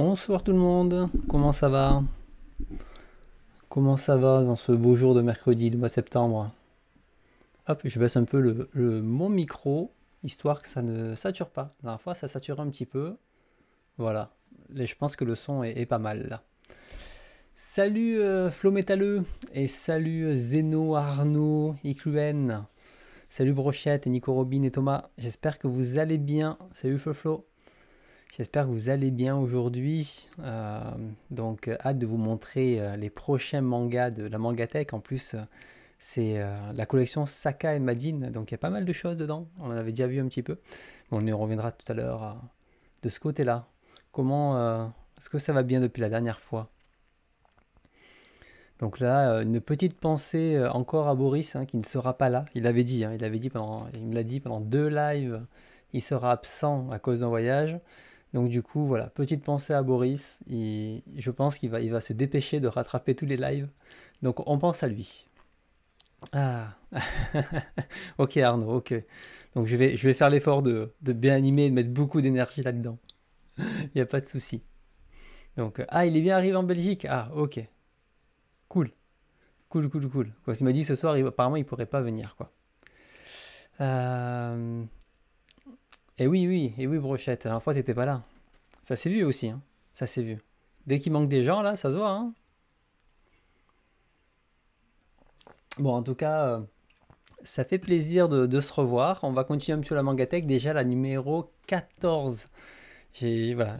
Bonsoir tout le monde, comment ça va Comment ça va dans ce beau jour de mercredi du mois de septembre Hop, je baisse un peu le, mon micro, histoire que ça ne sature pas. La dernière fois, ça sature un petit peu. Voilà, et je pense que le son est, pas mal Salut euh, Flo Métalleux et salut Zeno, Arnaud, Icluen. Salut Brochette et Nico Robin et Thomas. J'espère que vous allez bien. Salut Flo Flo. J'espère que vous allez bien aujourd'hui. Euh, donc, euh, hâte de vous montrer euh, les prochains mangas de la Mangatech. En plus, c'est la collection Saka et Madine. Donc, il y a pas mal de choses dedans. On en avait déjà vu un petit peu. Mais on y reviendra tout à l'heure de ce côté-là. Comment est-ce que ça va bien depuis la dernière fois donc là, une petite pensée encore à Boris hein, qui ne sera pas là. Il l'avait dit, hein. il avait dit il me l'a dit pendant deux lives, il sera absent à cause d'un voyage. Donc du coup, voilà, petite pensée à Boris. je pense qu'il va, il va se dépêcher de rattraper tous les lives. Donc on pense à lui. Ah, ok Arnaud, ok. Donc je vais, je vais faire l'effort de, de, bien animer et de mettre beaucoup d'énergie là-dedans. il n'y a pas de souci. Donc, euh, ah, il est bien arrivé en Belgique. Ah, ok. Cool. Cool, cool, cool. Quoi, il m'a dit ce soir, apparemment, il ne pourrait pas venir, quoi. Euh... Et oui, oui, et oui, Brochette, la fois, t'étais pas là. Ça s'est vu aussi, hein. Ça s'est vu. Dès qu'il manque des gens, là, ça se voit, hein. Bon, en tout cas, euh, ça fait plaisir de, de, se revoir. On va continuer sur la mangatech. Déjà, la numéro 14 voilà,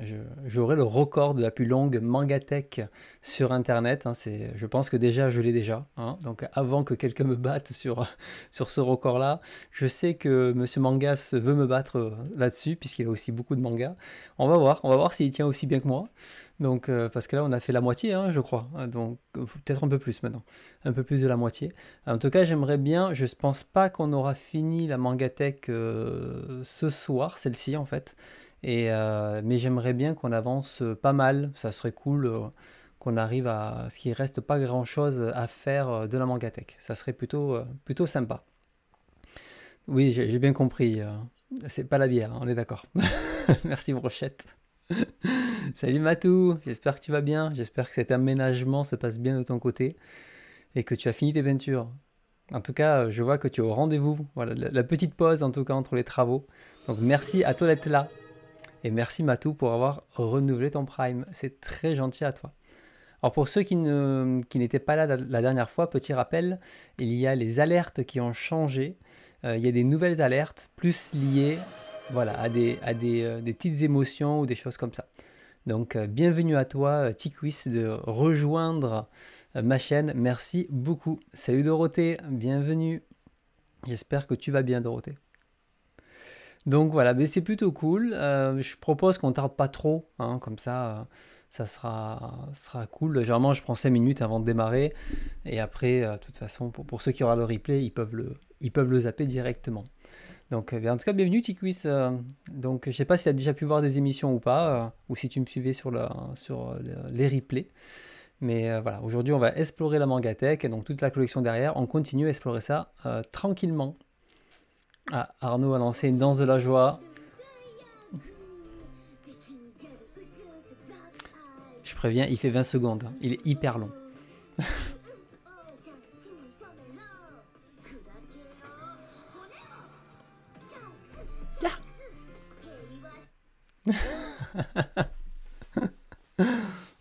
j'aurai le record de la plus longue mangatech sur Internet. Hein. je pense que déjà, je l'ai déjà. Hein. donc avant que quelqu'un me batte sur, sur ce record-là, je sais que Monsieur Mangas veut me battre euh, là-dessus, puisqu'il a aussi beaucoup de mangas. On va voir, on va voir s'il tient aussi bien que moi. Donc, euh, parce que là, on a fait la moitié, hein, je crois. Donc, peut-être un peu plus maintenant. Un peu plus de la moitié. En tout cas, j'aimerais bien. Je ne pense pas qu'on aura fini la Mangatech euh, ce soir, celle-ci, en fait. Euh, mais j'aimerais bien qu'on avance euh, pas mal. Ça serait cool euh, qu'on arrive à ce qu'il reste pas grand chose à faire de la mangatech. Ça serait plutôt, plutôt sympa. Oui, j'ai bien compris. C'est pas la bière, hein, on est d'accord. Merci Brochette. Salut Matou, j'espère que tu vas bien. J'espère que cet aménagement se passe bien de ton côté et que tu as fini tes peintures. En tout cas, je vois que tu es au rendez-vous. Voilà, la petite pause en tout cas entre les travaux. Donc merci à toi d'être là. Et merci Matou pour avoir renouvelé ton Prime. C'est très gentil à toi. Alors pour ceux qui, ne, n'étaient pas là la dernière fois, petit rappel, il y a les alertes qui ont changé. Euh, il y a des nouvelles alertes, plus liées voilà, à, des, euh, des, petites émotions ou des choses comme ça. Donc euh, bienvenue à toi, Tiquis, de rejoindre ma chaîne. Merci beaucoup. Salut Dorothée, bienvenue. J'espère que tu vas bien Dorothée. Donc voilà, mais c'est plutôt cool. Euh, je propose qu'on tarde pas trop, hein, comme ça, euh, ça sera, sera cool. Généralement, je prends 5 minutes avant de démarrer. Et après, euh, de toute façon, pour, ceux qui auront le replay, ils peuvent le, ils peuvent le zapper directement. Donc en tout cas, bienvenue Ticuis. donc je sais pas si tu as déjà pu voir des émissions ou pas, ou si tu me suivais sur, le, sur les replays. Mais voilà, aujourd'hui on va explorer la Mangatech, et donc toute la collection derrière. On continue à explorer ça tranquillement. Ah, Arnaud a lancé une danse de la joie. Je préviens, il fait 20 secondes. Hein. Il est hyper long.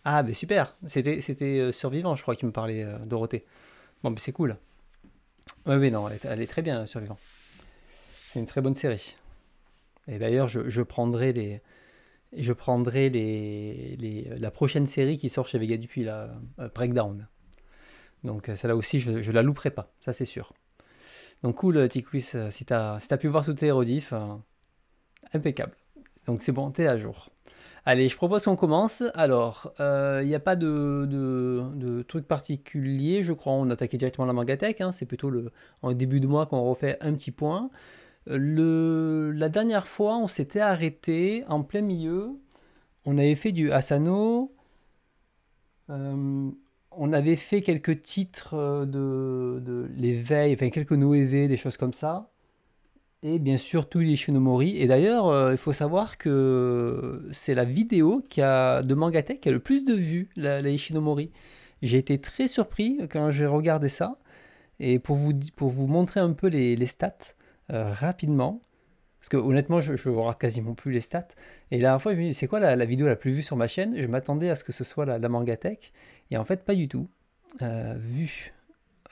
ah, mais ben super. C'était, c'était euh, Survivant, je crois, qui me parlait, euh, Dorothée. Bon, mais ben, c'est cool. Oui, mais non, elle est très bien, euh, Survivant. C'est une très bonne série. Et d'ailleurs, je, prendrai les, je prendrai les, la prochaine série qui sort chez Vega depuis la euh, Breakdown. Donc euh, celle-là aussi, je, ne la louperai pas, ça c'est sûr. Donc cool, euh, Tikwis, si t'as as pu voir sous tes impeccable. Donc c'est bon, t'es à jour. Allez, je propose qu'on commence. Alors, il n'y a pas de, de, truc particulier, je crois. On attaquait directement la Mangatech. Hein. C'est plutôt le, en début de mois qu'on refait un petit point. Le, la dernière fois, on s'était arrêté en plein milieu. On avait fait du Asano. Euh, on avait fait quelques titres euh, de, l'éveil, enfin quelques Noévé, e des choses comme ça. Et bien sûr, tous les Shinomori. Et d'ailleurs, euh, il faut savoir que c'est la vidéo qui a, de Mangatech qui a le plus de vues, la, la J'ai été très surpris quand j'ai regardé ça. Et pour vous, pour vous montrer un peu les, les stats, euh, rapidement. Parce que honnêtement, je, je regarde quasiment plus les stats. Et la dernière fois, je me c'est quoi la, vidéo la plus vue sur ma chaîne Je m'attendais à ce que ce soit la, Mangatech Et en fait, pas du tout. Euh, vu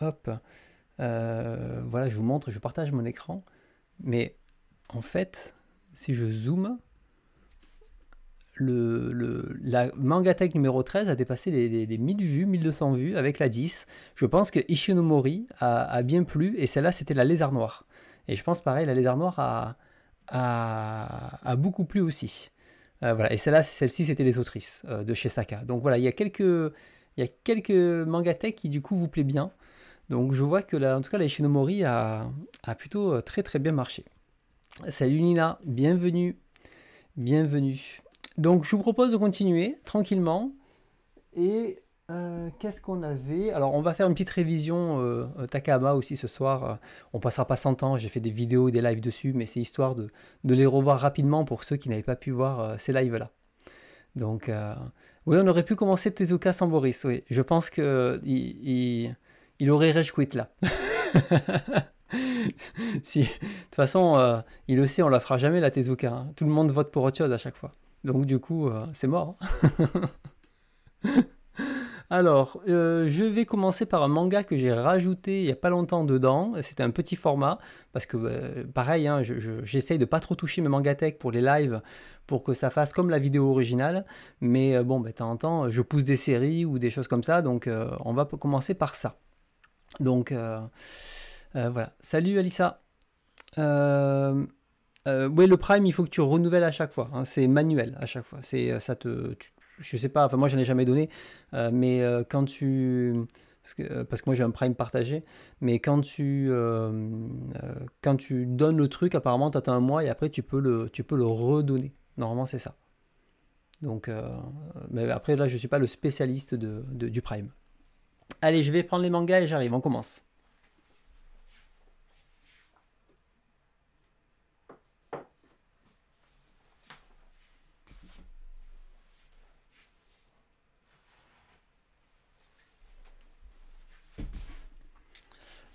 Hop. Euh, voilà, je vous montre, je partage mon écran. Mais en fait, si je zoome, le, le, la Mangatech numéro 13 a dépassé les, 1000 vues, 1200 vues avec la 10. Je pense que Ishinomori a, a bien plu et celle-là c'était la lézard noir. Et je pense pareil, la lézard a, beaucoup plu aussi. Euh, voilà. Et celle-là, celle-ci, c'était les autrices euh, de chez Saka. Donc voilà, il y a quelques, il y qui du coup vous plaît bien. Donc je vois que là, en tout cas, la Ishinomori a, a plutôt euh, très très bien marché. Salut Nina, bienvenue, bienvenue. Donc je vous propose de continuer tranquillement et euh, qu'est-ce qu'on avait Alors, on va faire une petite révision euh, euh, takama aussi ce soir. On passera pas 100 ans, j'ai fait des vidéos, des lives dessus, mais c'est histoire de, les revoir rapidement pour ceux qui n'avaient pas pu voir ces lives-là. Donc, oui, on aurait pu commencer Tezuka sans Boris, oui. Je pense qu'il il, aurait rejquit là. si, de toute façon, il le sait, on la fera jamais la Tezuka. Hein. Tout le monde vote pour autre à chaque fois. Donc, du coup, c'est mort. Hein. Alors, euh, je vais commencer par un manga que j'ai rajouté il n'y a pas longtemps dedans. C'était un petit format, parce que euh, pareil, hein, j'essaye de ne de pas trop toucher mes mangatech pour les lives, pour que ça fasse comme la vidéo originale. Mais euh, bon, ben, de temps en temps, je pousse des séries ou des choses comme ça, donc on va commencer par ça. Donc, voilà. Salut Alissa Oui, le Prime, il faut que tu renouvelles à chaque fois. Hein. C'est manuel à chaque fois. ça te, je sais pas, enfin moi n'en ai jamais donné, euh, mais euh, quand tu. Euh, parce que, moi j'ai un prime partagé, mais quand tu, quand tu donnes le truc, apparemment tu attends un mois et après tu peux le, tu peux le redonner. Normalement c'est ça. Donc, mais après là je suis pas le spécialiste de, du prime. Allez, je vais prendre les mangas et j'arrive, on commence.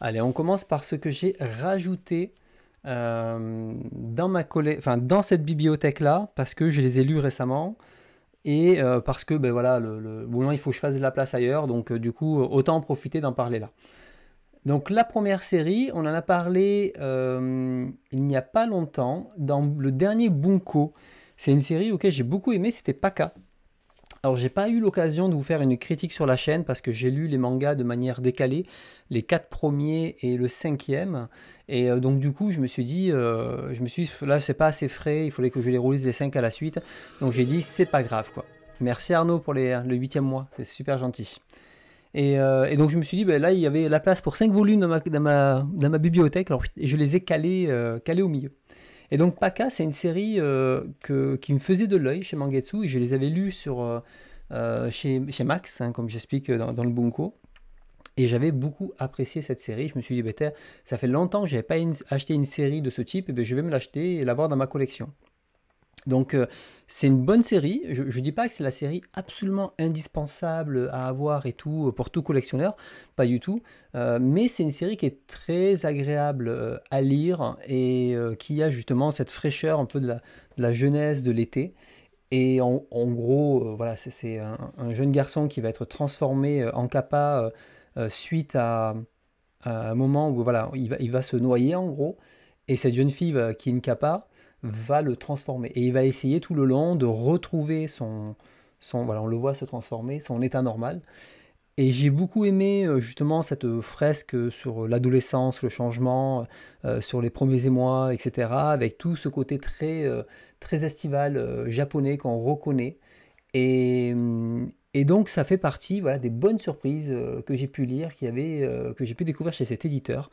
Allez, on commence par ce que j'ai rajouté euh, dans, ma enfin, dans cette bibliothèque-là, parce que je les ai lus récemment, et euh, parce que, ben voilà, le, il faut que je fasse de la place ailleurs, donc euh, du coup, autant en profiter d'en parler là. Donc la première série, on en a parlé il n'y a pas longtemps, dans le dernier Bunko. C'est une série auquel j'ai beaucoup aimé, c'était Paka. Alors j'ai pas eu l'occasion de vous faire une critique sur la chaîne parce que j'ai lu les mangas de manière décalée, les quatre premiers et le cinquième. Et euh, donc du coup je me suis dit, euh, je me suis là c'est pas assez frais, il fallait que je les relise les cinq à la suite. Donc j'ai dit c'est pas grave quoi. Merci Arnaud pour les, le huitième mois, c'est super gentil. Et, euh, donc je me suis dit, ben, là il y avait la place pour cinq volumes dans ma, dans ma, bibliothèque, et je les ai calés au milieu. Et donc Paka, c'est une série euh, qui me faisait de l'œil chez Mangetsu, et je les avais lus sur, euh, euh, chez, Max, hein, comme j'explique dans, le Bunko. Et j'avais beaucoup apprécié cette série. Je me suis dit, bah, ça fait longtemps que je n'avais pas acheté une série de ce type, et ben, je vais me l'acheter et l'avoir dans ma collection. Donc euh, c'est une bonne série, je ne dis pas que c'est la série absolument indispensable à avoir et tout euh, pour tout collectionneur, pas du tout, euh, mais c'est une série qui est très agréable à lire et qui a justement cette fraîcheur un peu de la, jeunesse de l'été. Et en, gros, voilà, c'est un, jeune garçon qui va être transformé en kappa suite à, un moment où voilà, il, va, se noyer en gros, et cette jeune fille qui est une kappa, va le transformer. Et il va essayer tout le long de retrouver son, son voilà, on le voit se transformer, son état normal. Et j'ai beaucoup aimé euh, justement cette fresque sur l'adolescence, le changement, euh, sur les premiers émois, etc. Avec tout ce côté très, euh, très estival japonais qu'on reconnaît. Et, et, donc ça fait partie voilà, des bonnes surprises que j'ai pu lire, avait, que j'ai pu découvrir chez cet éditeur.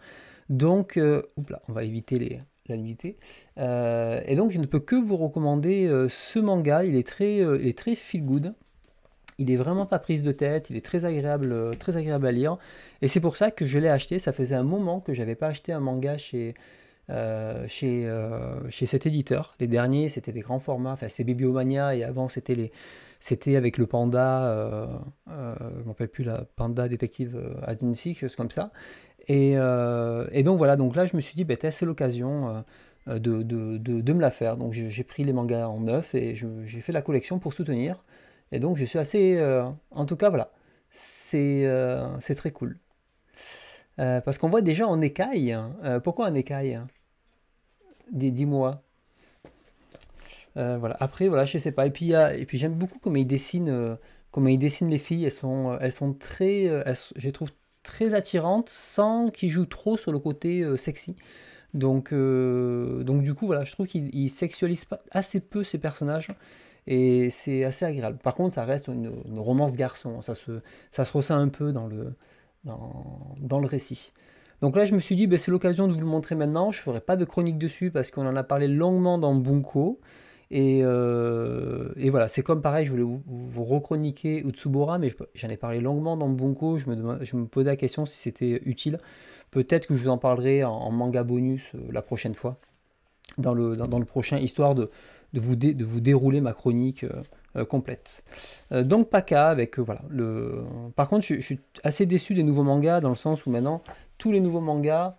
Donc, là, on va éviter les, euh, et donc je ne peux que vous recommander euh, ce manga, il est très, euh, est très feel good. Il est vraiment pas prise de tête, il est très agréable, très agréable à lire. Et c'est pour ça que je l'ai acheté. Ça faisait un moment que je n'avais pas acheté un manga chez, chez, chez cet éditeur. Les derniers, c'était des grands formats. Enfin, c'est Bibliomania et avant, c'était les, c'était avec le Panda, je ne rappelle plus la Panda détective Agency, quelque chose comme ça. Euh, et, donc voilà, donc là je me suis dit, bah, c'est l'occasion euh, de, de, me la faire. Donc j'ai pris les mangas en neuf et j'ai fait la collection pour soutenir. Et donc je suis assez... Euh, en tout cas voilà, c'est très cool. parce qu'on voit déjà en écaille. Hein, pourquoi en écaille hein Dis-moi. voilà. Après, voilà, je sais pas. Et puis, puis j'aime beaucoup comment ils dessinent, comment ils dessine les filles. Elles sont, elles sont très, très attirante sans qu'il joue trop sur le côté euh, sexy. Donc, euh, donc du coup, voilà, je trouve qu'il sexualise assez peu ses personnages et c'est assez agréable. Par contre, ça reste une, romance garçon, hein, ça se, ça se ressent un peu dans le, dans, le récit. Donc là, je me suis dit, ben, c'est l'occasion de vous le montrer maintenant. Je ne ferai pas de chronique dessus parce qu'on en a parlé longuement dans Bunko. Euh, et, voilà, c'est comme pareil, je voulais vous, vous rechroniquer Utsubora, mais j'en ai parlé longuement dans Bunko, je me, je me posais la question si c'était utile. Peut-être que je vous en parlerai en, manga bonus euh, la prochaine fois, dans le, prochain, histoire de, vous, dérouler ma chronique euh, complète. donc Paka, avec voilà. Par contre, je, suis assez déçu des nouveaux mangas, dans le sens où maintenant, tous les nouveaux mangas,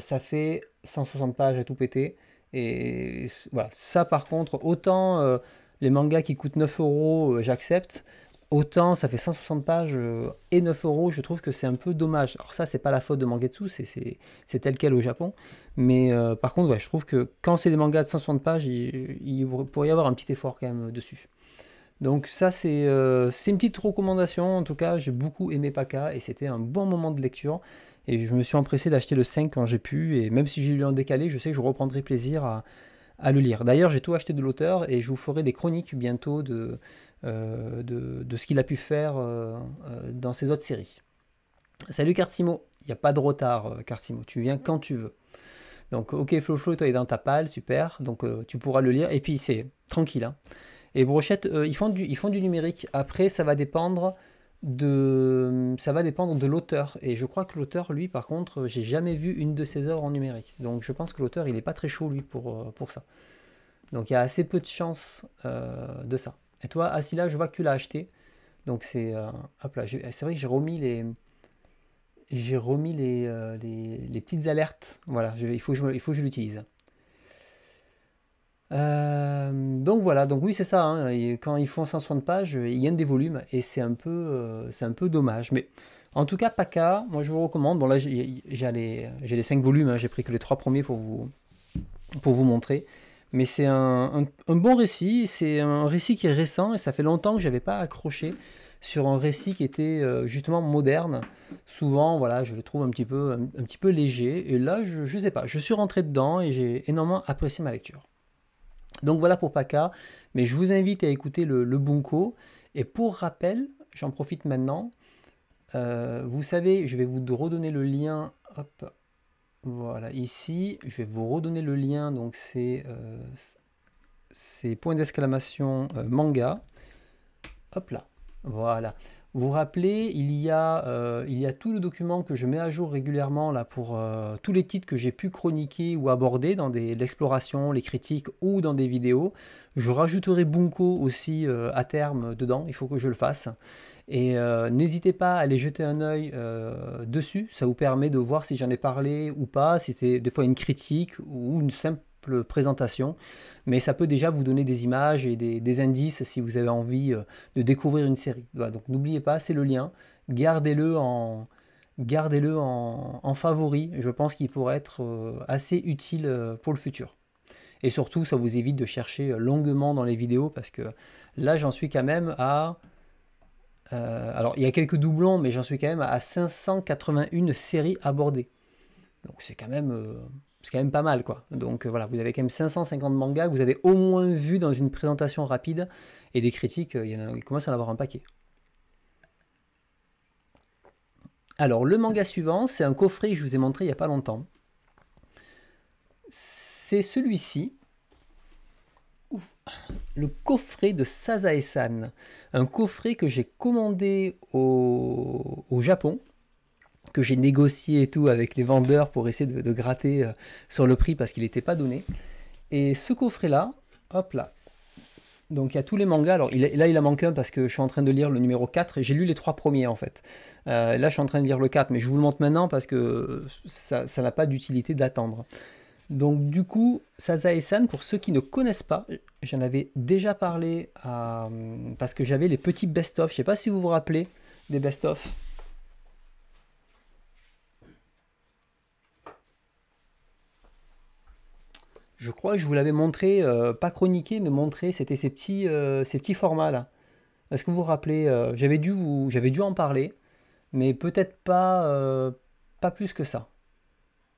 ça fait 160 pages à tout péter. Et voilà, ça par contre, autant euh, les mangas qui coûtent 9 euros, euh, j'accepte. Autant ça fait 160 pages euh, et 9 euros, je trouve que c'est un peu dommage. Alors ça, c'est pas la faute de Mangetsu, c'est tel quel au Japon. Mais par contre, je trouve que quand c'est des mangas de 160 pages, il, pourrait y avoir un petit effort quand même dessus. Donc ça, c'est une petite recommandation. En tout cas, j'ai beaucoup aimé Paka et c'était un bon moment de lecture. Et je me suis empressé d'acheter le 5 quand j'ai pu. Et même si j'ai lu en décalé, je sais que je reprendrai plaisir à, le lire. D'ailleurs, j'ai tout acheté de l'auteur et je vous ferai des chroniques bientôt de, euh, ce qu'il a pu faire euh, euh, dans ses autres séries. Salut Carcimo il n'y a pas de retard Cartimo, tu viens quand tu veux. Donc ok Flo, toi est dans ta palle, super, donc tu pourras le lire, et puis c'est tranquille. Hein. Et Brochette, ils font du numérique, après ça va dépendre de, ça va dépendre de l'auteur. Et je crois que l'auteur, lui, par contre, j'ai jamais vu une de ses œuvres en numérique. Donc je pense que l'auteur, il est pas très chaud, lui, pour, euh, pour ça. Donc il y a assez peu de chances euh, de ça. Et toi, Asila, je vois que tu l'as acheté. Donc c'est... Euh, hop là, eh, c'est vrai que j'ai remis les... J'ai remis les, les, petites alertes. Voilà, je, il, faut il faut que je l'utilise. Euh, donc voilà, donc oui c'est ça, hein. quand ils font 160 pages, ils gagnent des volumes et c'est un, peu, euh, c'est un peu dommage. Mais en tout cas, PACA, moi je vous recommande, bon là j'ai, j'ai les, 5 volumes, hein. j'ai pris que les 3 premiers pour vous, pour vous montrer. Mais c'est un, bon récit, c'est un récit qui est récent et ça fait longtemps que j'avais pas accroché sur un récit qui était euh, justement moderne. Souvent, voilà, je le trouve un petit peu, un, un petit peu léger. Et là, je ne sais pas, je suis rentré dedans et j'ai énormément apprécié ma lecture. Donc voilà pour PACA, mais je vous invite à écouter le, Bunko. Et pour rappel, j'en profite maintenant, euh, vous savez, je vais vous redonner le lien, hop, voilà, ici, je vais vous redonner le lien, donc c'est euh, c'est point d'exclamation euh, manga, hop là, voilà. Vous rappelez, euh, il y, a, tout le document que je mets à jour régulièrement là, pour euh, tous les titres que j'ai pu chroniquer ou aborder dans l'exploration, les critiques ou dans des vidéos. Je rajouterai Bunko aussi euh, à terme dedans, il faut que je le fasse. Et n'hésitez pas à aller jeter un œil dessus, ça vous permet de voir si j'en ai parlé ou pas, si c'était des fois une critique ou une simple présentation, mais ça peut déjà vous donner des images et des, indices si vous avez envie euh, de découvrir une série. donc n'oubliez pas, c'est le lien, gardez-le en, gardez-le en, favori, je pense qu'il pourrait être euh, assez utile euh, pour le futur. Et surtout, ça vous évite de chercher longuement dans les vidéos, parce que là, j'en suis quand même à... alors, il y a quelques doublons, mais j'en suis quand même à 581 séries abordées. Donc c'est quand même c'est quand même pas mal quoi. Donc euh, voilà, vous avez quand même 550 mangas que vous avez au moins vu dans une présentation rapide et des critiques, euh, il, commence à en avoir un paquet. Alors le manga suivant, c'est un coffret que je vous ai montré il n'y a pas longtemps. C'est celui-ci. Le coffret de Sazae-san. Un coffret que j'ai commandé au Japon que j'ai négocié et tout avec les vendeurs pour essayer de, gratter euh, sur le prix parce qu'il n'était pas donné. Et ce coffret-là, hop là. Donc il y a tous les mangas. Alors il, là, il a manqué un parce que je suis en train de lire le numéro 4 et j'ai lu les trois premiers en fait. Euh, là, je suis en train de lire le 4, mais je vous le montre maintenant parce que ça n'a pas d'utilité d'attendre. Donc du coup, Sazae-san, pour ceux qui ne connaissent pas, j'en avais déjà parlé parce que j'avais les petits best-of. Je ne sais pas si vous vous rappelez des best-of. je crois que je vous l'avais montré, euh, pas chroniqué, mais montré, c'était ces petits, euh, ces petits formats-là. Est-ce que vous vous rappelez euh, J'avais dû, dû en parler, mais peut-être pas, pas plus que ça.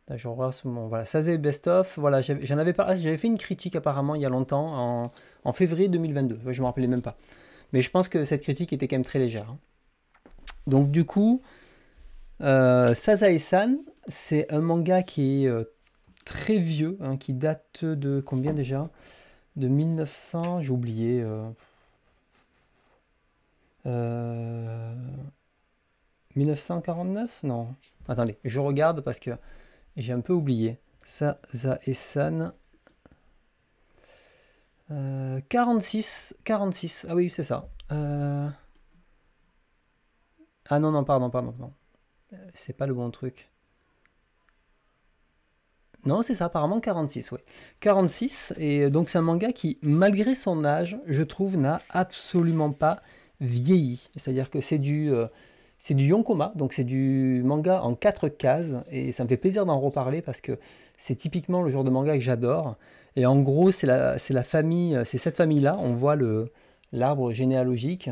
Là, je regarde ce moment. Voilà, Sazae Best of. Voilà, j'en avais J'avais fait une critique apparemment il y a longtemps, en, février 2022. Je je me rappelais même pas. Mais je pense que cette critique était quand même très légère. Hein. Donc du coup, Saza San, c'est un manga qui est très vieux, hein, qui date de combien déjà De 1900, j'ai oublié. 1949 euh, euh, Non. Attendez, je regarde parce que j'ai un peu oublié. Ça, ça et San. 46, euh, 46, ah oui, c'est ça. Ah non, non, pardon, pardon, pardon. C'est pas le bon truc. Non, c'est ça, apparemment 46, oui. 46, et donc c'est un manga qui, malgré son âge, je trouve, n'a absolument pas vieilli. C'est-à-dire que c'est du... Euh, c'est du yonkoma, donc c'est du manga en quatre cases, et ça me fait plaisir d'en reparler parce que c'est typiquement le genre de manga que j'adore. Et en gros, c'est la, la, famille, c'est cette famille-là, on voit l'arbre généalogique,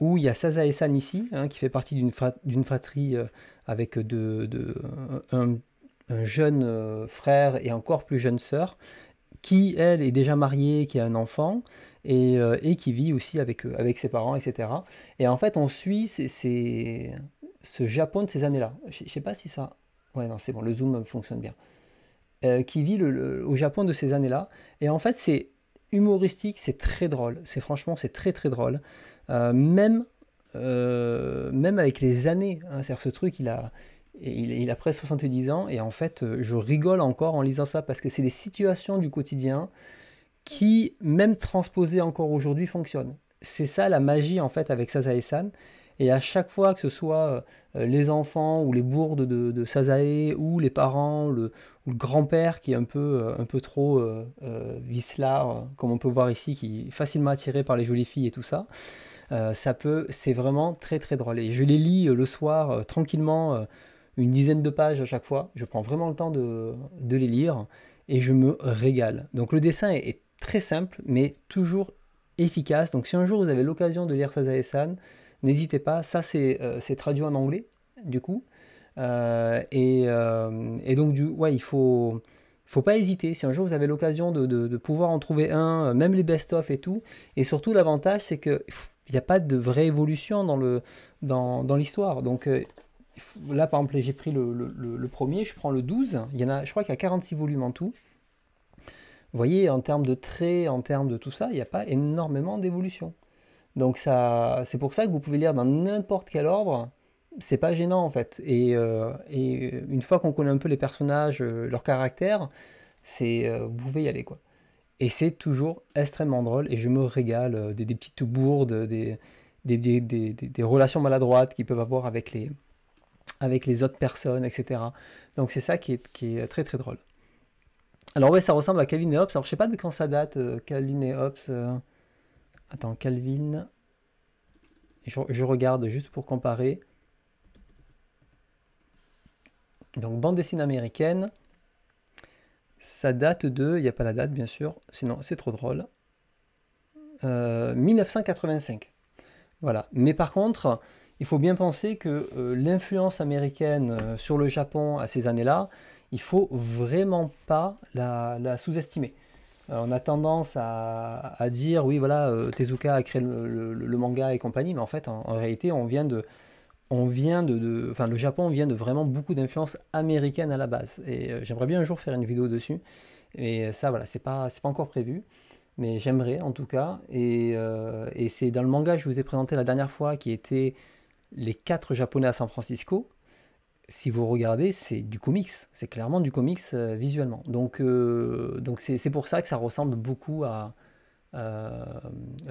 où il y a Sazae-san ici, hein, qui fait partie d'une fratrie euh, avec de, de, un un jeune euh, frère et encore plus jeune sœur, qui, elle, est déjà mariée, qui a un enfant, et, euh, qui vit aussi avec, euh, avec ses parents, etc. Et en fait, on suit c'est ce Japon de ces années-là. Je ne sais pas si ça... Ouais, non, c'est bon, le zoom fonctionne bien. qui vit au Japon de ces années-là. Et en fait, c'est humoristique, c'est très drôle. C'est franchement, c'est très très drôle. même, même avec les années. Hein, C'est-à-dire ce truc, il a, il, a presque 70 ans, et en fait, euh, je rigole encore en lisant ça, parce que c'est des situations du quotidien qui, même transposées encore aujourd'hui, fonctionnent. C'est ça la magie, en fait, avec Sazae San. Et à chaque fois, que ce soit euh, les enfants ou les bourdes de, de Sazae, ou les parents, le, ou le grand-père qui est un peu, euh, un peu trop euh, comme on peut voir ici, qui est facilement attiré par les jolies filles et tout ça, ça peut, c'est vraiment très très drôle. Et je les lis le soir tranquillement une dizaine de pages à chaque fois. Je prends vraiment le temps de, les lire et je me régale. Donc le dessin est, très simple, mais toujours efficace. Donc si un jour vous avez l'occasion de lire Sazae-san, n'hésitez pas. Ça, euh, c'est traduit en anglais, du coup. Euh, euh, et, donc, du, ouais, il faut, faut pas hésiter. Si un jour vous avez l'occasion de, pouvoir en trouver un, même les best-of et tout. Et surtout, l'avantage, c'est que il n'y a pas de vraie évolution dans l'histoire. donc, là, par exemple, j'ai pris le, le, premier, je prends le 12. Il y en a, je crois qu'il y a 46 volumes en tout. Vous voyez, en termes de traits, en termes de tout ça, il n'y a pas énormément d'évolution. Donc ça, c'est pour ça que vous pouvez lire dans n'importe quel ordre. C'est pas gênant en fait. Et, euh, et une fois qu'on connaît un peu les personnages, euh, leur caractère, c'est, euh, vous pouvez y aller quoi. Et c'est toujours extrêmement drôle et je me régale des, petites bourdes, des, des, des, des, relations maladroites qu'ils peuvent avoir avec les, avec les autres personnes, etc. Donc c'est ça qui est, très très drôle. Alors ouais, ça ressemble à Calvin et Hobbes. Alors je sais pas de quand ça date, euh, Calvin et Hobbes. Euh. Attends, Calvin. Je, regarde juste pour comparer. Donc bande dessinée américaine. Ça date de, il n'y a pas la date bien sûr, sinon c'est trop drôle. 1985. Euh, voilà. Mais par contre, il faut bien penser que euh, l'influence américaine euh, sur le Japon à ces années-là, il faut vraiment pas la, sous-estimer. Euh, on a tendance à, dire, oui, voilà, Tezuka a créé le, manga et compagnie, mais en fait, en, réalité, on vient de, on vient de, enfin, le Japon vient de vraiment beaucoup d'influence américaine à la base. Et j'aimerais bien un jour faire une vidéo dessus. Et ça, voilà, c'est pas, c'est pas encore prévu, mais j'aimerais en tout cas. Et, et c'est dans le manga que je vous ai présenté la dernière fois, qui était les quatre japonais à San Francisco, si vous regardez, c'est du comics, c'est clairement du comics euh, visuellement. Donc, euh, donc c'est, pour ça que ça ressemble beaucoup à, euh,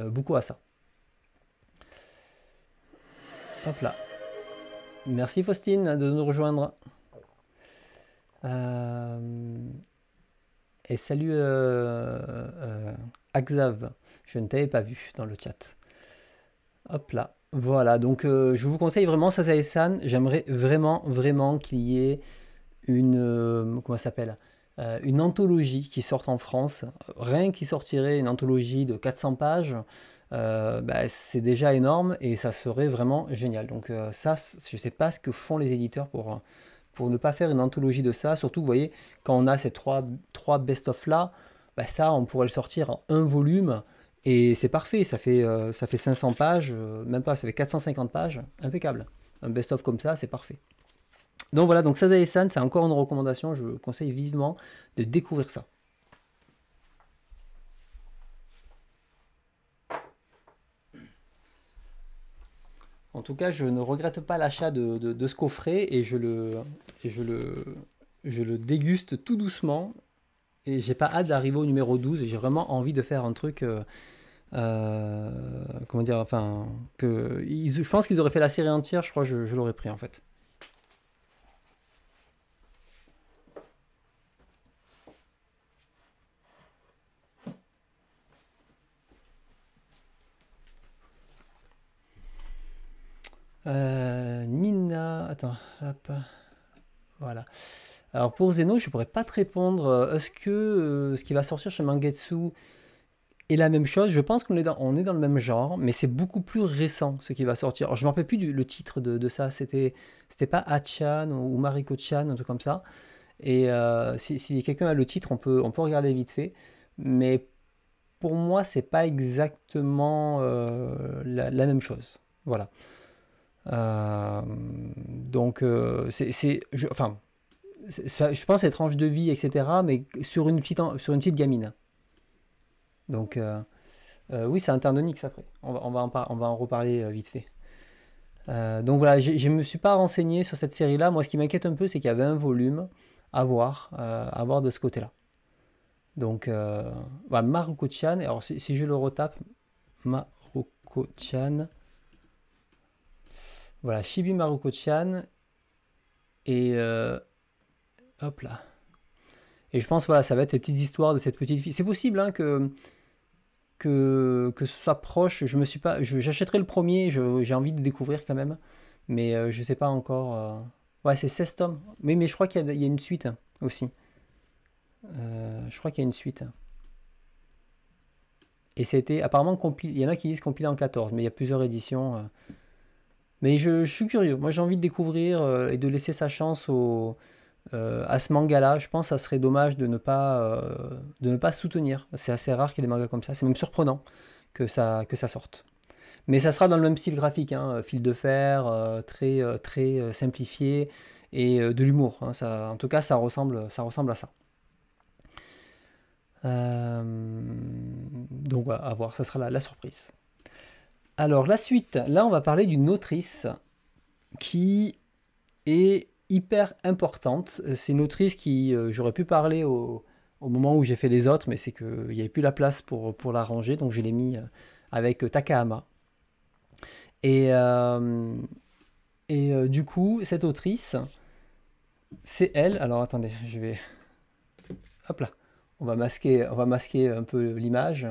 beaucoup à ça. Hop là. Merci Faustine de nous rejoindre. et salut Axav, je ne t'avais pas vu dans le chat. Hop là. Voilà, donc euh, je vous conseille vraiment Sasae-san. J'aimerais vraiment, vraiment qu'il y ait une. Euh, comment ça s'appelle euh, Une anthologie qui sorte en France. Rien qui sortirait une anthologie de 400 pages, bah, c'est déjà énorme et ça serait vraiment génial. Donc, ça, je ne sais pas ce que font les éditeurs pour, ne pas faire une anthologie de ça. Surtout, vous voyez, quand on a ces trois, trois best-of là, bah, ça, on pourrait le sortir en un volume. Et c'est parfait, ça fait, euh, ça fait 500 pages, euh, même pas, ça fait 450 pages, impeccable. Un best-of comme ça, c'est parfait. Donc voilà, donc et San, c'est encore une recommandation, je conseille vivement de découvrir ça. En tout cas, je ne regrette pas l'achat de, ce coffret et je le, je le, je le déguste tout doucement et j'ai pas hâte d'arriver au numéro 12. J'ai vraiment envie de faire un truc. Euh, euh, comment dire Enfin, que ils, je pense qu'ils auraient fait la série entière. Je crois que je, l'aurais pris en fait. Euh, Nina, attends, hop, voilà. Alors pour Zeno, je pourrais pas te répondre. Euh, est-ce que euh, ce qui va sortir chez Mangetsu est la même chose Je pense qu'on est, dans, on est dans le même genre, mais c'est beaucoup plus récent ce qui va sortir. Je je me rappelle plus du le titre de, de ça. C'était c'était pas Achan ou Mariko-chan, un truc comme ça. Et euh, si, quelqu'un a le titre, on peut on peut regarder vite fait. Mais pour moi, c'est pas exactement la, même chose. Voilà. donc c'est, c'est je, enfin je pense, les tranche de vie, etc., mais sur une petite, gamine. Donc, euh, euh, oui, c'est un après. On va, on en, on va en reparler euh, vite fait. donc voilà, je ne me suis pas renseigné sur cette série-là. Moi, ce qui m'inquiète un peu, c'est qu'il y avait un volume à voir, à de ce côté-là. Donc, bah, Maruko-chan, alors si, je le retape, Maruko-chan, voilà, Shibi Maruko-chan, et Hop là. Et je pense, voilà, ça va être les petites histoires de cette petite fille. C'est possible hein, que, que, ce soit proche. Je me suis pas, j'achèterai le premier, j'ai envie de découvrir quand même. Mais je euh, je sais pas encore. Euh. Ouais, c'est 16 tomes. Mais, mais je crois qu'il y, a une suite hein, aussi. Euh, je crois qu'il y a une suite. Et c'était apparemment compilé. Il y en a qui disent compilé en 14, mais il y a plusieurs éditions. Mais je, je suis curieux. Moi, j'ai envie de découvrir et de laisser sa chance au euh, à ce manga-là, je pense que ça serait dommage de ne pas, euh, de ne pas soutenir. C'est assez rare qu'il y ait des mangas comme ça. C'est même surprenant que ça, que ça sorte. Mais ça sera dans le même style graphique, hein. fil de fer, euh, très, très simplifié et de l'humour. Hein. ça, en tout cas, ça ressemble, ça ressemble à ça. donc à voir, ça sera la, la surprise. Alors la suite, là on va parler d'une autrice qui est hyper importante. Euh, c'est une autrice qui, euh, j'aurais pu parler au, moment où j'ai fait les autres, mais c'est qu'il euh, n'y avait plus la place pour, pour la ranger, donc je l'ai mis avec Takahama. Et, et du coup, cette autrice, c'est elle. Alors attendez, je vais. Hop là, on va masquer, on va masquer un peu l'image.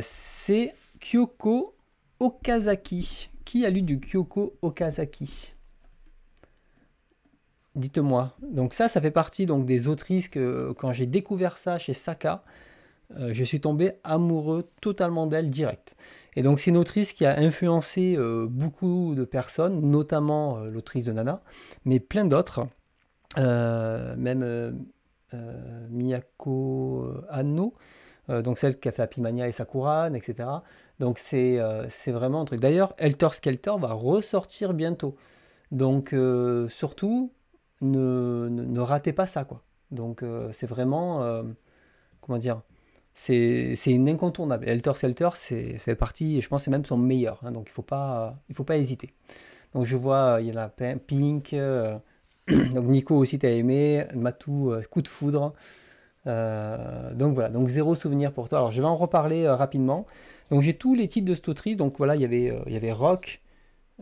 c'est Kyoko Okazaki. Qui a lu du Kyoko Okazaki Dites-moi. Donc ça, ça fait partie donc des autrices que quand j'ai découvert ça chez Saka, euh, je suis tombé amoureux totalement d'elle direct. Et donc c'est une autrice qui a influencé euh, beaucoup de personnes, notamment euh, l'autrice de Nana, mais plein d'autres, même Miyako Anno. donc celle qui a fait Happy Mania et Sakuran, etc. Donc c'est vraiment un truc. D'ailleurs, Elter Skelter va ressortir bientôt. Donc surtout, ne, ratez pas ça, quoi. Donc, euh, c'est vraiment, euh, comment dire, c'est une incontournable. Helter Skelter, c'est parti, je pense, c'est même son meilleur. Hein. donc, il ne faut, pas, faut pas hésiter. Donc, je vois, il y en a Pink, euh, donc Nico aussi, as aimé, Matou, coup de foudre. donc voilà, donc zéro souvenir pour toi. Alors je vais en reparler rapidement. Donc j'ai tous les titres de Stotry. Donc voilà, il y avait, il y avait Rock,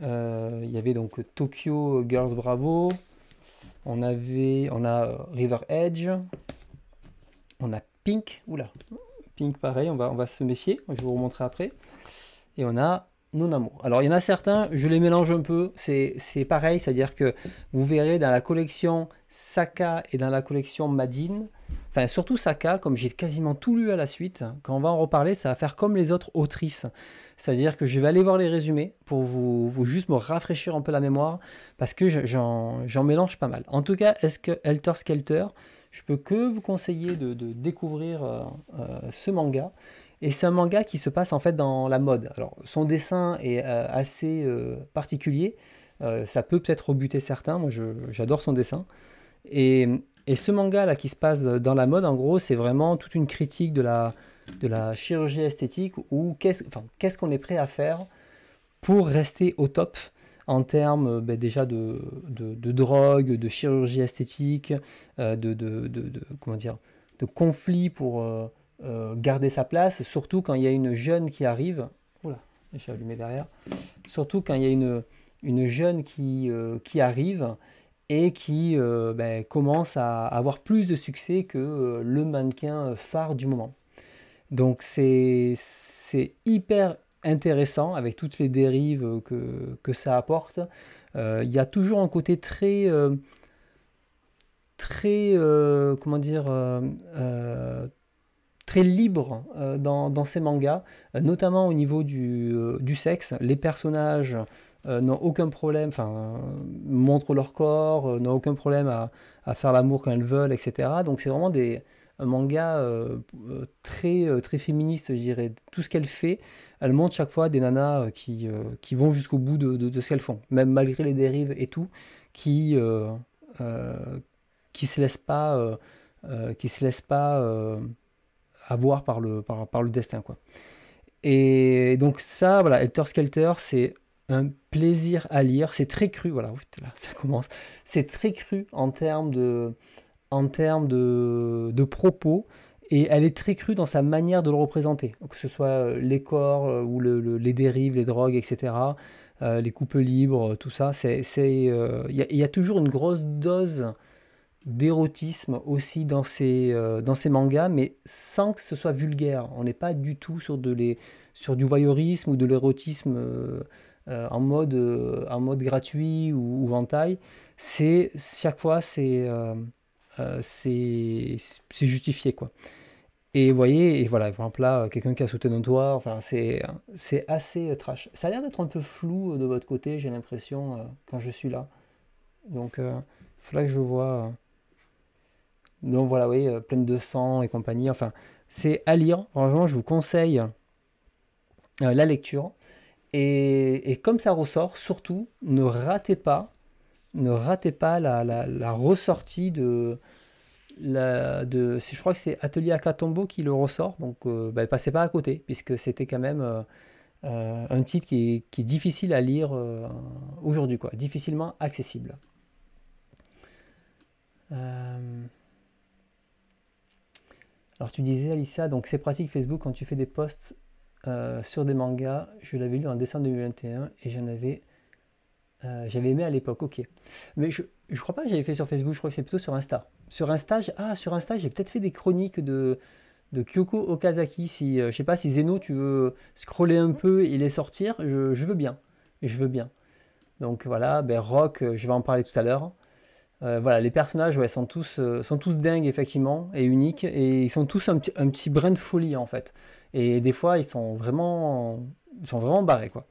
il y avait donc Tokyo Girls Bravo, on avait, on a euh, River Edge, on a Pink, oula, Pink pareil, on va, on va se méfier, je vais vous remontrer après. Et on a non Alors il y en a certains, je les mélange un peu, c'est pareil, c'est-à-dire que vous verrez dans la collection Saka et dans la collection Madine, Enfin, surtout Saka, comme j'ai quasiment tout lu à la suite, quand on va en reparler, ça va faire comme les autres autrices. C'est-à-dire que je vais aller voir les résumés pour vous, juste me rafraîchir un peu la mémoire, parce que j'en mélange pas mal. En tout cas, est-ce que Helter Skelter, je peux que vous conseiller de, découvrir euh, euh, ce manga. Et c'est un manga qui se passe en fait dans la mode. Alors, son dessin est euh, assez particulier. ça peut peut-être rebuter certains. Moi, j'adore son dessin. Et et ce manga là qui se passe dans la mode, en gros, c'est vraiment toute une critique de la, de la chirurgie esthétique ou qu'est-ce qu'on est prêt à faire pour rester au top en termes euh, ben, déjà de, de, drogue, de chirurgie esthétique, euh, de, de, comment dire, de conflits pour euh, garder sa place, surtout quand il y a une jeune qui arrive. Oula, j'ai allumé derrière. Surtout quand il y a une, jeune qui, qui arrive et qui euh, ben, commence à avoir plus de succès que euh, le mannequin phare du moment. Donc c'est hyper intéressant avec toutes les dérives que, ça apporte. Euh, il y a toujours un côté très... très... comment dire très libre dans, dans, ces mangas, notamment au niveau du, du sexe. Les personnages euh, n'ont aucun problème, enfin, euh, montrent leur corps, euh, n'ont aucun problème à, faire l'amour quand elles veulent, etc. Donc c'est vraiment des, mangas très, très féministe, je dirais. Tout ce qu'elle fait, elle montre chaque fois des nanas qui, vont jusqu'au bout de, ce qu'elles font, même malgré les dérives et tout, qui qui se laissent pas, qui se laissent pas avoir par le, par, le destin. quoi. Et donc ça, voilà, Helter Skelter, c'est un plaisir à lire. C'est très cru, voilà, ça commence. C'est très cru en termes de, en termes de, propos. Et elle est très crue dans sa manière de le représenter, que ce soit euh, les corps euh, ou les dérives, les drogues, etc., euh, les coupes libres, tout ça. Il y, a toujours une grosse dose d'érotisme aussi dans ces, dans mangas, mais sans que ce soit vulgaire. On n'est pas du tout de sur du voyeurisme ou de l'érotisme euh, en, mode, euh, en mode gratuit ou, en taille, c'est chaque fois euh, c'est c'est justifié quoi. Et vous voyez, et voilà, par exemple là, quelqu'un qui a sauté dans toi, enfin c'est assez trash. Ça a l'air d'être un peu flou de votre côté, j'ai l'impression quand je suis là. Donc il que je vois. Donc voilà, oui, pleine de sang et compagnie. Enfin, c'est à lire. Franchement, je vous conseille la lecture. Et, comme ça ressort, surtout, ne ratez pas, ne ratez pas la, ressortie de, la, je crois que c'est Atelier Akatombo qui le ressort, donc euh, ben, passez pas à côté, puisque c'était quand même euh, euh, un titre qui est, difficile à lire aujourd'hui, quoi, difficilement accessible. Alors tu disais Alissa, donc c'est pratique Facebook quand tu fais des posts euh, sur des mangas. Je l'avais lu en décembre 2021 et j'en avais. Euh, j'avais aimé à l'époque, ok. Mais je, je crois pas que j'avais fait sur Facebook, je crois que c'est plutôt sur Insta. Sur Insta, ah, sur Insta, j'ai peut-être fait des chroniques de, de Kyoko Okazaki. Si, euh, je sais pas si Zeno, tu veux scroller un peu et les sortir, je, veux bien. Je veux bien. Donc voilà, ben, Rock, je vais en parler tout à l'heure. voilà, les personnages ouais, sont, tous, sont tous dingues, effectivement, et uniques, et ils sont tous un, un petit brin de folie, en fait. Et des fois, ils sont vraiment, sont vraiment barrés, quoi.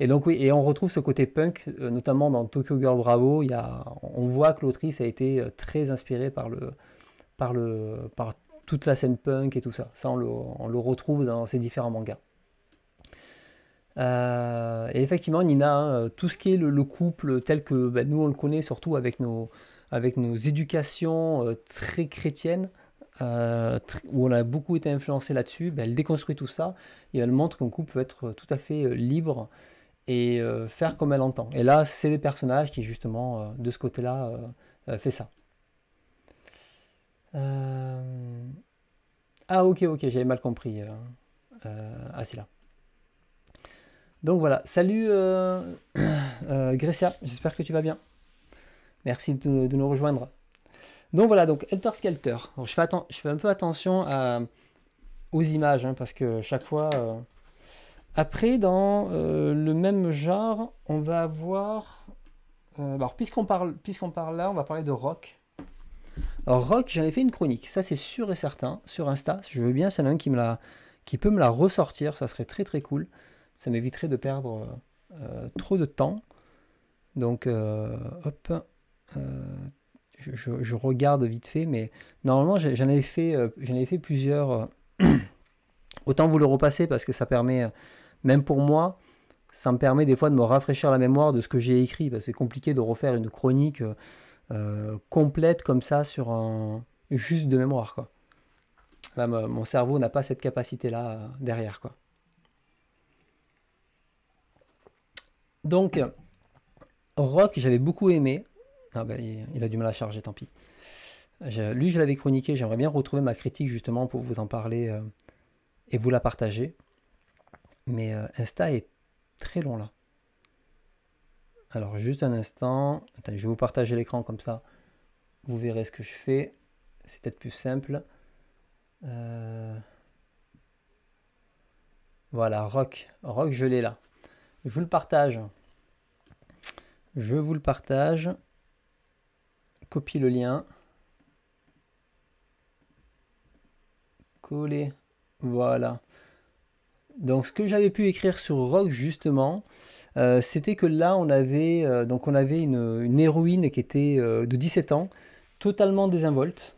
Et donc oui, et on retrouve ce côté punk, euh, notamment dans Tokyo Girl Bravo. Il y a, on voit que l'autrice a été euh, très inspirée par le, par le, par toute la scène punk et tout ça. Ça, on le, on le retrouve dans ces différents mangas. Euh, et effectivement, Nina, hein, tout ce qui est le, couple tel que bah, nous on le connaît, surtout avec nos, avec nos éducations très chrétiennes, euh, où on a beaucoup été influencé là-dessus, ben, elle déconstruit tout ça et elle montre qu'on peut être euh, tout à fait euh, libre et faire comme elle entend. Et là, c'est le personnage qui, justement, de ce côté-là, fait ça. Ah, ok, ok, j'avais mal compris. ah, c'est là. Donc voilà, salut Grecia, j'espère que tu vas bien. Merci de nous rejoindre. Donc voilà, donc Elter Skelter. je, fais un peu attention aux images, hein, parce que chaque fois... Euh, après, dans euh, le même genre, on va avoir... Euh, bah, alors, puisqu'on parle, puisqu'on parle là, on va parler de rock. Alors, rock, ai fait une chronique, ça c'est sûr et certain, sur Insta. Si je veux bien, c'est l'un qui, me la, qui peut me la ressortir, ça serait très très cool. Ça m'éviterait de perdre trop de temps. Donc, hop je, regarde vite fait, mais normalement j'en avais fait, euh, j'en fait plusieurs. Euh, autant vous le repasser parce que ça permet, euh, même pour moi, ça me permet des fois de me rafraîchir la mémoire de ce que j'ai écrit. Parce que c'est compliqué de refaire une chronique complète comme ça sur un juste de mémoire. Quoi. Là, mon cerveau n'a pas cette capacité-là derrière. Quoi. Donc, rock, j'avais beaucoup aimé. Ah ben, il a du mal à charger, tant pis. lui, je l'avais chroniqué, j'aimerais bien retrouver ma critique justement pour vous en parler euh, et vous la partager. Mais euh, Insta est très long là. Alors juste un instant, je vais vous partager l'écran comme ça. Vous verrez ce que je fais. C'est peut-être plus simple. Euh, voilà, Rock. Rock, je l'ai là. Je vous le partage. Je vous le partage copie le lien, coller, voilà. Donc ce que j'avais pu écrire sur Rock justement, euh, c'était que là on avait, euh, donc on avait une, une héroïne qui était euh, de 17 ans, totalement désinvolte,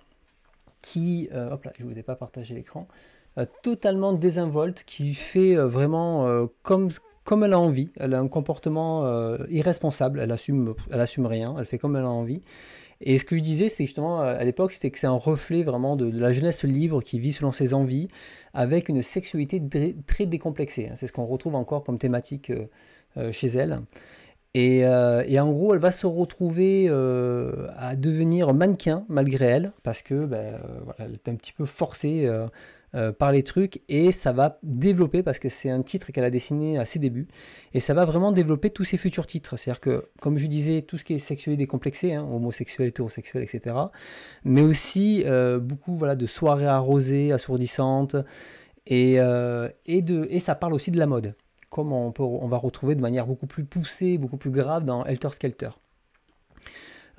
qui, hop là, je ne voulais pas partager l'écran, totalement désinvolte, qui fait vraiment comme, comme elle a envie, elle a un comportement irresponsable, elle assume, elle assume rien, elle fait comme elle a envie. Et ce que je disais, c'est justement euh, à l'époque, c'était que c'est un reflet vraiment de, la jeunesse libre qui vit selon ses envies, avec une sexualité très décomplexée. Hein. C'est ce qu'on retrouve encore comme thématique euh, euh, chez elle. Et, en gros, elle va se retrouver à devenir mannequin malgré elle, parce que ben, voilà, elle est un petit peu forcée euh, par les trucs et ça va développer parce que c'est un titre qu'elle a dessiné à ses débuts et ça va vraiment développer tous ses futurs titres. C'est-à-dire que, comme je disais, tout ce qui est et décomplexé, hein, homosexuel, hétérosexuel, etc. Mais aussi euh, beaucoup voilà, de soirées arrosées, assourdissantes euh, et, de, et ça parle aussi de la mode comme on, peut, on va retrouver de manière beaucoup plus poussée, beaucoup plus grave dans Helter Skelter.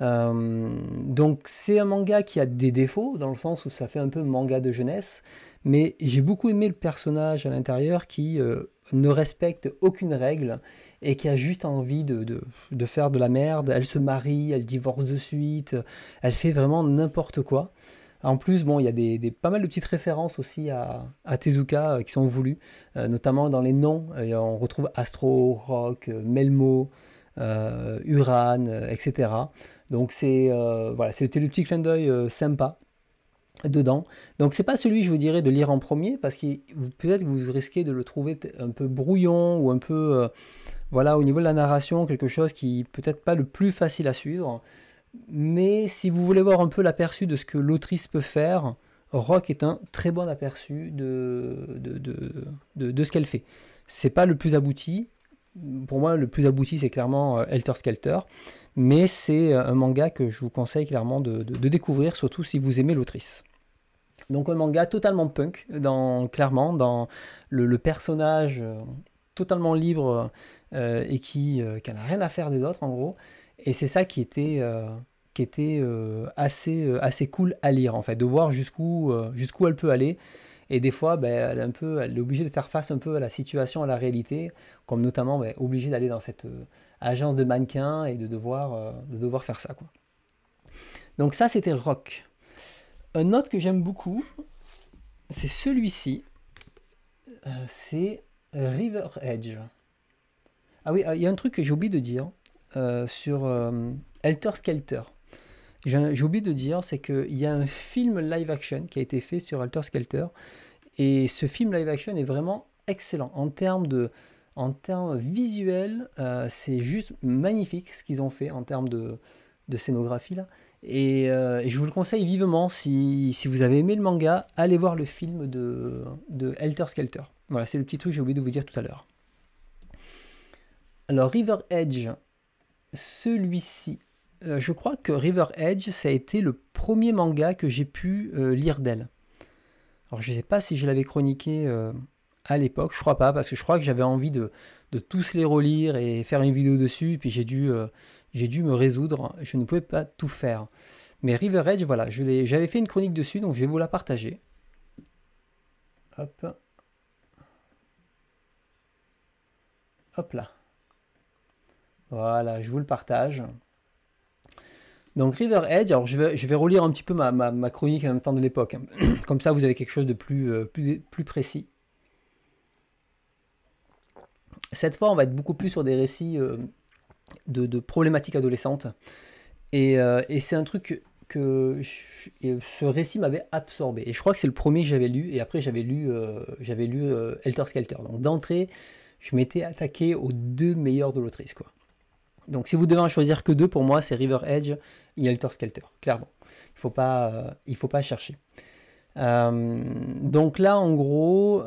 donc c'est un manga qui a des défauts dans le sens où ça fait un peu manga de jeunesse, mais j'ai beaucoup aimé le personnage à l'intérieur qui euh, ne respecte aucune règle et qui a juste envie de, faire de la merde. Elle se marie, elle divorce de suite, elle fait vraiment n'importe quoi. En plus, bon, il y a des, pas mal de petites références aussi à, à Tezuka euh, qui sont voulues, euh, notamment dans les noms. on retrouve Astro, Rock, Melmo, Uran, etc. Donc c'est c'était le petit clin d'œil sympa dedans. Donc c'est pas celui, je vous dirais, de lire en premier, parce que peut-être que vous risquez de le trouver un peu brouillon ou un peu, euh, voilà, au niveau de la narration, quelque chose qui peut-être pas le plus facile à suivre. Mais si vous voulez voir un peu l'aperçu de ce que l'autrice peut faire, Rock est un très bon aperçu de, de, ce qu'elle fait. C'est pas le plus abouti. Pour moi, le plus abouti, c'est clairement euh, Helter Skelter. Mais c'est euh, un manga que je vous conseille clairement de découvrir, surtout si vous aimez l'autrice. Donc un manga totalement punk, dans, clairement, dans le, personnage euh, totalement libre euh, et euh, qui, n'a rien à faire des autres en gros. Et c'est ça qui était, assez, assez cool à lire en fait, de voir jusqu'où elle peut aller. Et des fois, ben, elle, est un peu, elle est obligée de faire face un peu à la situation, à la réalité, comme notamment ben, obligée d'aller dans cette agence de mannequins et de devoir, faire ça. Quoi. Donc ça, c'était Rock. Un autre que j'aime beaucoup, c'est celui-ci. Euh, c'est River Edge. Ah oui, euh, il y a un truc que j'ai oublié de dire euh, sur alter Skelter. J'ai oublié de dire, c'est qu'il y a un film live action qui a été fait sur Alter Skelter. Et ce film live action est vraiment excellent. En termes, de, en visuels, c'est juste magnifique ce qu'ils ont fait en termes de, de scénographie. là. Euh, et, je vous le conseille vivement, si, vous avez aimé le manga, allez voir le film de, de Helter Skelter. Voilà, c'est le petit truc que j'ai oublié de vous dire tout à l'heure. Alors, River Edge, celui-ci. Euh, je crois que River Edge, ça a été le premier manga que j'ai pu euh, lire d'elle. Alors, je ne sais pas si je l'avais chroniqué à l'époque, je crois pas, parce que je crois que j'avais envie de, de, tous les relire et faire une vidéo dessus, puis j'ai dû j'ai dû me résoudre, je ne pouvais pas tout faire. Mais River Edge, voilà, j'avais fait une chronique dessus, donc je vais vous la partager. Hop. Hop là. Voilà, je vous le partage. Donc River Edge, alors je vais, relire un petit peu ma, chronique en même temps de l'époque. Hein. Comme ça, vous avez quelque chose de euh, plus, précis. Cette fois, on va être beaucoup plus sur des récits euh, de, problématiques adolescentes. Euh, et, c'est un truc que ce récit m'avait absorbé. Et je crois que c'est le premier que j'avais lu. Et après, j'avais lu, euh, j'avais lu euh, Skelter. Donc d'entrée, je m'étais attaqué aux deux meilleurs de l'autrice. Quoi. Donc si vous devez en choisir que deux, pour moi, c'est River Edge et Helter Skelter. Clairement. Il faut, pas, il faut pas chercher. donc là, en gros,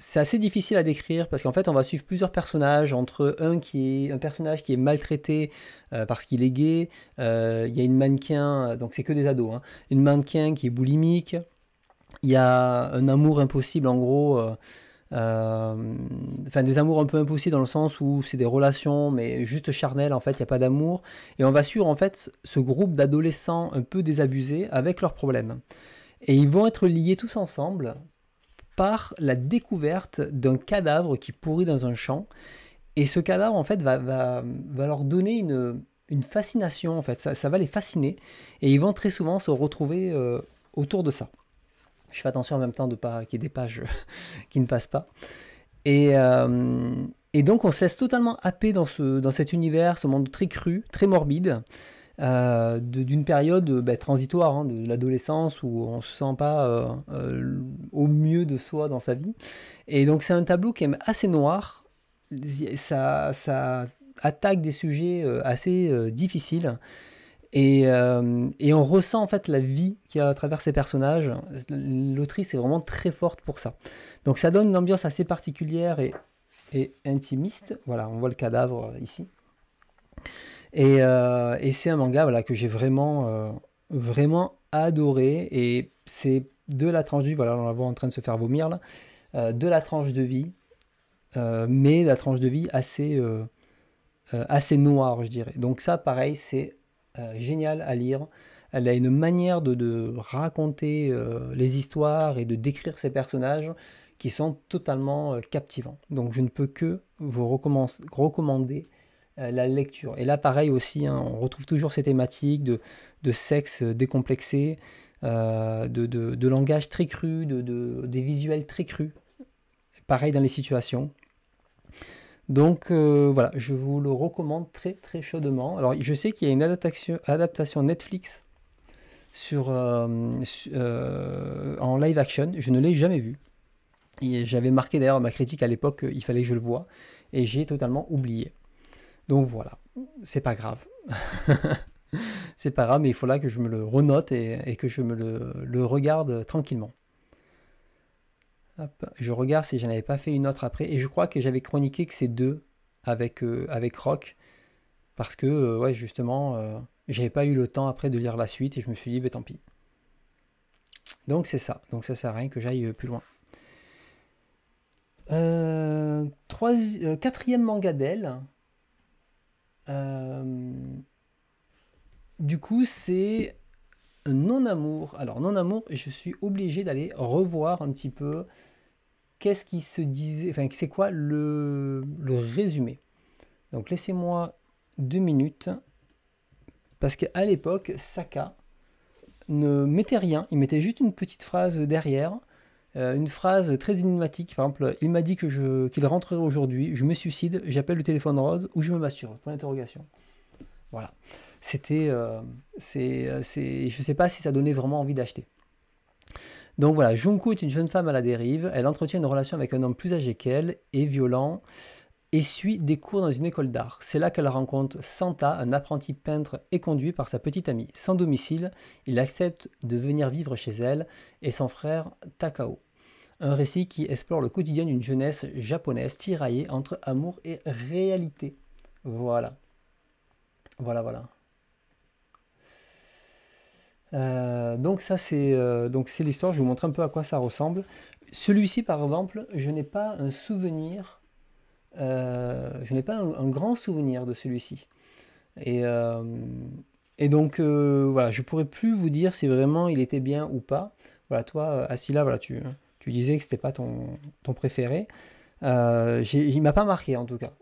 c'est assez difficile à décrire parce qu'en fait on va suivre plusieurs personnages entre un qui est un personnage qui est maltraité euh, parce qu'il est gay, euh, il y a une mannequin donc c'est que des ados, hein, une mannequin qui est boulimique, il y a un amour impossible en gros, euh, enfin des amours un peu impossibles dans le sens où c'est des relations mais juste charnelles en fait, il n'y a pas d'amour et on va suivre en fait ce groupe d'adolescents un peu désabusés avec leurs problèmes et ils vont être liés tous ensemble par la découverte d'un cadavre qui pourrit dans un champ. Et ce cadavre, en fait, va, leur donner une, fascination, en fait. Ça, va les fasciner. Et ils vont très souvent se retrouver euh, autour de ça. Je fais attention en même temps de pas qu'il y ait des pages qui ne passent pas. Euh, et, donc, on se laisse totalement happer dans, ce, dans cet univers, ce monde très cru, très morbide. Euh, d'une période euh, bah, transitoire, hein, de l'adolescence, où on se sent pas euh, au mieux de soi dans sa vie. Et donc c'est un tableau qui est assez noir, ça, ça attaque des sujets assez difficiles. Et, et, on ressent en fait la vie qui a à travers ces personnages. L'autrice est vraiment très forte pour ça. Donc ça donne une ambiance assez particulière et, et intimiste. Voilà, on voit le cadavre ici. Euh, et, c'est un manga que j'ai vraiment, euh, vraiment adoré. Et c'est de la tranche de vie, voilà, on la voit en train de se faire vomir là, euh, de la tranche de vie, mais la tranche de vie assez, assez noire, je dirais. Donc ça, pareil, c'est génial à lire. Elle a une manière de, de raconter les histoires et de décrire ses personnages qui sont totalement captivants. Donc je ne peux que vous recommander euh, la lecture. Et là, pareil aussi, hein, on retrouve toujours ces thématiques de, sexe euh, décomplexé, euh, de, langage très cru, de, des visuels très crus. Pareil dans les situations. Donc voilà, je vous le recommande très très chaudement. Alors je sais qu'il y a une adaptation, Netflix sur, en live action, je ne l'ai jamais vue. J'avais marqué d'ailleurs ma critique à l'époque, qu'il fallait que je le voie, et j'ai totalement oublié. Donc voilà, c'est pas grave. c'est pas grave, mais il faut là que je me le renote et, et que je me le, regarde tranquillement. je regarde si je n'avais pas fait une autre après. Et je crois que j'avais chroniqué que c'est deux avec, euh, avec Rock. Parce que, euh, ouais, justement, je euh, j'avais pas eu le temps après de lire la suite et je me suis dit, ben, tant pis. Donc c'est ça. Donc ça sert à rien que j'aille plus loin. quatrième manga d'elle, euh, du coup, c'est non-amour. Alors, non-amour, je suis obligé d'aller revoir un petit peu qu'est-ce qui se disait, enfin, c'est quoi le, le, résumé. Donc, laissez-moi deux minutes, parce qu'à l'époque, Saka ne mettait rien, il mettait juste une petite phrase derrière, euh, une phrase très énigmatique. Par exemple, il m'a dit que je, qu'il rentrerait aujourd'hui, je me suicide, j'appelle le téléphone Rhodes ou je me masturbe, Point d'interrogation. Voilà. C'était. Euh, euh, je ne sais pas si ça donnait vraiment envie d'acheter. Donc voilà, Junko est une jeune femme à la dérive. Elle entretient une relation avec un homme plus âgé qu'elle et violent et suit des cours dans une école d'art. C'est là qu'elle rencontre Santa, un apprenti peintre et conduit par sa petite amie. Sans domicile, il accepte de venir vivre chez elle et son frère Takao. Un récit qui explore le quotidien d'une jeunesse japonaise tiraillée entre amour et réalité. Voilà. Voilà, voilà. Euh, donc ça c'est euh, donc c'est l'histoire. Je vais vous montrer un peu à quoi ça ressemble. Celui-ci par exemple, je n'ai pas un souvenir euh, je n'ai pas un, grand souvenir de celui-ci. Et, euh, donc, euh, voilà, je pourrais plus vous dire si vraiment il était bien ou pas. Voilà, toi, Assila, voilà, tu, hein, tu disais que c'était pas ton, préféré. il m'a pas marqué en tout cas.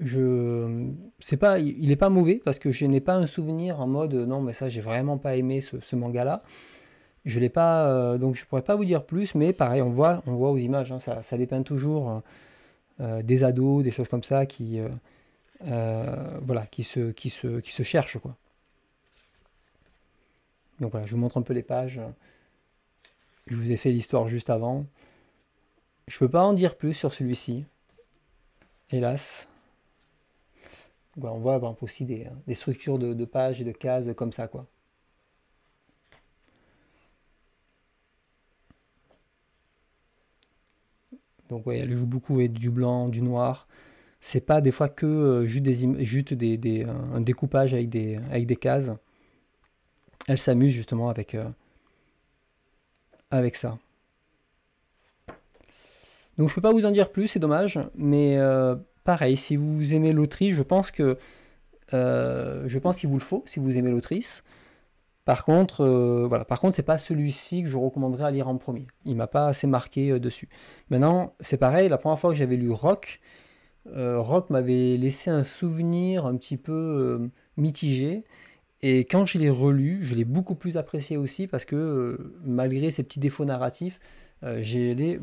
Je, c'est pas, il n'est pas mauvais parce que je n'ai pas un souvenir en mode non mais ça j'ai vraiment pas aimé ce, manga là. Je l'ai pas, donc je pourrais pas vous dire plus, mais pareil on voit, on voit aux images, hein, ça, ça, dépeint toujours euh, des ados, des choses comme ça qui, euh, euh, voilà, qui, se, qui, se, qui se cherchent. Quoi. Donc voilà, je vous montre un peu les pages. Je vous ai fait l'histoire juste avant. Je ne peux pas en dire plus sur celui-ci, hélas. on voit bah, par exemple, aussi hein, des, structures de, de, pages et de cases comme ça. quoi. Donc elle joue beaucoup avec du blanc, du noir. C'est pas des fois que euh, juste, des, des, un découpage avec des, avec des cases. Elle s'amuse justement avec, euh, avec ça. Donc je peux pas vous en dire plus, c'est dommage, mais euh, pareil, si vous aimez l'autrice, je pense que je pense qu'il vous le faut si vous aimez l'autrice. Par contre, ce euh, voilà. Par contre, c'est pas celui-ci que je recommanderais à lire en premier. Il m'a pas assez marqué euh, dessus. Maintenant, c'est pareil. La première fois que j'avais lu Rock, euh, Rock m'avait laissé un souvenir un petit peu mitigé. Et quand je l'ai relu, je l'ai beaucoup plus apprécié aussi parce que malgré ses petits défauts narratifs, j'ai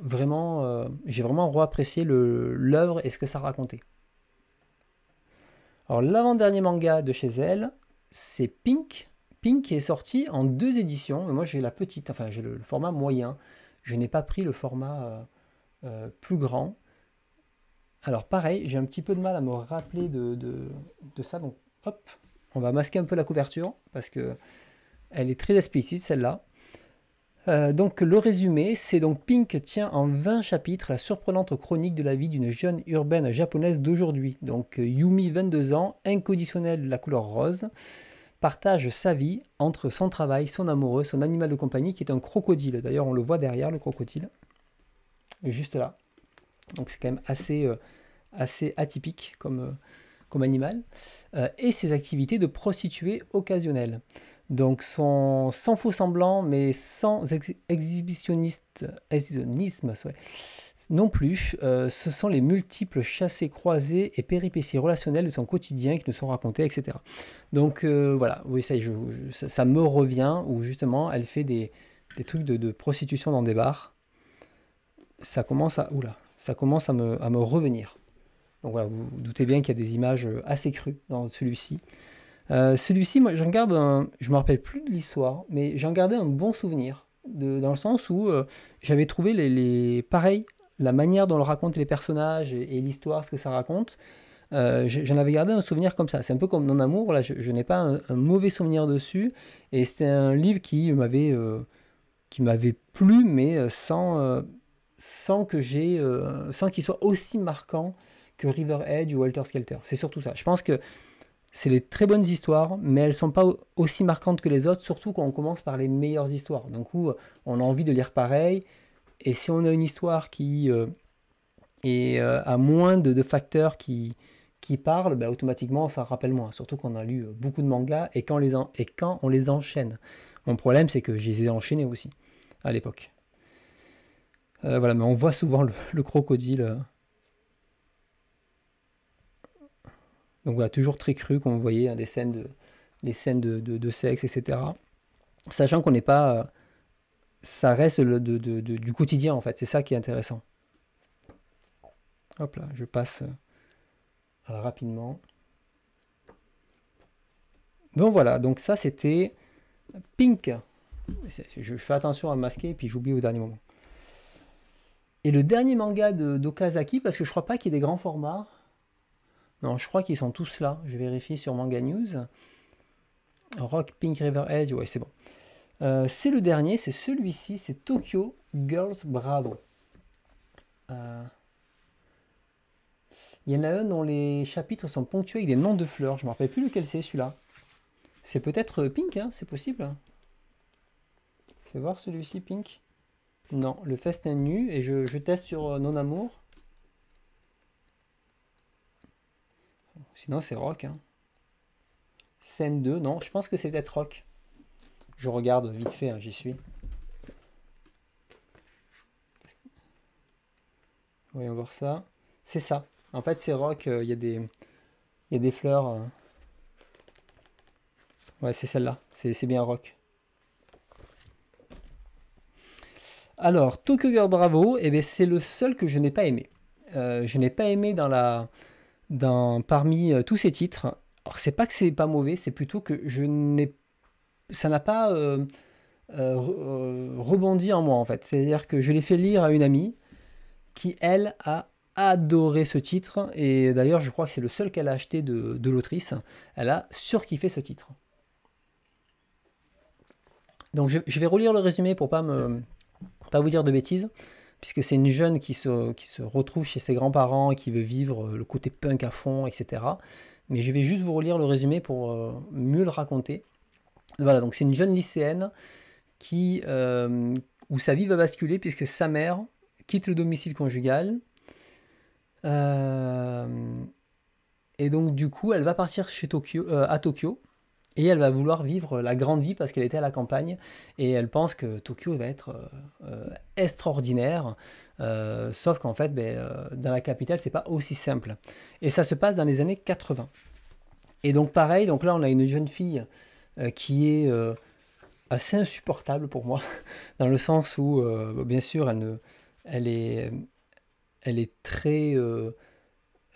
vraiment, j'ai vraiment reapprécié l'œuvre et ce que ça racontait. Alors l'avant-dernier manga de chez elle, c'est Pink. Pink qui est sorti en deux éditions. Moi, j'ai la petite, enfin, j'ai le, format moyen. Je n'ai pas pris le format euh, euh, plus grand. Alors, pareil, j'ai un petit peu de mal à me rappeler de, de, ça. Donc, hop, on va masquer un peu la couverture parce que elle est très explicite, celle-là. Euh, donc le résumé, c'est donc Pink tient en 20 chapitres la surprenante chronique de la vie d'une jeune urbaine japonaise d'aujourd'hui. Donc Yumi, 22 ans, inconditionnelle de la couleur rose, partage sa vie entre son travail, son amoureux, son animal de compagnie qui est un crocodile. D'ailleurs, on le voit derrière le crocodile, juste là. Donc c'est quand même assez, euh, assez atypique comme, euh, comme animal. et ses activités de prostituée occasionnelle donc sans faux semblant, mais sans exhibitionnisme non plus. Euh, ce sont les multiples chassés, croisés et péripéties relationnelles de son quotidien qui nous sont racontées, etc. Donc euh, voilà, ça, me revient, où justement elle fait des, trucs de, prostitution dans des bars. Ça commence à, ça commence à me, revenir. Donc voilà, vous doutez bien qu'il y a des images euh, assez crues dans celui-ci. Euh, celui-ci, moi, j'en garde un. Je me rappelle plus de l'histoire, mais j'en gardais un bon souvenir. dans le sens où euh, j'avais trouvé les, pareils, Pareil, la manière dont le raconte les personnages et, l'histoire, ce que ça raconte. Euh, j'en avais gardé un souvenir comme ça. C'est un peu comme Non Amour, là, je, n'ai pas un, mauvais souvenir dessus. Et c'était un livre qui m'avait qui m'avait plu, mais sans, sans que j'ai sans qu'il soit aussi marquant que River Edge ou Walter Skelter. C'est surtout ça. Je pense que c'est les très bonnes histoires, mais elles ne sont pas aussi marquantes que les autres, surtout quand on commence par les meilleures histoires. Donc euh, on a envie de lire pareil, et si on a une histoire qui a euh, est euh, à moins de, facteurs qui, qui parlent, ben, automatiquement, ça rappelle moins. Surtout qu'on a lu beaucoup de mangas et quand, les et quand on les enchaîne. Mon problème, c'est que je les ai enchaînés aussi, à l'époque. voilà, mais on voit souvent le crocodile Donc voilà, toujours très cru qu'on voyait hein, des scènes de, les scènes de, sexe, etc. Sachant qu'on n'est pas... Euh, ça reste le, du quotidien, en fait. C'est ça qui est intéressant. Hop là, je passe euh, rapidement. Donc voilà, donc ça c'était Pink. Je fais attention à me masquer et puis j'oublie au dernier moment. Et le dernier manga d'Okazaki, parce que je crois pas qu'il y ait des grands formats. Non, je crois qu'ils sont tous là. Je vérifie sur Manga News. Rock, Pink, River Edge, ouais, c'est bon. Euh, c'est le dernier, c'est celui-ci, c'est Tokyo Girls Bravo. Euh, il y en a un dont les chapitres sont ponctués avec des noms de fleurs. Je ne me rappelle plus lequel c'est celui-là. C'est peut-être euh, Pink, hein, c'est possible. Je voir celui-ci, Pink. Non, le festin nu et je, je teste sur Non Amour. Sinon, c'est rock. Hein. Scène 2, non, je pense que c'est peut-être rock. Je regarde vite fait, hein, j'y suis. Voyons voir ça. C'est ça. En fait, c'est rock, euh, il y, a des fleurs. Euh. Ouais, c'est celle-là. C'est bien rock. Alors, Tokyo Girl Bravo, eh ben, c'est le seul que je n'ai pas aimé. Euh, je n'ai pas aimé dans la, parmi euh, tous ces titres. Alors c'est pas que c'est pas mauvais, c'est plutôt que je n'ai, ça n'a pas euh, euh, rebondi en moi en fait. C'est-à-dire que je l'ai fait lire à une amie qui elle a adoré ce titre et d'ailleurs je crois que c'est le seul qu'elle a acheté de, de l'autrice. Elle a surkiffé ce titre. Donc je, vais relire le résumé pour pas me pas vous dire de bêtises puisque c'est une jeune qui se, qui se retrouve chez ses grands-parents et qui veut vivre euh, le côté punk à fond, etc. Mais je vais juste vous relire le résumé pour euh, mieux le raconter. Voilà, donc c'est une jeune lycéenne qui, euh, où sa vie va basculer puisque sa mère quitte le domicile conjugal. et donc du coup, elle va partir chez Tokyo, à Tokyo et elle va vouloir vivre la grande vie parce qu'elle était à la campagne et elle pense que Tokyo va être euh, euh, extraordinaire. Euh, sauf qu'en fait, ben, dans la capitale, c'est pas aussi simple. Et ça se passe dans les années 80. Et donc pareil, donc là on a une jeune fille qui est assez insupportable pour moi, dans le sens où bien sûr elle ne, elle est, elle est très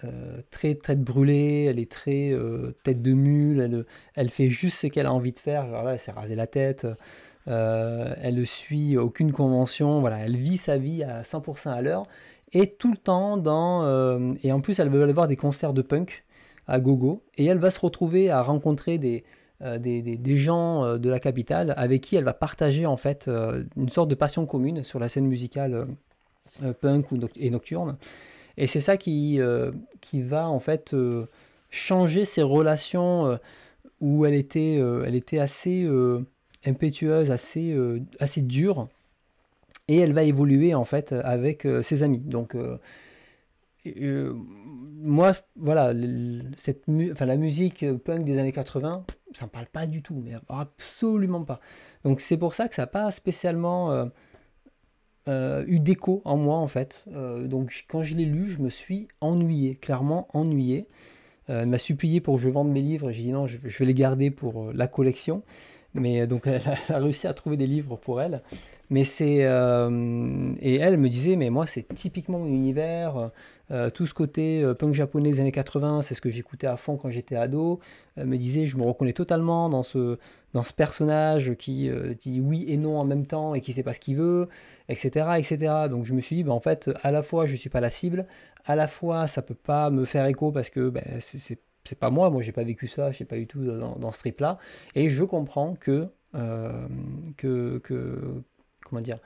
euh, très très tête brûlée, elle est très euh, tête de mule, elle, fait juste ce qu'elle a envie de faire. elle s'est rasée la tête, euh, elle ne suit aucune convention, voilà, elle vit sa vie à 100% à l'heure et tout le temps dans. et en plus, elle veut aller voir des concerts de punk à gogo et elle va se retrouver à rencontrer des. gens de la capitale avec qui elle va partager en fait une sorte de passion commune sur la scène musicale punk et nocturne. Et c'est ça qui, euh, qui va en fait euh, changer ses relations euh, où elle était, elle était assez impétueuse, assez, assez dure. Et elle va évoluer en fait avec ses amis. Donc moi, voilà, cette enfin, la musique punk des années 80, ça me parle pas du tout, mais absolument pas. Donc c'est pour ça que ça n'a pas spécialement euh, eu d'écho en moi en fait. Euh, donc quand je l'ai lu, je me suis ennuyé, clairement ennuyé. Euh, elle m'a supplié pour que je vende mes livres. J'ai dit non, je, vais les garder pour la collection. Mais donc elle a, réussi à trouver des livres pour elle. Mais c'est euh, et elle me disait mais moi c'est typiquement mon univers, euh, euh, tout ce côté punk japonais des années 80, c'est ce que j'écoutais à fond quand j'étais ado. Elle me disait je me reconnais totalement dans ce dans ce personnage qui dit oui et non en même temps et qui sait pas ce qu'il veut, etc etc. Donc je me suis dit ben, en fait à la fois je suis pas la cible, à la fois ça peut pas me faire écho parce que bah, c'est pas moi, moi j'ai pas vécu ça, je sais pas du tout dans, ce trip là, et je comprends que que, que, comment dire,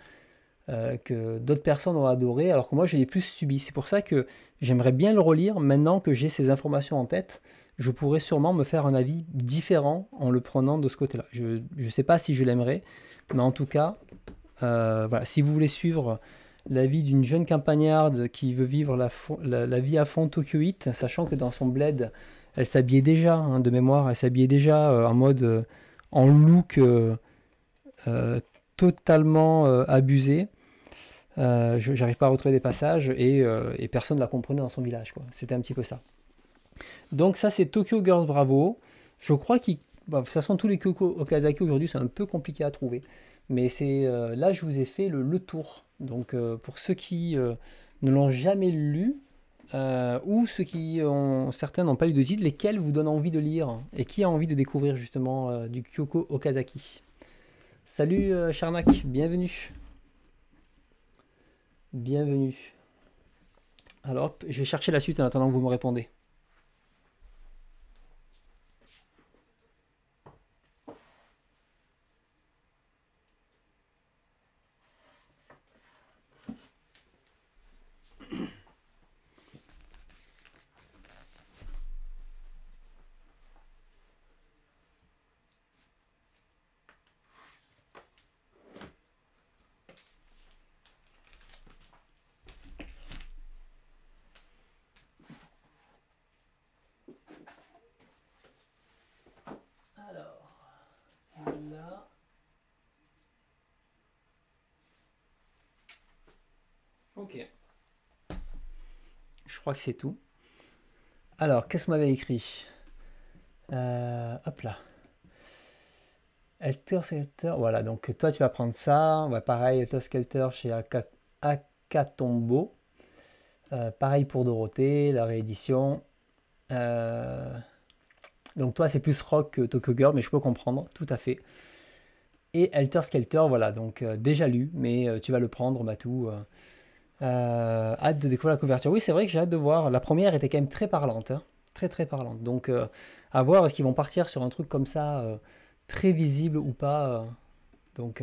euh, que d'autres personnes ont adoré, alors que moi je l'ai plus subi. C'est pour ça que j'aimerais bien le relire. Maintenant que j'ai ces informations en tête, je pourrais sûrement me faire un avis différent en le prenant de ce côté-là. Je ne sais pas si je l'aimerais, mais en tout cas, euh, voilà, si vous voulez suivre la vie d'une jeune campagnarde qui veut vivre la, la, vie à fond 8 sachant que dans son bled, elle s'habillait déjà, hein, de mémoire, elle s'habillait déjà euh, en mode, en look totalement euh, abusé. Euh, j'arrive pas à retrouver des passages euh, et, personne ne la comprenait dans son village. C'était un petit peu ça. Donc ça c'est Tokyo Girls Bravo. Je crois que... Bah, de tous les Kyoko Okazaki aujourd'hui c'est un peu compliqué à trouver. Mais c'est là je vous ai fait le, le tour. Donc pour ceux qui ne l'ont jamais lu ou ceux qui ont... Certains n'ont pas lu de titre, lesquels vous donnent envie de lire et qui a envie de découvrir justement du Kyoko Okazaki. Salut euh, Charnac, bienvenue. Bienvenue. Alors, je vais chercher la suite en attendant que vous me répondez. crois que c'est tout. Alors, qu'est-ce qu'on avait écrit euh, Hop là. Alter Skelter. Voilà, donc toi, tu vas prendre ça. va pareil, Helter Skelter chez Akatombo. Euh, pareil pour Dorothée, la réédition. Euh, donc toi, c'est plus rock que Tokyo Girl, mais je peux comprendre, tout à fait. Et Alter Skelter, voilà, donc déjà lu, mais tu vas le prendre, tout euh, hâte de découvrir la couverture. Oui, c'est vrai que j'ai hâte de voir. La première était quand même très parlante. Hein. Très, très parlante. Donc, euh, à voir, est-ce qu'ils vont partir sur un truc comme ça, euh, très visible ou pas. donc.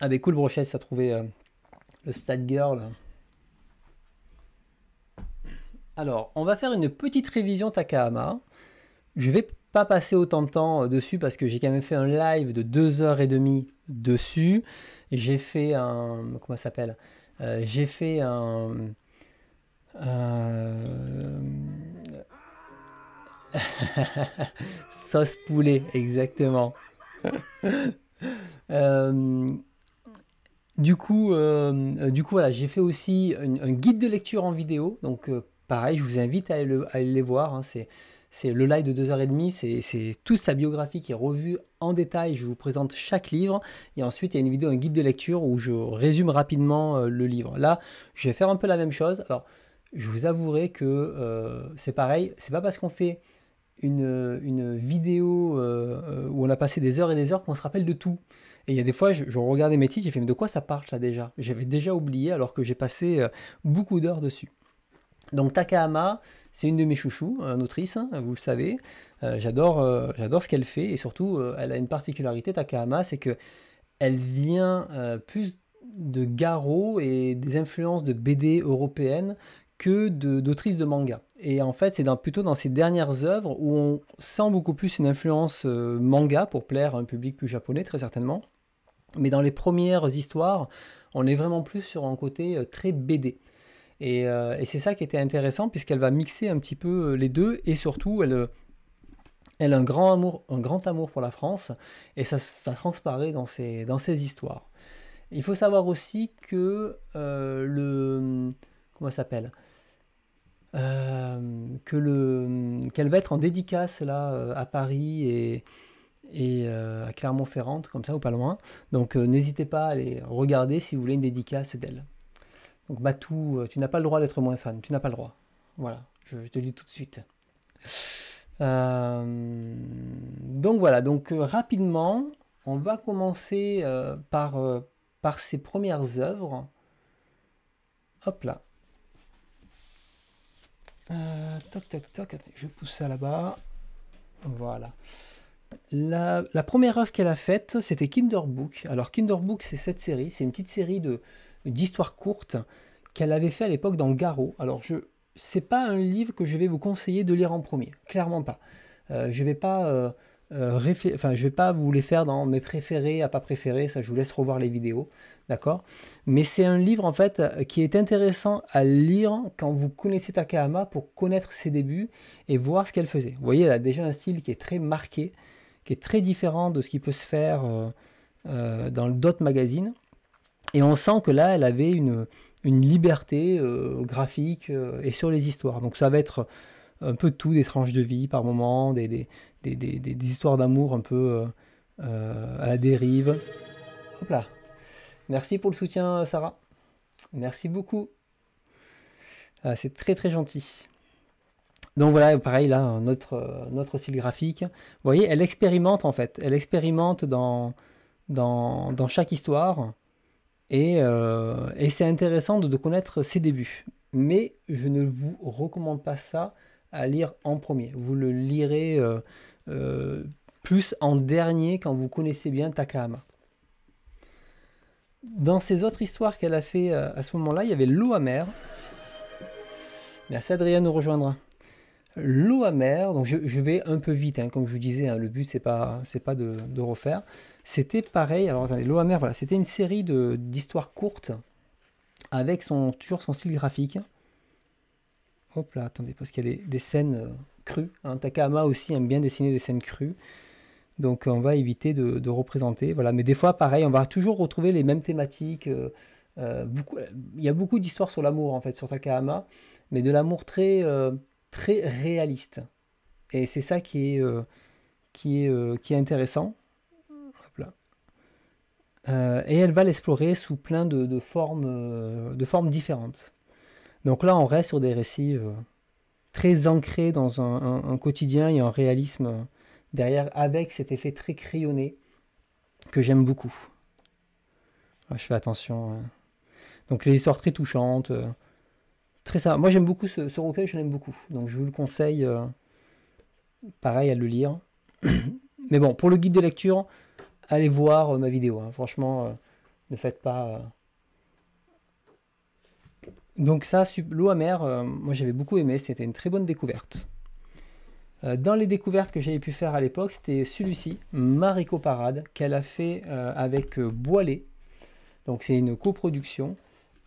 Ah, cool, brochette ça trouvé le Stade Girl. Alors, on va faire une petite révision Takahama. Je vais pas passer autant de temps euh, dessus parce que j'ai quand même fait un live de deux heures et demie dessus. J'ai fait un. Comment ça s'appelle euh, J'ai fait un. Euh, sauce poulet, exactement. Du coup, du coup, voilà, j'ai fait aussi un guide de lecture en vidéo. Donc, pareil, je vous invite à aller, les voir. Hein. c'est c'est le live de 2h30, c'est toute sa biographie qui est revue en détail. Je vous présente chaque livre. Et ensuite, il y a une vidéo, un guide de lecture où je résume rapidement euh, le livre. Là, je vais faire un peu la même chose. Alors, je vous avouerai que euh, c'est pareil. C'est pas parce qu'on fait une, vidéo euh, où on a passé des heures et des heures qu'on se rappelle de tout. Et il y a des fois, je, je regardais mes titres, j'ai fait, mais de quoi ça parle ça déjà J'avais déjà oublié alors que j'ai passé beaucoup d'heures dessus. Donc Takahama, c'est une de mes chouchous, une autrice, hein, vous le savez. Euh, j'adore, euh, j'adore ce qu'elle fait et surtout, euh, elle a une particularité, Takahama, c'est que elle vient plus de Garo et des influences de BD européennes que d'autrices de, manga. Et en fait, c'est plutôt dans ses dernières œuvres où on sent beaucoup plus une influence manga pour plaire à un public plus japonais, très certainement. Mais dans les premières histoires, on est vraiment plus sur un côté très BD. Euh, et, c'est ça qui était intéressant, puisqu'elle va mixer un petit peu euh, les deux, et surtout, euh, elle, a un grand amour, un grand amour pour la France, et ça, ça transparaît dans ses, dans ses histoires. Il faut savoir aussi que le... Comment s'appelle que le qu'elle va être en dédicace là à Paris et, et à Clermont-Ferrand, comme ça ou pas loin. Donc n'hésitez pas à aller regarder si vous voulez une dédicace d'elle. Donc Matou, euh, tu n'as pas le droit d'être moins fan, tu n'as pas le droit. Voilà, je, te le dis tout de suite. Euh, donc voilà, donc euh, rapidement, on va commencer par, par ses premières œuvres. Hop là. toc toc toc, je pousse ça là-bas. Voilà. La, première œuvre qu'elle a faite, c'était Book. Alors Kinder Book, c'est cette série, c'est une petite série de, d'histoire courte qu'elle avait fait à l'époque dans le Garo. Alors, je n'est pas un livre que je vais vous conseiller de lire en premier, clairement pas. Euh, je vais pas euh, euh, je vais pas vous les faire dans mes préférés à pas préférés, ça je vous laisse revoir les vidéos, d'accord Mais c'est un livre en fait qui est intéressant à lire quand vous connaissez Takahama pour connaître ses débuts et voir ce qu'elle faisait. Vous voyez, elle a déjà un style qui est très marqué, qui est très différent de ce qui peut se faire dans d'autres magazines. Et on sent que là, elle avait une, liberté euh, graphique euh, et sur les histoires. Donc ça va être un peu tout, des tranches de vie par moment, des, histoires d'amour un peu euh, à la dérive. Hop là. Merci pour le soutien, Sarah. Merci beaucoup. Ah, c'est très très gentil. Donc voilà, pareil là, notre, style graphique. Vous voyez, elle expérimente en fait. Elle expérimente dans chaque histoire euh, et, c'est intéressant de, connaître ses débuts. Mais je ne vous recommande pas ça à lire en premier. Vous le lirez euh, euh, plus en dernier quand vous connaissez bien Takahama. Dans ces autres histoires qu'elle a fait à ce moment-là, il y avait L'eau amère. Merci Adrien nous rejoindra. L'eau amère, donc je, vais un peu vite, hein, comme je vous disais, hein, le but c'est pas, pas de refaire. C'était pareil, alors attendez, l'eau voilà, c'était une série de d'histoires courtes avec son, toujours son style graphique. Hop là, attendez, parce qu'il y a des, scènes euh, crues. Hein. Takahama aussi aime bien dessiner des scènes crues. Donc on va éviter de, représenter. Voilà. Mais des fois, pareil, on va toujours retrouver les mêmes thématiques. Euh, euh, beaucoup, il y a beaucoup d'histoires sur l'amour, en fait, sur Takahama, mais de l'amour très, très réaliste. Et c'est ça qui est, qui est, qui est intéressant. Euh, et elle va l'explorer sous plein de, formes, euh, de formes différentes. Donc là, on reste sur des récits euh, très ancrés dans un, quotidien et un réalisme derrière, avec cet effet très crayonné que j'aime beaucoup. je fais attention. Hein. Donc les histoires très touchantes, très ça. Moi, j'aime beaucoup ce, ce, recueil, je l'aime beaucoup. Donc je vous le conseille, pareil, à le lire. Mais bon, pour le guide de lecture, allez voir euh, ma vidéo. Hein. Franchement, euh, ne faites pas. Euh. Donc ça, l'eau amère, moi j'avais beaucoup aimé, c'était une très bonne découverte. dans les découvertes que j'avais pu faire à l'époque, c'était celui-ci, Marico Parade, qu'elle a fait avec Boilé. Donc c'est une coproduction.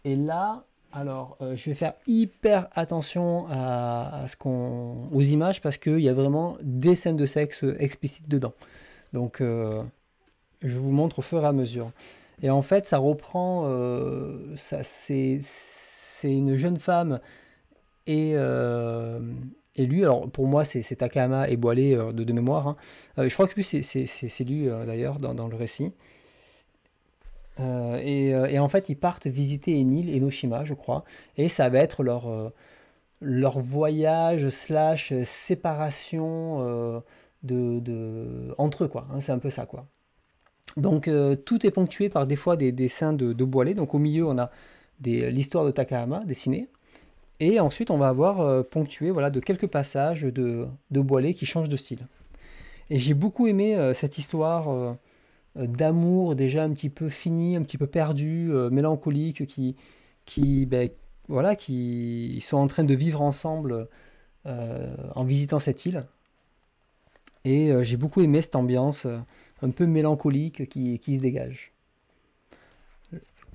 Et là, alors, je vais faire hyper attention à, ce aux images parce qu'il y a vraiment des scènes de sexe explicites dedans. Donc, je vous montre au fur et à mesure. Et en fait, ça reprend. Euh, ça, c'est, une jeune femme et, euh, et lui. Alors pour moi, c'est, Takama Takahama et Boilé euh, de, mémoire. Hein. je crois que c'est, lui d'ailleurs dans, le récit. Et, en fait, ils partent visiter enil Enoshima, je crois. Et ça va être leur, leur voyage slash séparation de, entre eux, quoi. Hein. c'est un peu ça, quoi. Donc euh, tout est ponctué par des fois des dessins de, de Donc au milieu, on a l'histoire de Takahama dessinée. Et ensuite, on va avoir euh, ponctué voilà, de quelques passages de, de qui changent de style. Et j'ai beaucoup aimé euh, cette histoire d'amour déjà un petit peu fini, un petit peu perdu, mélancolique, qui, ben, voilà, qui sont en train de vivre ensemble en visitant cette île. Et j'ai beaucoup aimé cette ambiance un peu mélancolique qui, se dégage.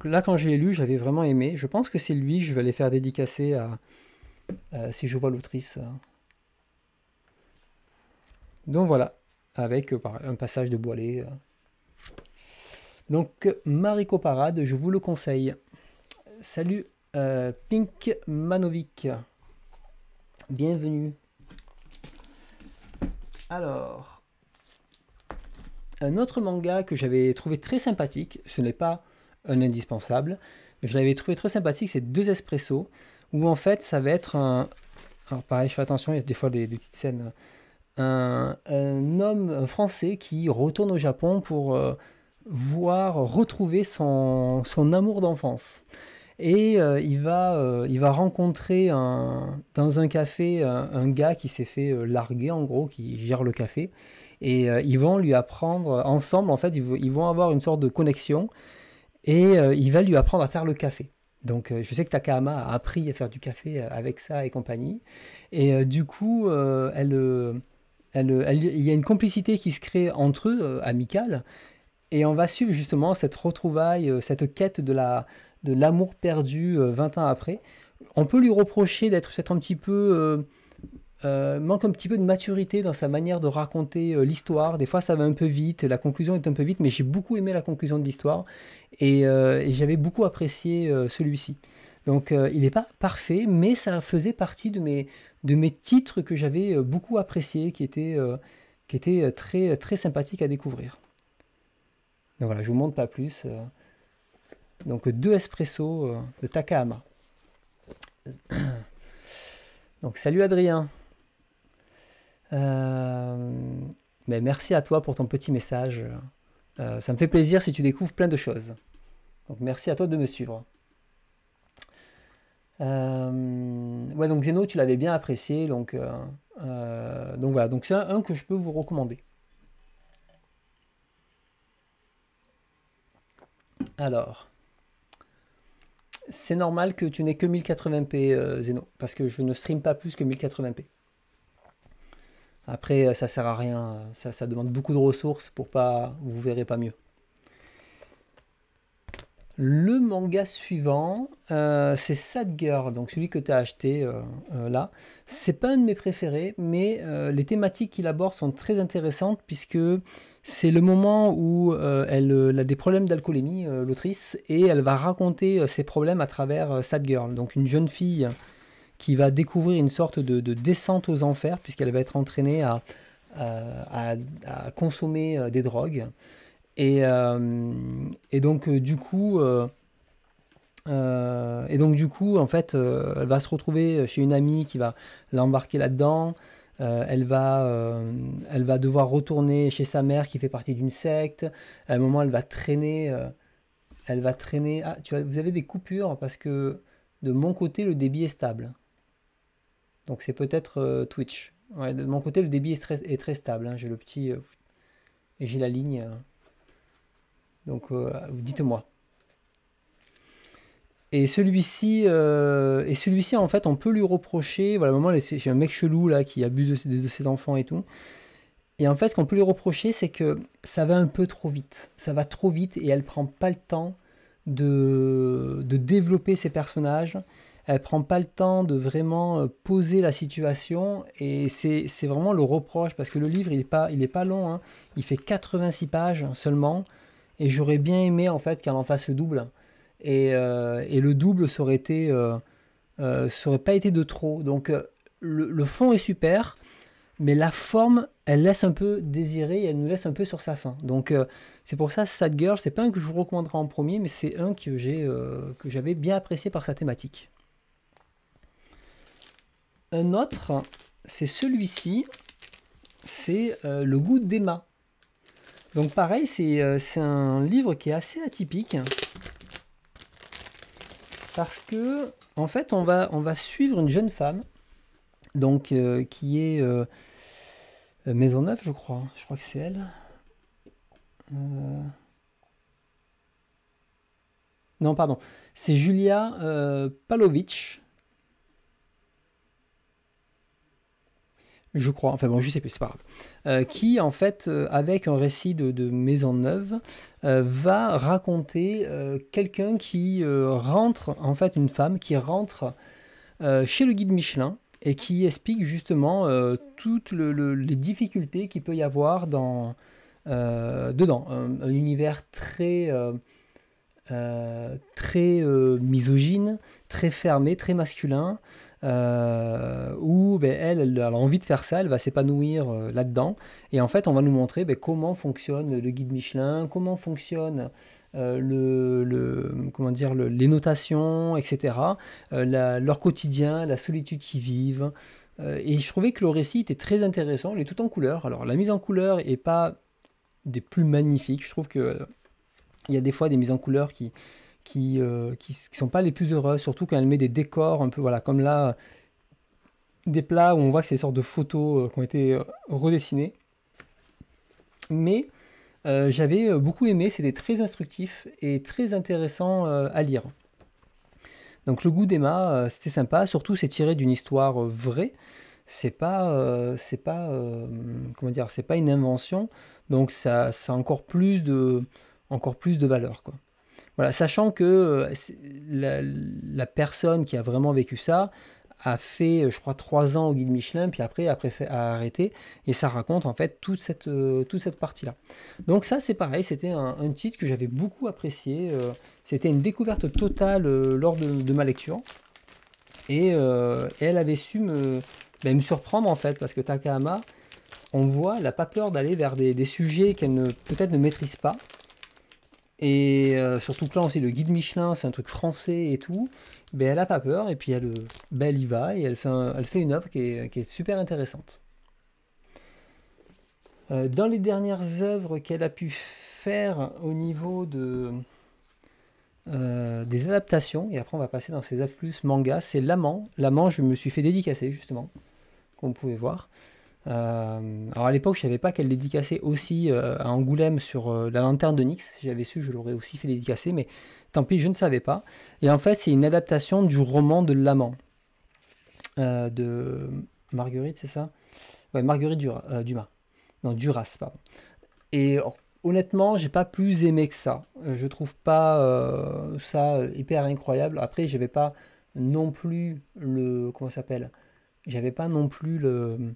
Là, quand j'ai lu, j'avais vraiment aimé. Je pense que c'est lui, je vais aller faire dédicacer à, si je vois l'autrice. Donc voilà, avec euh, un passage de Boilet. Euh. Donc, Marie Parade, je vous le conseille. Salut euh, Pink Manovic. Bienvenue. Alors, un autre manga que j'avais trouvé très sympathique, ce n'est pas un indispensable, mais je l'avais trouvé très sympathique, c'est Deux Espressos, où en fait ça va être un... Alors pareil, je fais attention, il y a des fois des, petites scènes. Un, homme français qui retourne au Japon pour euh, voir retrouver son, son amour d'enfance. Et euh, il, va, euh, il va rencontrer un, dans un café un, un gars qui s'est fait larguer, en gros, qui gère le café, et euh, ils vont lui apprendre ensemble, en fait, ils, vont avoir une sorte de connexion et euh, il va lui apprendre à faire le café. Donc euh, je sais que Takahama a appris à faire du café avec ça et compagnie. Et du coup, elle, il y a une complicité qui se crée entre eux, amicale. Et on va suivre justement cette retrouvaille, cette quête de de l'amour perdu 20 ans après. On peut lui reprocher d'être peut-être un petit peu euh, manque un petit peu de maturité dans sa manière de raconter euh, l'histoire. Des fois, ça va un peu vite, la conclusion est un peu vite, mais j'ai beaucoup aimé la conclusion de l'histoire et, euh, j'avais beaucoup apprécié celui-ci. Donc, il n'est pas parfait, mais ça faisait partie de mes, de mes titres que j'avais beaucoup appréciés, qui étaient, qui très, très sympathiques à découvrir. Donc voilà, je vous montre pas plus. Donc, deux espressos de Takahama. Donc, salut Adrien mais euh, ben, merci à toi pour ton petit message. Euh, ça me fait plaisir si tu découvres plein de choses. Donc merci à toi de me suivre. Euh, ouais, donc Zeno, tu l'avais bien apprécié, donc, donc voilà, donc c'est un, un, que je peux vous recommander. Alors, c'est normal que tu n'aies que 1080p Zeno, parce que je ne stream pas plus que 1080p. Après, euh, ça sert à rien. Euh, ça, demande beaucoup de ressources pour pas. Vous verrez pas mieux. Le manga suivant, euh, c'est Sad Girl, donc celui que tu as acheté là. C'est pas un de mes préférés, mais les thématiques qu'il aborde sont très intéressantes puisque c'est le moment où elle, elle, a des problèmes d'alcoolémie, l'autrice, et elle va raconter ses problèmes à travers Sad Girl, donc une jeune fille qui va découvrir une sorte de, descente aux enfers, puisqu'elle va être entraînée à, consommer euh, des drogues. Et, euh, donc, euh, du coup. et donc du coup, en fait, elle va se retrouver chez une amie qui va l'embarquer là-dedans. elle, va, elle va devoir retourner chez sa mère qui fait partie d'une secte. À un moment, elle va traîner. elle va traîner. Ah, tu vois vous avez des coupures parce que de mon côté, le débit est stable. Donc c'est peut-être euh, Twitch. de mon côté, le débit est très, stable. Hein. J'ai le petit... Euh, et j'ai la ligne. Euh. donc dites-moi. Et celui-ci, et celui-ci en fait, on peut lui reprocher. Voilà, j'ai un mec chelou là qui abuse de, ses enfants et tout. Et en fait, ce qu'on peut lui reprocher, c'est que ça va un peu trop vite. Ça va trop vite et elle prend pas le temps de, de développer ses personnages, elle prend pas le temps de vraiment euh, poser la situation et c'est vraiment le reproche parce que le livre il est pas il est pas long hein. il fait 86 pages seulement et j'aurais bien aimé en fait qu'elle en fasse le double et, euh, et le double serait été euh, serait pas été de trop donc le, le, fond est super mais la forme elle laisse un peu désirer et elle nous laisse un peu sur sa fin donc c'est pour ça Sad Girl c'est pas un que je vous recommanderai en premier mais c'est un que j'ai que j'avais bien apprécié par sa thématique un autre, c'est celui-ci, c'est euh, Le goût d'Emma. Donc pareil, euh, c'est un livre qui est assez atypique, parce que, en fait, on va, on va suivre une jeune femme, donc euh, qui est Maisonneuve, je crois, je crois que c'est elle. Non, pardon, c'est Julia Palovitch. je crois, enfin bon, je sais plus, c'est pas grave, euh, qui en fait, euh, avec un récit de, maison neuve, euh, va raconter quelqu'un qui rentre, en fait, une femme qui rentre chez le guide Michelin et qui explique justement toutes les difficultés qu'il peut y avoir dans, dedans. Un, univers très. très misogyne, très fermé, très masculin, euh, où ben, elle, elle, a envie de faire ça, elle va s'épanouir euh, là-dedans. Et en fait, on va nous montrer ben, comment fonctionne le guide Michelin, comment fonctionne euh, le, comment dire, les notations, etc. leur quotidien, la solitude qu'ils vivent. et je trouvais que le récit était très intéressant, il est tout en couleur. Alors la mise en couleur est pas des plus magnifiques, je trouve que il y a des fois des mises en couleur qui, qui ne euh, sont pas les plus heureuses, surtout quand elle met des décors un peu, voilà, comme là, des plats où on voit que c'est des sortes de photos euh, qui ont été euh, redessinées. Mais j'avais beaucoup aimé, c'était très instructif et très intéressant à lire. Donc le goût d'Emma, c'était sympa, surtout c'est tiré d'une histoire vraie. C'est pas, c'est pas, comment dire, c'est pas une invention, donc ça, ça a encore plus de, encore plus de valeur, quoi sachant que euh, la, personne qui a vraiment vécu ça a fait, euh, je crois, trois ans au guide Michelin, puis après a, arrêté, et ça raconte en fait toute cette, euh, toute cette partie-là. Donc ça, c'est pareil, c'était un, titre que j'avais beaucoup apprécié, c'était une découverte totale lors de, ma lecture, et elle avait su ben, me, surprendre en fait, parce que Takahama, on voit, elle n'a pas peur d'aller vers des, des sujets qu'elle peut-être ne maîtrise pas, et euh, surtout que là, aussi, le guide Michelin, c'est un truc français et tout. mais ben, elle a pas peur, et puis elle, euh, ben, y va, et elle fait, une œuvre qui est, super intéressante. Euh, dans les dernières œuvres qu'elle a pu faire au niveau des adaptations, et après on va passer dans ses œuvres plus manga, c'est L'Amant. L'Amant, je me suis fait dédicacer justement, comme vous pouvez voir. Euh, alors à l'époque, je savais pas qu'elle dédicaçait aussi euh, à Angoulême sur euh, la lanterne de Nix. Si j'avais su, je l'aurais aussi fait dédicacer, mais tant pis, je ne savais pas. Et en fait, c'est une adaptation du roman de l'amant de Marguerite, c'est ça Ouais, Marguerite Dura, Dumas. Non, Duras, pardon. Et honnêtement honnêtement, j'ai pas plus aimé que ça. Je trouve pas ça hyper incroyable. Après, je n'avais pas non plus le. Comment ça s'appelle J'avais pas non plus le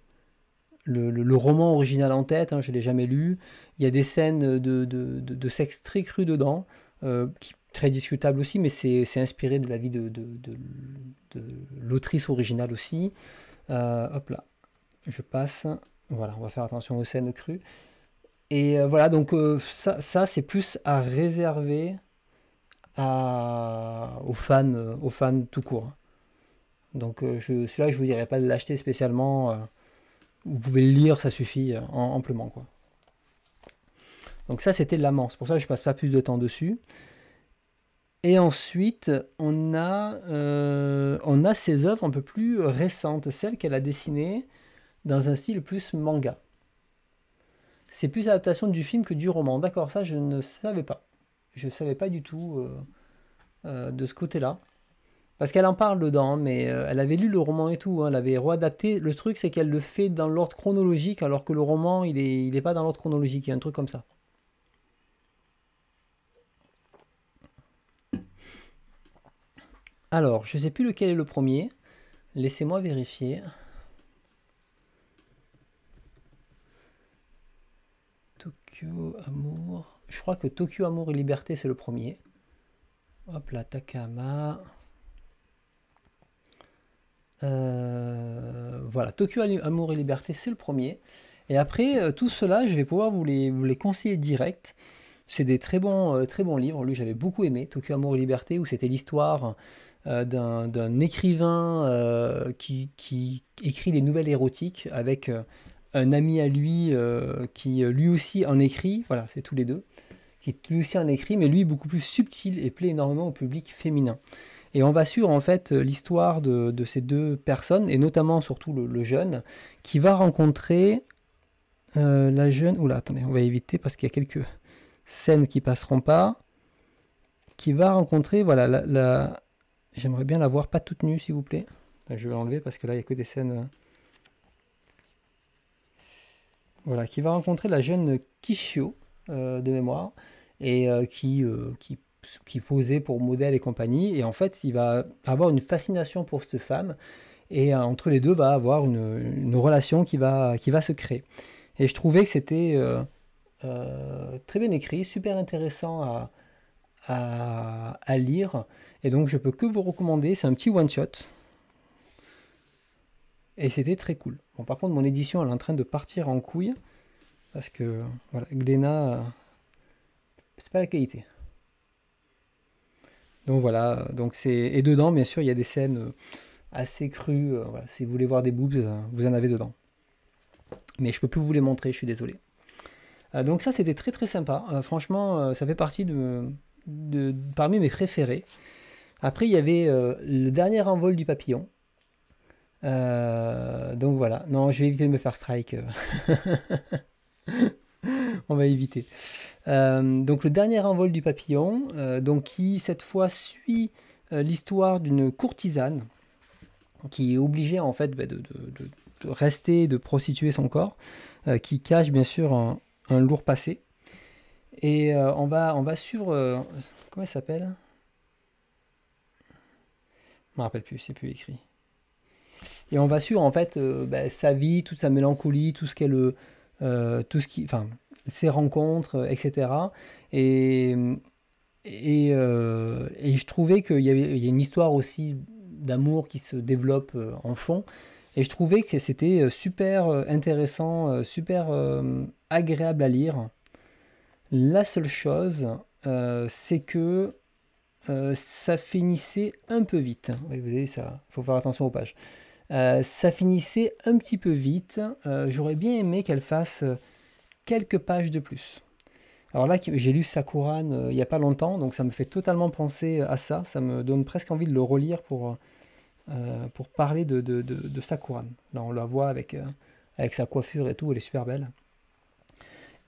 le, roman original en tête, hein, je ne l'ai jamais lu. Il y a des scènes de, sexe très cru dedans, euh, qui, très discutable aussi, mais c'est inspiré de la vie de, l'autrice originale aussi. Euh, hop là, je passe. Voilà, on va faire attention aux scènes crues. Et euh, voilà, donc ça, ça c'est plus à réserver aux, fans, aux fans tout court. Donc celui-là, je ne vous dirais pas de l'acheter spécialement vous pouvez le lire, ça suffit euh, amplement. Quoi. Donc ça, c'était l'amant. C'est pour ça que je passe pas plus de temps dessus. Et ensuite, on a, euh, on a ses œuvres un peu plus récentes, celles qu'elle a dessinées dans un style plus manga. C'est plus adaptation du film que du roman. D'accord, ça, je ne savais pas. Je ne savais pas du tout euh, de ce côté-là. Parce qu'elle en parle dedans, mais euh, elle avait lu le roman et tout, hein, elle avait réadapté. Le truc, c'est qu'elle le fait dans l'ordre chronologique, alors que le roman, il n'est il pas dans l'ordre chronologique, il y a un truc comme ça. Alors, je ne sais plus lequel est le premier. Laissez-moi vérifier. Tokyo Amour. Je crois que Tokyo Amour et Liberté, c'est le premier. Hop là, Takama. Euh, voilà, Tokyo Amour et Liberté, c'est le premier. Et après, euh, tout cela, je vais pouvoir vous les, conseiller direct. C'est des très bons, euh, très bons livres. Lui, j'avais beaucoup aimé, Tokyo Amour et Liberté, où c'était l'histoire d'un écrivain qui, qui, écrit des nouvelles érotiques avec un ami à lui qui lui aussi en écrit. Voilà, c'est tous les deux. Qui lui aussi en écrit, mais lui beaucoup plus subtil et plaît énormément au public féminin. Et on va suivre en fait l'histoire de, ces deux personnes, et notamment surtout le, jeune, qui va rencontrer euh, la jeune... Oula, attendez, on va éviter parce qu'il y a quelques scènes qui passeront pas. Qui va rencontrer, voilà, la... la... J'aimerais bien la voir pas toute nue, s'il vous plaît. Je vais l'enlever parce que là, il n'y a que des scènes... Voilà, qui va rencontrer la jeune Kishio, euh, de mémoire, et euh, qui, qui qui posait pour modèle et compagnie. Et en fait, il va avoir une fascination pour cette femme. Et euh, entre les deux, va avoir une, relation qui va, qui va se créer. Et je trouvais que c'était euh, euh, très bien écrit, super intéressant à, lire. Et donc, je peux que vous recommander. C'est un petit one-shot. Et c'était très cool. Bon, par contre, mon édition, elle est en train de partir en couille. Parce que, voilà, Glénat, c'est pas la qualité. Donc voilà, donc c'est et dedans bien sûr il y a des scènes euh, assez crues. Euh, si vous voulez voir des boobs, euh, vous en avez dedans. Mais je peux plus vous les montrer, je suis désolé. donc ça c'était très très sympa. franchement, ça fait partie de, de, parmi mes préférés. Après il y avait le dernier envol du papillon. donc voilà. Non, je vais éviter de me faire strike. on va éviter. Euh, donc le dernier envol du papillon, euh, donc qui cette fois suit euh, l'histoire d'une courtisane qui est obligée en fait bah, de, rester, de prostituer son corps, qui cache bien sûr un, lourd passé. Et on, va, on va suivre... comment elle s'appelle Je me rappelle plus, c'est plus écrit. Et on va suivre en fait bah, sa vie, toute sa mélancolie, tout ce qu'elle... tout ce qui... Enfin, ses rencontres, euh, etc. Et, et, euh, et je trouvais qu'il y, avait, y a une histoire aussi d'amour qui se développe euh, en fond. Et je trouvais que c'était super intéressant, super agréable à lire. La seule chose, c'est que ça finissait un peu vite. vous voyez, ça, faut faire attention aux pages. ça finissait un petit peu vite. J'aurais bien aimé qu'elle fasse quelques pages de plus. Alors là, j'ai lu Sakuran euh, il n'y a pas longtemps, donc ça me fait totalement penser euh, à ça. Ça me donne presque envie de le relire pour, euh, pour parler de, de, de, Sakuran. Là, on la voit avec, avec sa coiffure et tout, elle est super belle.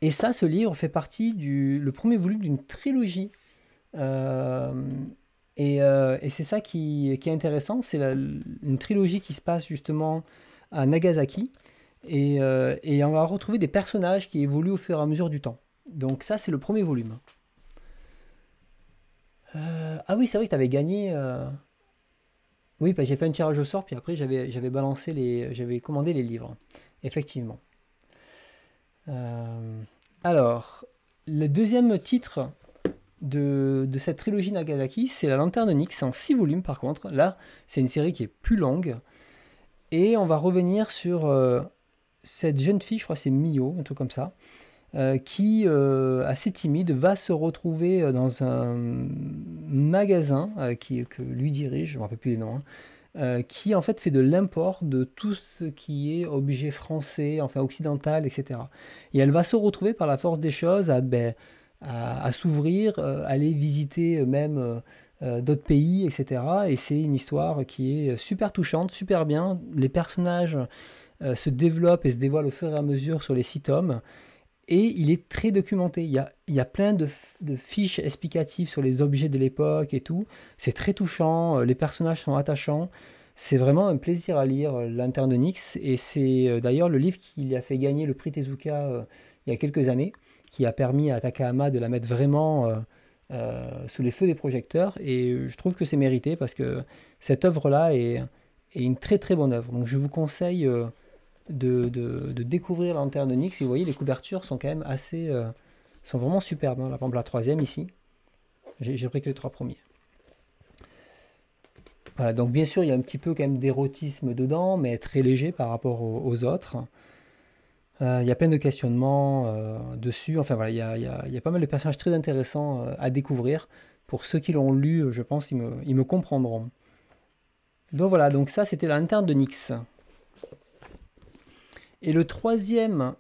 Et ça, ce livre fait partie du le premier volume d'une trilogie. et, et c'est ça qui, qui, est intéressant, c'est une trilogie qui se passe justement à Nagasaki. Euh, et, on va retrouver des personnages qui évoluent au fur et à mesure du temps. Donc ça, c'est le premier volume. Euh, ah oui, c'est vrai que tu avais gagné... Euh, oui, j'ai fait un tirage au sort, puis après j'avais balancé les... J'avais commandé les livres, effectivement. alors, le deuxième titre de, cette trilogie Nagasaki, c'est La Lanterne Nyx. C'est en 6 volumes par contre. Là, c'est une série qui est plus longue. Et on va revenir sur cette jeune fille, je crois c'est Mio, un truc comme ça, euh, qui, euh, assez timide, va se retrouver euh, dans un magasin qui, que lui dirige, je ne me rappelle plus les noms, hein, qui en fait fait de l'import de tout ce qui est objet français, enfin occidental, etc. Et elle va se retrouver par la force des choses à, ben, à, à s'ouvrir, aller visiter même euh, d'autres pays, etc. Et c'est une histoire qui est super touchante, super bien. Les personnages euh, se développent et se dévoilent au fur et à mesure sur les six tomes. Et il est très documenté. Il y a, plein de, fiches explicatives sur les objets de l'époque et tout. C'est très touchant. Euh, les personnages sont attachants. C'est vraiment un plaisir à lire *L'Interne de Nix. Et c'est d'ailleurs le livre qui lui a fait gagner le prix Tezuka il y a quelques années, qui a permis à Takahama de la mettre vraiment. Euh, sous les feux des projecteurs. Et euh, je trouve que c'est mérité parce que cette œuvre-là est, une très très bonne œuvre. Donc je vous conseille euh, de, découvrir lanterne de Et vous voyez, les couvertures sont quand même assez. sont vraiment superbes. Hein. par exemple, la troisième ici. J'ai pris que les trois premiers. Voilà, donc bien sûr, il y a un petit peu quand même d'érotisme dedans, mais très léger par rapport aux autres. Il euh, y a plein de questionnements euh, dessus. Enfin voilà, il y a, pas mal de personnages très intéressants euh, à découvrir. Pour ceux qui l'ont lu, je pense ils me, comprendront. Donc voilà, donc ça c'était l'interne de Nyx. Et le troisième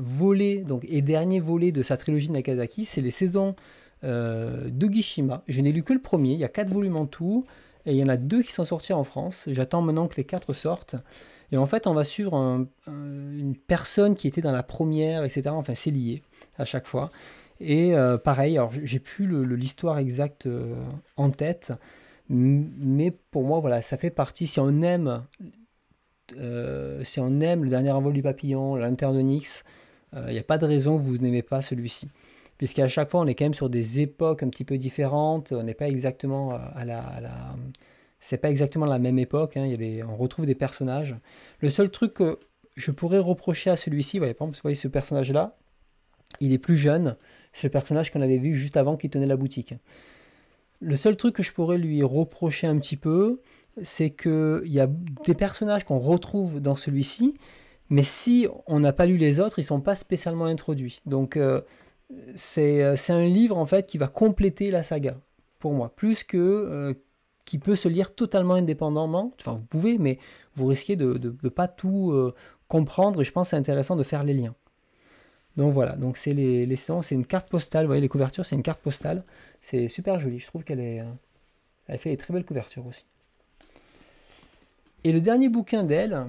volet donc, et dernier volet de sa trilogie de Nakazaki, c'est les saisons de Gishima. Je n'ai lu que le premier, il y a quatre volumes en tout, et il y en a deux qui sont sortis en France. J'attends maintenant que les quatre sortent. Et en fait, on va suivre une personne qui était dans la première, etc. Enfin, c'est lié à chaque fois. Et euh, pareil, alors j'ai plus l'histoire exacte euh, en tête, mais pour moi, voilà, ça fait partie. Si on aime, euh, si on aime le dernier envol du papillon, l'interdonix, il n'y a pas de raison que vous n'aimez pas celui-ci. Puisqu'à chaque fois, on est quand même sur des époques un petit peu différentes, on n'est pas exactement à la c'est pas exactement la même époque, hein. y a on retrouve des personnages. Le seul truc que je pourrais reprocher à celui-ci, voyez, vous voyez ce personnage-là, il est plus jeune, c'est le personnage qu'on avait vu juste avant qui tenait la boutique. Le seul truc que je pourrais lui reprocher un petit peu, c'est qu'il y a des personnages qu'on retrouve dans celui-ci, mais si on n'a pas lu les autres, ils ne sont pas spécialement introduits. Donc euh, euh, c'est un livre en fait qui va compléter la saga, pour moi, plus que... Euh, qui peut se lire totalement indépendamment. Enfin, vous pouvez, mais vous risquez de ne pas tout euh, comprendre. Et je pense que c'est intéressant de faire les liens. Donc voilà, donc c'est les, séances c'est une carte postale. Vous voyez, les couvertures, c'est une carte postale. C'est super joli. Je trouve qu'elle est, euh, elle fait des très belles couvertures aussi. Et le dernier bouquin d'elle,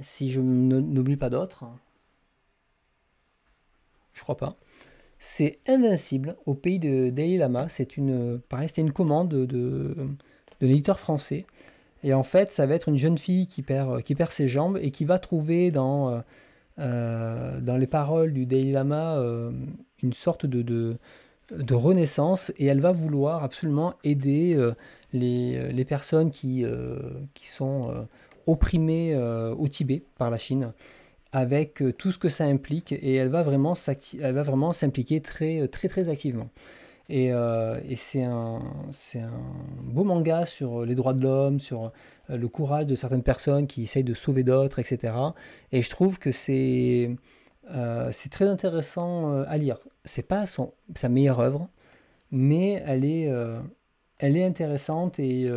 si je n'oublie pas d'autres, je crois pas. C'est Invincible au pays de Dalai Lama. C'est une, commande de, de, l'éditeur français. Et en fait, ça va être une jeune fille qui perd, ses jambes et qui va trouver dans, euh, euh, les paroles du Dalai Lama euh, une sorte de, renaissance et elle va vouloir absolument aider les, personnes qui sont opprimées au Tibet par la Chine avec euh, tout ce que ça implique et elle va vraiment s'impliquer très euh, très très activement. Et, euh, et c'est un, un, beau manga sur les droits de l'homme, sur le courage de certaines personnes qui essayent de sauver d'autres, etc. Et je trouve que c'est euh, très intéressant à lire. C'est pas sa meilleure œuvre, mais elle est, elle est intéressante et,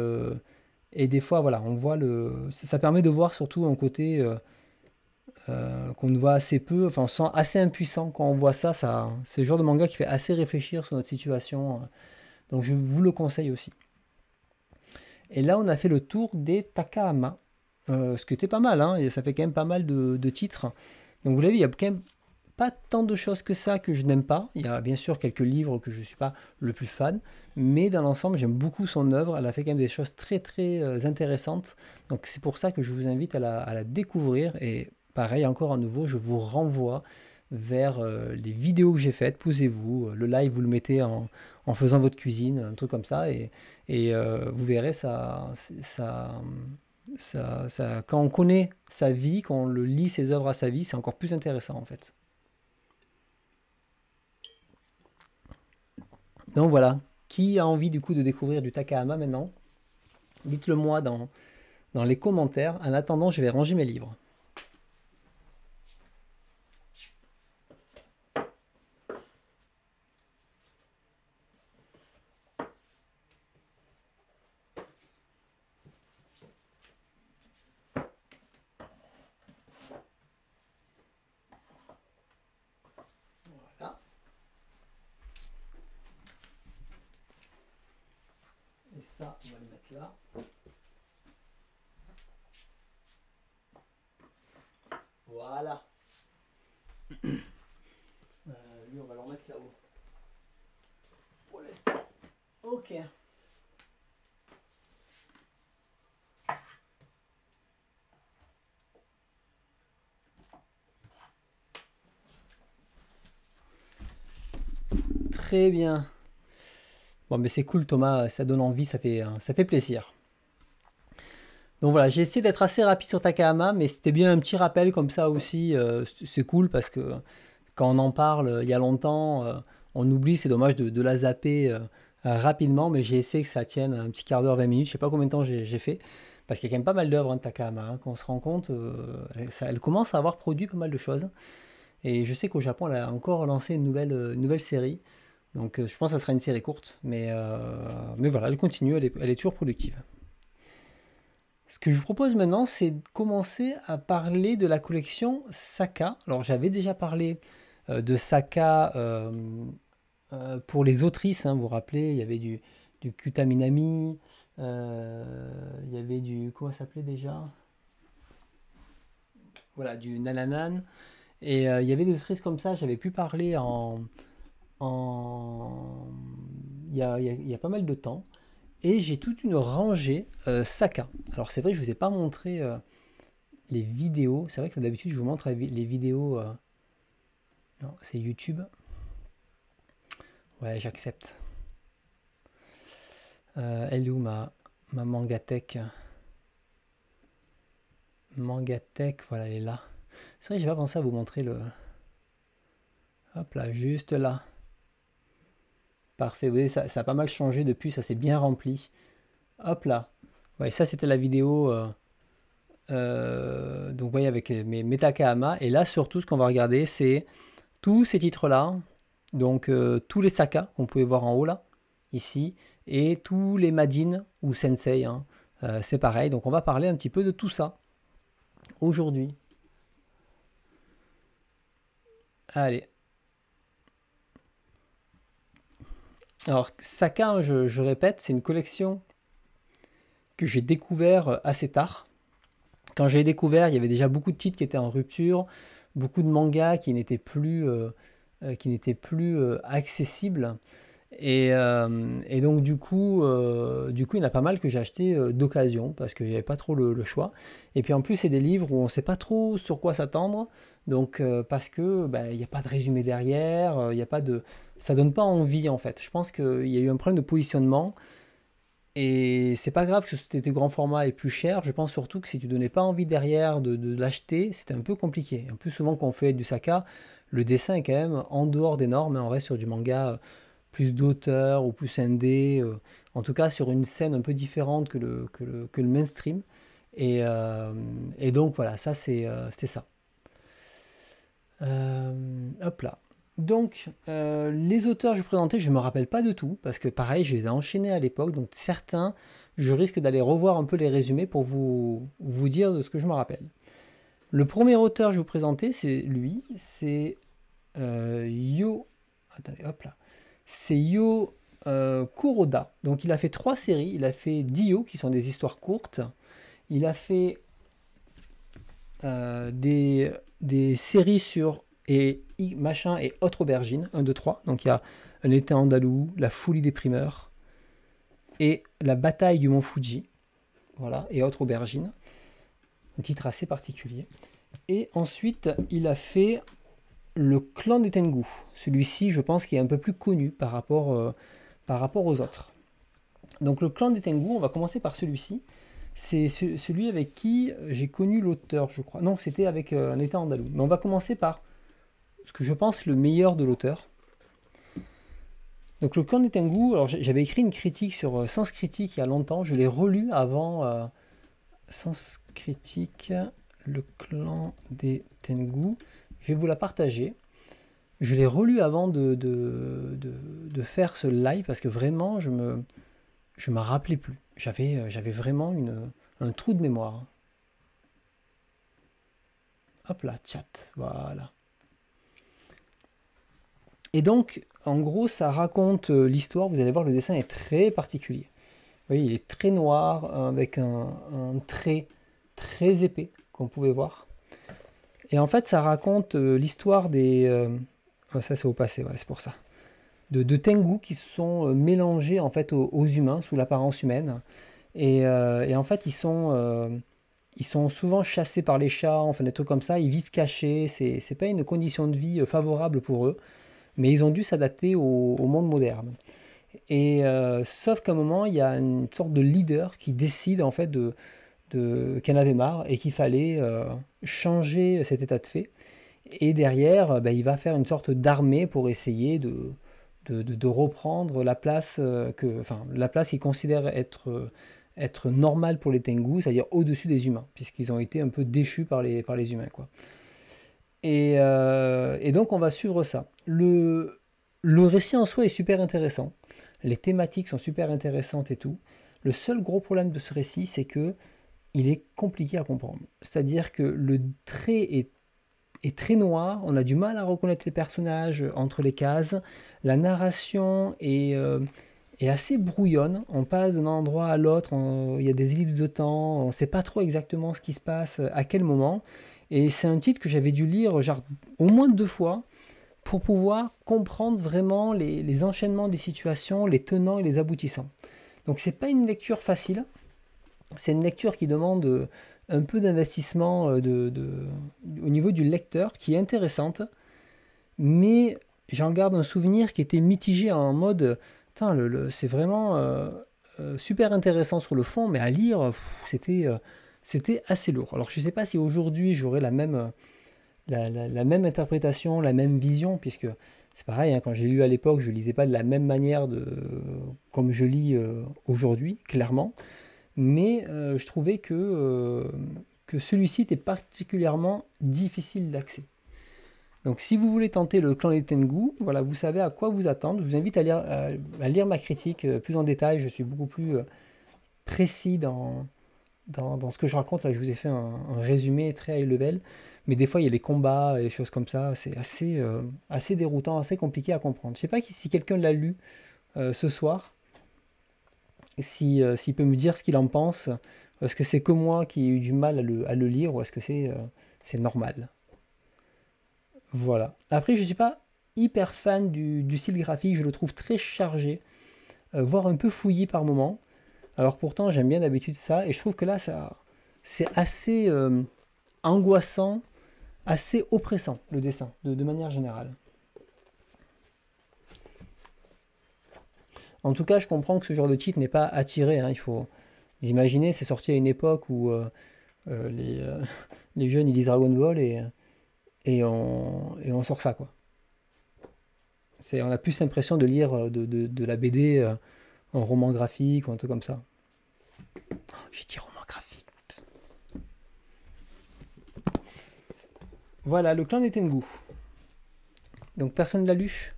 et des fois, voilà, on voit le. Ça permet de voir surtout un côté qu'on euh, qu'on voit assez peu, enfin on sent assez impuissant quand on voit ça, ça c'est le genre de manga qui fait assez réfléchir sur notre situation, euh. donc je vous le conseille aussi. Et là on a fait le tour des Takahama, euh, ce qui était pas mal, hein, et ça fait quand même pas mal de, titres, donc vous l'avez, vu, il n'y a quand même pas tant de choses que ça que je n'aime pas. Il y a bien sûr quelques livres que je ne suis pas le plus fan, mais dans l'ensemble, j'aime beaucoup son œuvre. Elle a fait quand même des choses très très intéressantes. Donc c'est pour ça que je vous invite à la, à la découvrir et Pareil, encore à nouveau, je vous renvoie vers euh, les vidéos que j'ai faites. Posez-vous, euh, le live, vous le mettez en, faisant votre cuisine, un truc comme ça, et, euh, vous verrez, ça, quand on connaît sa vie, quand on le lit ses œuvres à sa vie, c'est encore plus intéressant en fait. Donc voilà, qui a envie du coup de découvrir du Takahama maintenant Dites-le moi dans les commentaires. En attendant, je vais ranger mes livres. Très bien. Bon, mais c'est cool, Thomas. Ça donne envie, ça fait, hein, ça fait plaisir. Donc voilà, j'ai essayé d'être assez rapide sur Takahama, mais c'était bien un petit rappel comme ça aussi. Euh, c'est cool parce que quand on en parle euh, il y a longtemps, euh, on oublie, c'est dommage de, la zapper rapidement, mais j'ai essayé que ça tienne un petit quart d'heure, 20 minutes, je sais pas combien de temps j'ai fait, parce qu'il y a quand même pas mal d'œuvres hein, de Takahama, hein, qu'on se rend compte, elle commence à avoir produit pas mal de choses. Et je sais qu'au Japon, elle a encore lancé une nouvelle, une nouvelle série. Donc euh, je pense que ça sera une série courte, mais, euh, mais voilà, elle continue, elle est, toujours productive. Ce que je vous propose maintenant, c'est de commencer à parler de la collection Saka. Alors j'avais déjà parlé euh, de Saka pour les autrices, hein, vous vous rappelez, il y avait du, du Kutaminami, il y avait du... comment s'appelait déjà Voilà, du Nananan. Et il y avait des autrices comme ça, j'avais pu parler en, il, y a, pas mal de temps et j'ai toute une rangée euh, Saka. Alors c'est vrai que je ne vous ai pas montré euh, les vidéos. C'est vrai que d'habitude je vous montre les vidéos. Euh, non, c'est YouTube. Ouais, j'accepte. Euh, elle est où ma, ma mangatech Mangatech, voilà, elle est là. C'est vrai que j'ai pas pensé à vous montrer le. Hop là, juste là. Parfait, vous voyez, ça, a pas mal changé depuis, ça s'est bien rempli. Hop là. Ouais, ça c'était la vidéo. Euh, euh, donc avec mes Metakahama. Et là surtout ce qu'on va regarder c'est tous ces titres-là. Donc euh, tous les Sakas qu'on pouvait voir en haut là, ici. Et tous les Madin ou Sensei. Hein. c'est pareil. Donc on va parler un petit peu de tout ça aujourd'hui. Allez, Alors, Saka, hein, je, répète, c'est une collection que j'ai découvert euh, assez tard. Quand j'ai découvert, il y avait déjà beaucoup de titres qui étaient en rupture, beaucoup de mangas qui n'étaient plus, euh, euh, qui n'étaient plus accessibles. Et, donc du coup, du coup, il y en a pas mal que j'ai acheté d'occasion parce que avait pas trop le, choix. Et puis en plus, c'est des livres où on ne sait pas trop sur quoi s'attendre. Donc, euh, parce que ben, il n'y a pas de résumé derrière, euh, il ne a pas de, ça donne pas envie en fait. Je pense qu'il y a eu un problème de positionnement. Et c'est pas grave que c'était grand format et plus cher. Je pense surtout que si tu donnais pas envie derrière de, l'acheter, c'était un peu compliqué. En plus, souvent qu'on fait du Saka, le dessin est quand même en dehors des normes. Hein. On reste sur du manga euh, plus d'auteur ou plus indé. en tout cas, sur une scène un peu différente que le, que le, mainstream. Et, et, donc voilà, ça c'est ça. Euh, hop là. Donc, euh, les auteurs que je vous présentais, je ne me rappelle pas de tout, parce que pareil, je les ai enchaînés à l'époque, donc certains, je risque d'aller revoir un peu les résumés pour vous, vous dire de ce que je me rappelle. Le premier auteur que je vous présentais, c'est lui, c'est euh, Yo... Attendez, hop là. C'est Yo euh, Kuroda. Donc, il a fait trois séries. Il a fait Dio, qui sont des histoires courtes. Il a fait des des séries sur et machin et autres aubergine, 1, 2, 3. Donc il y a un été andalou, la folie des primeurs et la bataille du mont Fuji. Voilà, et autres aubergine. Un titre assez particulier. Et ensuite, il a fait le clan des Tengu. Celui-ci, je pense qu'il est un peu plus connu par rapport, euh, par rapport aux autres. Donc le clan des Tengu, on va commencer par celui-ci c'est celui avec qui euh, j'ai connu l'auteur, je crois. Non, c'était avec euh, un état andalou. Mais on va commencer par ce que je pense le meilleur de l'auteur. Donc le clan des Tengu, alors j'avais écrit une critique sur euh, Sens Critique il y a longtemps, je l'ai relu avant sans Critique, le clan des Tengu. Je vais vous la partager. Je l'ai relu avant de, de, faire ce live parce que vraiment je me, je m'en rappelais plus. J'avais, euh, j'avais vraiment un trou de mémoire. Hop là, chat, voilà. Et donc, en gros, ça raconte euh, l'histoire. Vous allez voir, le dessin est très particulier. Vous voyez, il est très noir, hein, avec un, trait très épais, qu'on pouvait voir. Et en fait, ça raconte euh, l'histoire des... ça, c'est au passé, c'est pour ça de, de tengu qui se sont euh, mélangés en fait aux, humains sous l'apparence humaine. Et, euh, en fait, ils sont, euh, ils sont souvent chassés par les chats, enfin des trucs comme ça. Ils vivent cachés. C'est, n'est pas une condition de vie favorable pour eux, mais ils ont dû s'adapter au, monde moderne. Et sauf qu'à un moment, il y a une sorte de leader qui décide en fait de, de avait marre et qu'il fallait changer cet état de fait. Et derrière, ben, il va faire une sorte d'armée pour essayer de, de, reprendre la place euh, que, enfin, la place qu'ils considèrent être, euh, être normale pour les Tengu, c'est-à-dire au-dessus des humains, puisqu'ils ont été un peu déchus par les, par les humains. Quoi. Euh, et, donc on va suivre ça. Le, le récit en soi est super intéressant, les thématiques sont super intéressantes et tout. Le seul gros problème de ce récit, c'est que il est compliqué à comprendre. C'est-à-dire que le trait est est très noir, on a du mal à reconnaître les personnages euh, entre les cases, la narration euh, est, assez brouillonne, on passe d'un endroit à l'autre, il y a des ellipses de temps, on ne sait pas trop exactement ce qui se passe, euh, à quel moment, et c'est un titre que j'avais dû lire genre, au moins deux fois pour pouvoir comprendre vraiment les, enchaînements des situations, les tenants et les aboutissants. Donc c'est pas une lecture facile, c'est une lecture qui demande un peu d'investissement euh, de, au niveau du lecteur qui est intéressante, mais j'en garde un souvenir qui était mitigé en mode, le, c'est vraiment euh, euh, super intéressant sur le fond, mais à lire, c'était c'était assez lourd. Alors je ne sais pas si aujourd'hui j'aurai la même, la, même interprétation, la même vision, puisque c'est pareil, hein, quand j'ai lu à l'époque, je ne lisais pas de la même manière de, comme je lis aujourd'hui, clairement mais euh, je trouvais que, euh, que celui-ci était particulièrement difficile d'accès. Donc si vous voulez tenter le clan des Tengu, voilà, vous savez à quoi vous attendre. Je vous invite à lire, à, lire ma critique euh, plus en détail, je suis beaucoup plus précis dans, ce que je raconte. Là, je vous ai fait un, résumé très high level, mais des fois, il y a les combats et des choses comme ça. C'est assez, déroutant, assez compliqué à comprendre. Je ne sais pas si quelqu'un l'a lu ce soir, euh, s'il si, peut me dire ce qu'il en pense. Est-ce que c'est que moi qui ai eu du mal à le, lire ou est-ce que c'est euh, normal Voilà. Après, je ne suis pas hyper fan du, style graphique, je le trouve très chargé, euh, voire un peu fouillé par moments. Alors pourtant, j'aime bien d'habitude ça, et je trouve que là, ça, c'est assez angoissant, assez oppressant, le dessin, de, de manière générale. En tout cas, je comprends que ce genre de titre n'est pas attiré. Hein. il faut imaginer, c'est sorti à une époque où euh, euh, les, euh, les, jeunes ils lisent Dragon Ball et, et, on, et sort ça. quoi. on a plus l'impression de lire de, la BD en roman graphique ou un truc comme ça. Oh, j'ai dit roman graphique. Voilà, le clan des Tengu. Donc personne ne l'a lu.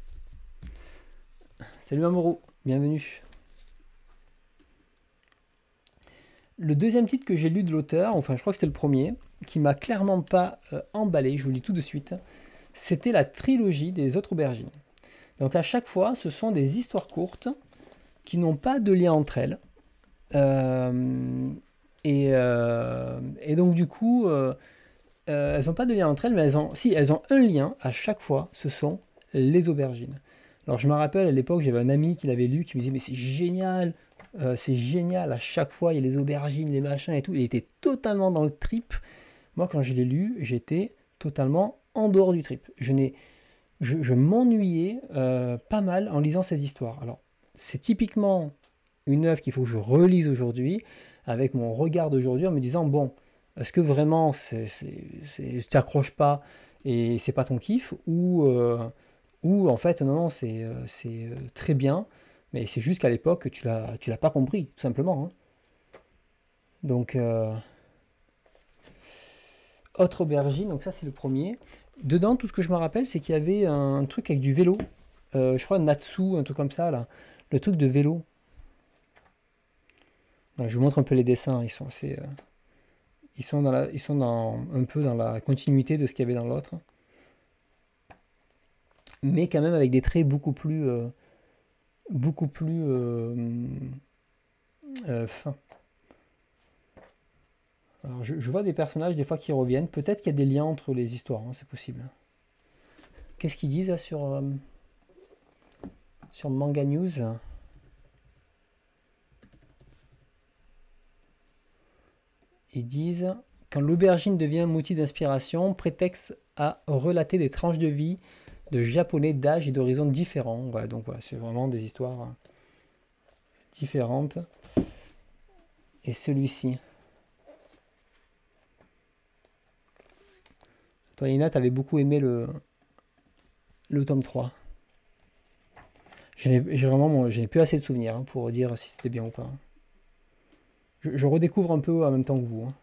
Salut Mamoru. Bienvenue. Le deuxième titre que j'ai lu de l'auteur, enfin je crois que c'était le premier, qui m'a clairement pas euh, emballé, je vous le dis tout de suite, c'était la trilogie des autres aubergines. Donc à chaque fois, ce sont des histoires courtes qui n'ont pas de lien entre elles. Euh, euh, et, donc du coup, elles n'ont pas de lien entre elles, mais si, elles ont un lien à chaque fois, ce sont les aubergines. Alors je me rappelle à l'époque, j'avais un ami qui l'avait lu, qui me disait mais c'est génial, euh, c'est génial, à chaque fois il y a les aubergines, les machins et tout. Il était totalement dans le trip. Moi quand je l'ai lu, j'étais totalement en dehors du trip. Je, je m'ennuyais euh, pas mal en lisant ces histoires. Alors c'est typiquement une œuvre qu'il faut que je relise aujourd'hui, avec mon regard d'aujourd'hui, en me disant bon, est-ce que vraiment c'est, t'accroches pas et c'est pas ton kiff ou euh, ou en fait, non, non, c'est euh, euh, très bien, mais c'est juste qu'à l'époque, tu tu l'as pas compris, tout simplement. Hein. Donc, euh, autre aubergine, donc ça c'est le premier. Dedans, tout ce que je me rappelle, c'est qu'il y avait un truc avec du vélo. je crois Natsu, un truc comme ça, là. Le truc de vélo. je vous montre un peu les dessins, ils sont assez... Ils sont, dans la... ils sont dans, un peu dans la continuité de ce qu'il y avait dans l'autre mais quand même avec des traits beaucoup plus, euh, beaucoup plus euh, euh, fins. Alors je, vois des personnages des fois qui reviennent. Peut-être qu'il y a des liens entre les histoires, hein, c'est possible. Qu'est-ce qu'ils disent sur, sur Manga News Ils disent quand l'aubergine devient un outil d'inspiration, prétexte à relater des tranches de vie japonais d'âge et d'horizons différents. Voilà, donc voilà, c'est vraiment des histoires différentes. Et celui-ci. Toi, Ina, t'avais beaucoup aimé le, le tome 3. J'ai vraiment, j'ai plus assez de souvenirs hein, pour dire si c'était bien ou pas. Je, redécouvre un peu en même temps que vous. Hein.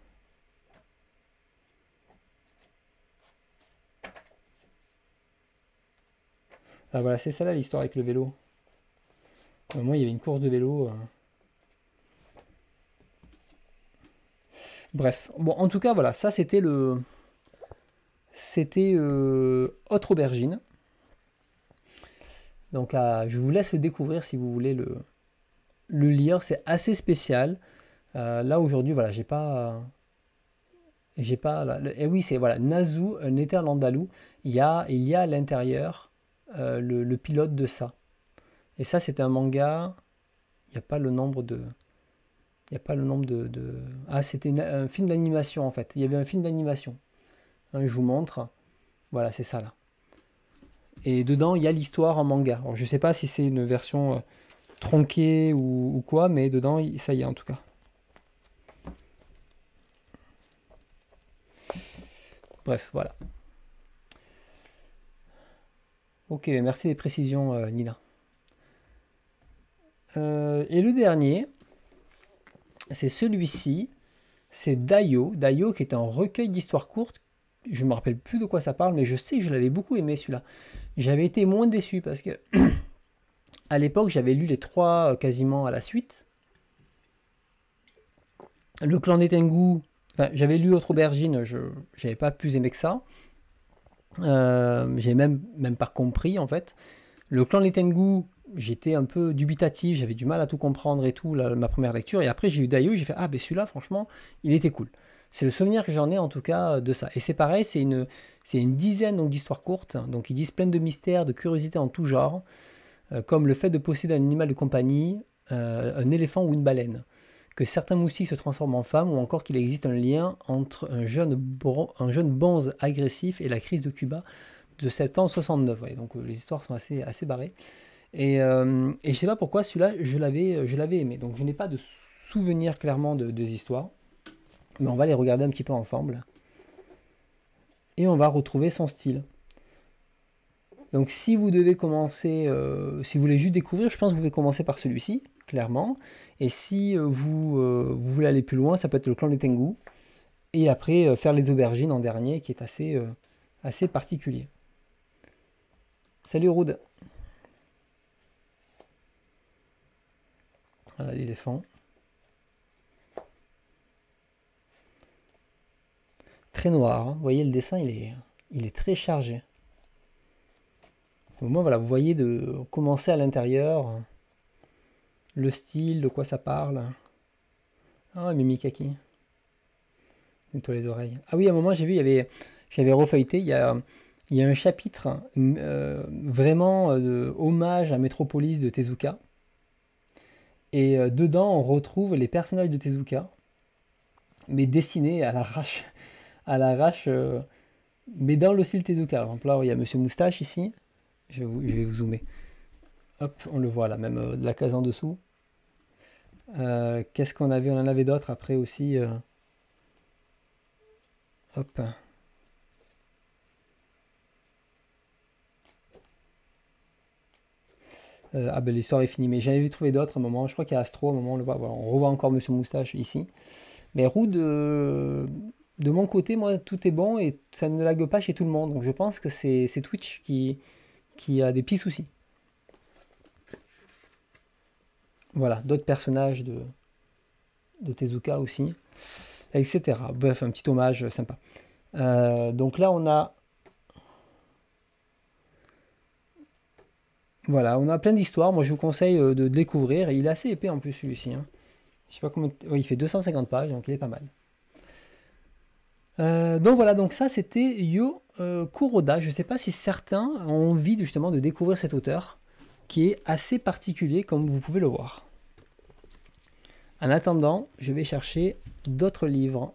Ah, voilà, c'est ça là l'histoire avec le vélo. moi, il y avait une course de vélo. Euh. Bref, bon, en tout cas, voilà, ça c'était le. C'était euh, Autre Aubergine. Donc, je vous laisse le découvrir si vous voulez le, le lire. C'est assez spécial. Euh, là, aujourd'hui, voilà, j'ai pas. J'ai pas. Là, eh oui, c'est voilà, Nazou, un éternel andalou. Il y a, il y a à l'intérieur euh, le, pilote de ça. Et ça, c'est un manga. Il n'y a pas le nombre de. Il n'y a pas le nombre de. Ah, c'était un film d'animation en fait. Il y avait un film d'animation. Hein, je vous montre. Voilà, c'est ça là. Et dedans, il y a l'histoire en manga. je ne sais pas si c'est une version euh, tronquée ou, quoi, mais dedans, ça y est en tout cas. Bref, voilà. Ok, merci des précisions, euh, Nina. Euh, et le dernier, c'est celui-ci. C'est Dayo. Dayo qui est un recueil d'histoires courtes. Je me rappelle plus de quoi ça parle, mais je sais que je l'avais beaucoup aimé celui-là. J'avais été moins déçu parce que à l'époque j'avais lu les trois euh, quasiment à la suite. Le clan des Tengu, j'avais lu Autre Aubergine, je n'avais pas plus aimé que ça. Euh, j'ai même, pas compris en fait. Le clan des Tengu, j'étais un peu dubitatif, j'avais du mal à tout comprendre et tout, ma première lecture. Et après, j'ai eu d'ailleurs j'ai fait Ah, ben celui-là, franchement, il était cool. C'est le souvenir que j'en ai en tout cas de ça. Et c'est pareil, c'est une, c'est une dizaine d'histoires courtes, donc ils disent plein de mystères, de curiosités en tout genre, euh, comme le fait de posséder un animal de compagnie, euh, un éléphant ou une baleine que certains moustiques se transforment en femmes ou encore qu'il existe un lien entre un jeune, bonze agressif et la crise de Cuba de septembre 69. donc euh, les histoires sont assez, barrées. Et, je euh, ne je sais pas pourquoi celui-là, euh, je l'avais, aimé. Donc je n'ai pas de souvenir clairement de deux histoires. Mais on va les regarder un petit peu ensemble. Et on va retrouver son style. Donc si vous devez commencer, si vous voulez juste découvrir, je pense que vous pouvez commencer par celui-ci clairement. Et si euh, euh, vous, voulez aller plus loin, ça peut être le clan des Tengu. Et après, euh, faire les aubergines en dernier, qui est assez, assez particulier. Salut Rude. Voilà l'éléphant. Très noir. Hein. Vous voyez le dessin, il est, il est très chargé. Au moins, voilà, vous voyez de commencer à l'intérieur le style, de quoi ça parle. Ah, Mimi Kaki. Nettoie les oreilles. Ah oui, à un moment, j'ai vu, j'avais refeuilleté, il y a, y un chapitre euh, vraiment hommage à Métropolis de Tezuka. Et euh, dedans, on retrouve les personnages de Tezuka, mais dessinés à l'arrache. À euh, mais dans le style Tezuka. Par exemple, là, il y a Monsieur Moustache ici. je vais vous zoomer. Hop, on le voit là, même euh, de la case en dessous. Euh, qu'est-ce qu'on avait On en avait d'autres après aussi. Euh. Hop. ah ben l'histoire est finie, mais j'avais vu trouver d'autres à un moment. Je crois qu'il y a Astro à un moment, on le voit. on revoit encore Monsieur Moustache ici. Mais Roux, de, mon côté, moi, tout est bon et ça ne lague pas chez tout le monde. Donc je pense que c'est Twitch qui, qui a des petits soucis. Voilà, d'autres personnages de, Tezuka aussi, etc. Bref, un petit hommage sympa. Euh, donc là, on a. Voilà, on a plein d'histoires. Moi, je vous conseille euh, de découvrir. Il est assez épais en plus, celui-ci. Hein. Je sais pas comment. il fait 250 pages, donc il est pas mal. Euh, donc voilà, donc ça c'était Yo Kuroda. Je ne sais pas si certains ont envie justement de découvrir cet auteur qui est assez particulier comme vous pouvez le voir. En attendant, je vais chercher d'autres livres.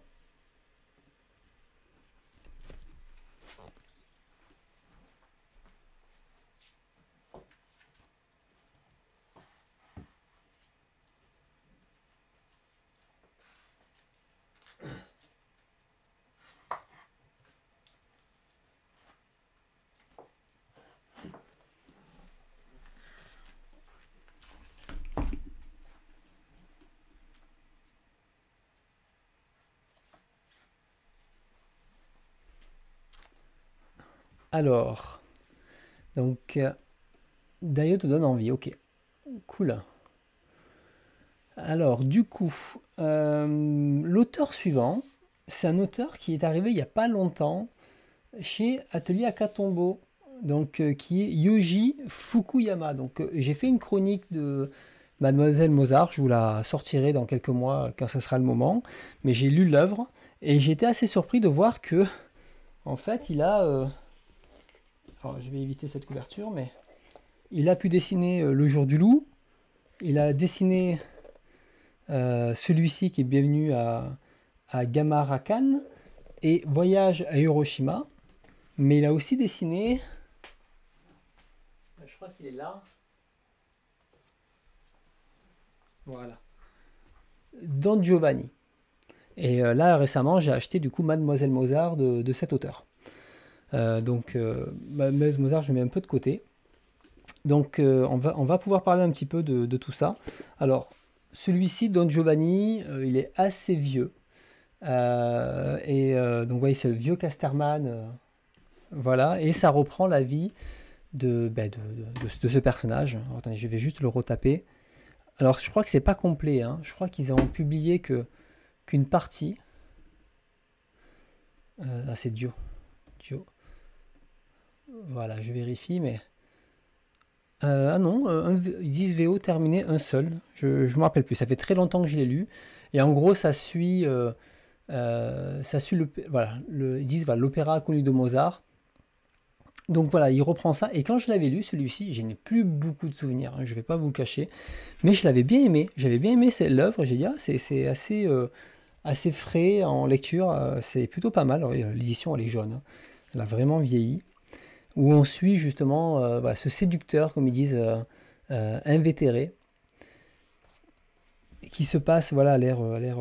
Alors, donc, euh, Dayo te donne envie, ok. Cool. Alors, du coup, euh, l'auteur suivant, c'est un auteur qui est arrivé il n'y a pas longtemps chez Atelier Akatombo, donc, euh, qui est Yoji Fukuyama. Donc, j'ai fait une chronique de Mademoiselle Mozart, je vous la sortirai dans quelques mois quand ce sera le moment, mais j'ai lu l'œuvre et j'étais assez surpris de voir que, en fait, il a je vais éviter cette couverture, mais il a pu dessiner euh, Le jour du loup. Il a dessiné euh, celui-ci qui est bienvenu à, à Gamarakan et Voyage à Hiroshima. Mais il a aussi dessiné. Bah, je crois qu'il est là. Voilà. Don Giovanni. Et euh, là, récemment, j'ai acheté du coup Mademoiselle Mozart de cet auteur. Euh, donc Meuse Mozart, je mets un peu de côté. Donc euh, on, va, on va pouvoir parler un petit peu de, tout ça. Alors, celui-ci, Don Giovanni, euh, il est assez vieux. et donc, vous voyez, c'est le vieux Casterman. voilà, et ça reprend la vie de, ben, de, de, ce personnage. attendez, je vais juste le retaper. Alors, je crois que c'est pas complet. Hein. Je crois qu'ils ont publié que qu'une partie. ah, c'est Dio. Dio. Voilà, je vérifie, mais... Euh, ah non, 10 euh, VO terminé, un seul. Je ne me rappelle plus, ça fait très longtemps que je l'ai lu. Et en gros, ça suit... Euh, ça suit le, voilà, le, ils va l'opéra connu de Mozart. Donc voilà, il reprend ça. Et quand je l'avais lu, celui-ci, je n'ai plus beaucoup de souvenirs, hein, je ne vais pas vous le cacher. Mais je l'avais bien aimé. J'avais bien aimé l'œuvre. J'ai dit, ah, c'est assez, assez frais en lecture. c'est plutôt pas mal. L'édition, elle est jaune. Hein. Elle a vraiment vieilli où on suit justement euh, bah, ce séducteur, comme ils disent, euh, euh, invétéré, qui se passe voilà, à l'air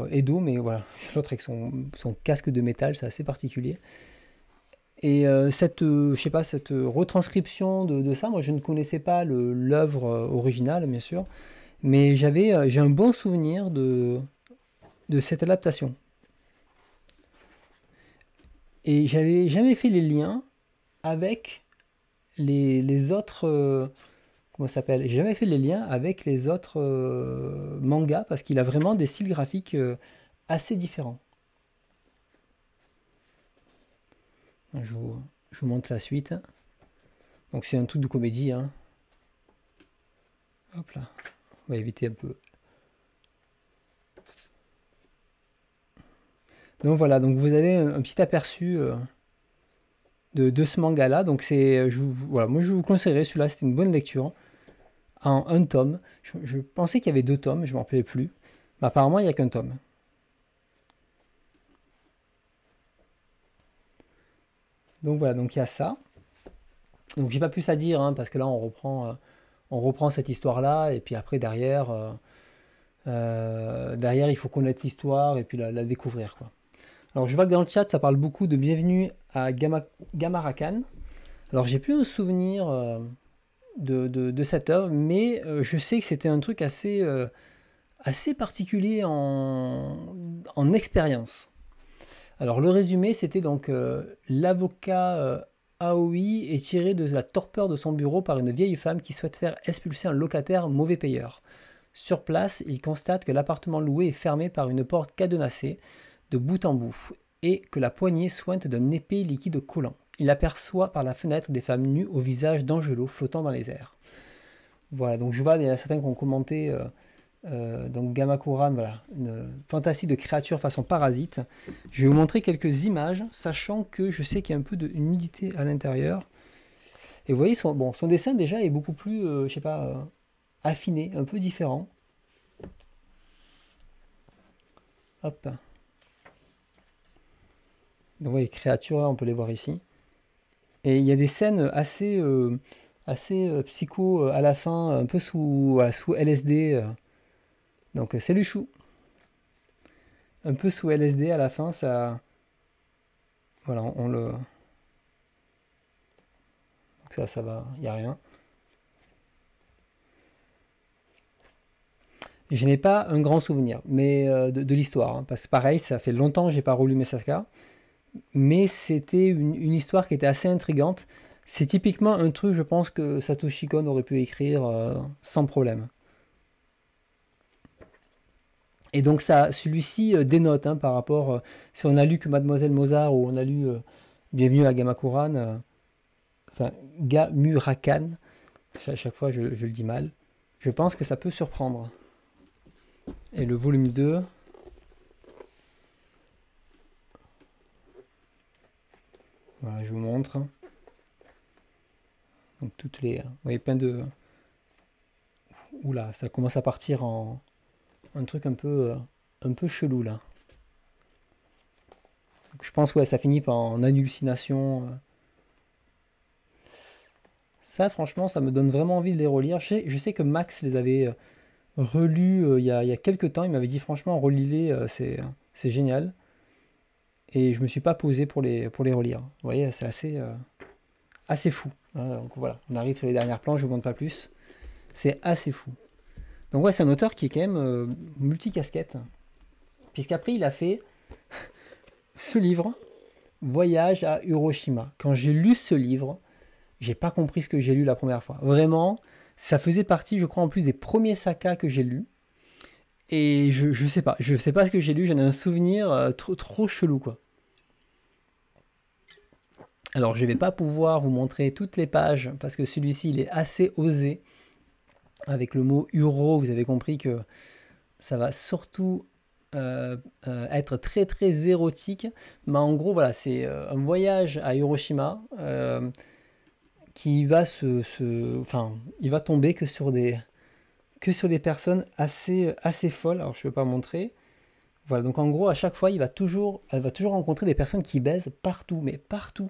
Edo, mais voilà, l'autre avec son, casque de métal, c'est assez particulier. Et cette, je sais pas, cette retranscription de, ça, moi je ne connaissais pas l'œuvre originale, bien sûr, mais j'ai un bon souvenir de, de cette adaptation. Et j'avais jamais fait les liens avec les, autres. Euh, comment ça s'appelle J'ai jamais fait les liens avec les autres euh, mangas parce qu'il a vraiment des styles graphiques euh, assez différents. Je vous, je vous, montre la suite. Donc c'est un truc de comédie. Hein. Hop là. On va éviter un peu. Donc voilà, donc vous avez un, petit aperçu de, ce manga-là. Donc c'est, voilà, moi je vous conseillerais celui-là, c'était une bonne lecture en un tome. Je, pensais qu'il y avait deux tomes, je m'en rappelais plus, mais apparemment il n'y a qu'un tome. Donc voilà, donc il y a ça. Donc j'ai pas plus à dire hein, parce que là on reprend, euh, on reprend cette histoire-là et puis après derrière. Euh, euh, derrière, il faut connaître l'histoire et puis la, la découvrir. Quoi. Alors je vois que dans le chat, ça parle beaucoup de bienvenue à Gamarakan. Alors j'ai plus un souvenir euh, de, de, cette œuvre, mais euh, je sais que c'était un truc assez, euh, assez particulier en, en expérience. Alors le résumé, c'était donc l'avocat Aoi est tiré de la torpeur de son bureau par une vieille femme qui souhaite faire expulser un locataire mauvais payeur. Sur place, il constate que l'appartement loué est fermé par une porte cadenassée de bout en bout et que la poignée sointe d'un épais liquide collant. Il aperçoit par la fenêtre des femmes nues au visage d'Angelo flottant dans les airs. Voilà, donc je vois, il y a certains qui ont commenté, euh, euh, donc Gamakuran, voilà, une fantasy de créature façon parasite. Je vais vous montrer quelques images, sachant que je sais qu'il y a un peu de nudité à l'intérieur. Et vous voyez, son, bon, son dessin déjà est beaucoup plus, je euh, je sais pas, euh, affiné, un peu différent. Hop. Donc, les créatures, on peut les voir ici. Et il y a des scènes assez, euh, assez euh, psycho euh, à la fin, un peu sous, sous LSD. Donc, c'est le chou. Un peu sous LSD à la fin, ça. Voilà, on le. Donc, ça, ça va, il n'y a rien. Je n'ai pas un grand souvenir mais de, l'histoire. Hein. parce que pareil, ça fait longtemps que je n'ai pas relu sacs mais c'était une, histoire qui était assez intrigante. C'est typiquement un truc, je pense, que Satoshi Kon aurait pu écrire euh, sans problème. Et donc ça, celui-ci euh, dénote hein, par rapport, euh, si on a lu que Mademoiselle Mozart ou on a lu Bienvenue à Gamakuran, enfin Gamurakan, à chaque fois je, je le dis mal, je pense que ça peut surprendre. Et le volume 2, Voilà, je vous montre. Donc toutes les... Vous voyez plein de... Oula, ça commence à partir en... Un truc un peu, euh, un peu chelou là. je pense que ça finit par en hallucination. Euh. Ça, franchement, ça me donne vraiment envie de les relire. Je sais, je sais que Max les avait euh, relus il, y a, quelques temps. Il m'avait dit, franchement, relis-les, c'est génial et je ne me suis pas posé pour les, pour les relire. Vous voyez, c'est assez, euh, assez fou. Hein. donc voilà, on arrive sur les dernières plans, je ne vous montre pas plus. C'est assez fou. Donc ouais, c'est un auteur qui est quand même euh, multicasquette. Puisqu'après, il a fait ce livre, Voyage à Hiroshima. Quand j'ai lu ce livre, j'ai pas compris ce que j'ai lu la première fois. Vraiment, ça faisait partie, je crois, en plus des premiers sakas que j'ai lus. Et je, ne sais pas, je sais pas ce que j'ai lu, j'en ai un souvenir euh, trop, trop chelou quoi. Alors je ne vais pas pouvoir vous montrer toutes les pages parce que celui-ci il est assez osé. Avec le mot euro, vous avez compris que ça va surtout euh, euh, être très très érotique. Mais en gros, voilà, c'est euh, un voyage à Hiroshima qui va se, Enfin, il va tomber que sur des, que sur des personnes assez, assez folles. Alors, je ne vais pas montrer. Voilà, donc en gros, à chaque fois, il va toujours, elle va toujours rencontrer des personnes qui baisent partout, mais partout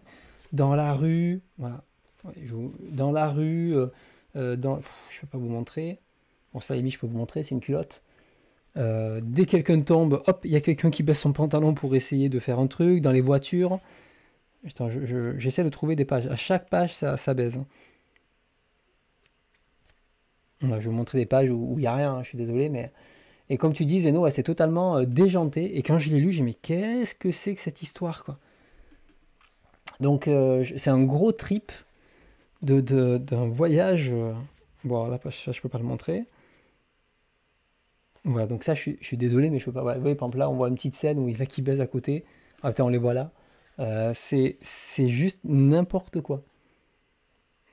dans la rue, voilà. Dans la rue, euh, euh, dans, je ne peux pas vous montrer. Bon, ça, Amy, je peux vous montrer, c'est une culotte. Euh, dès que quelqu'un tombe, hop, il y a quelqu'un qui baisse son pantalon pour essayer de faire un truc. Dans les voitures, j'essaie de trouver des pages. À chaque page, ça, ça baise. Hein. je vais vous montrer des pages où il n'y a rien, hein, je suis désolé, mais. Et comme tu dis, Zeno, c'est totalement déjanté. Et quand je l'ai lu, j'ai dit, mais qu'est-ce que c'est que cette histoire, quoi donc euh, c'est un gros trip d'un voyage. Euh, bon, là, ça, je peux pas le montrer. Voilà, donc ça, je suis, désolé, mais je peux pas. vous voyez, par exemple, là, on voit une petite scène où il y a qui baise à côté. Ah, on les voit là. Euh, c'est juste n'importe quoi.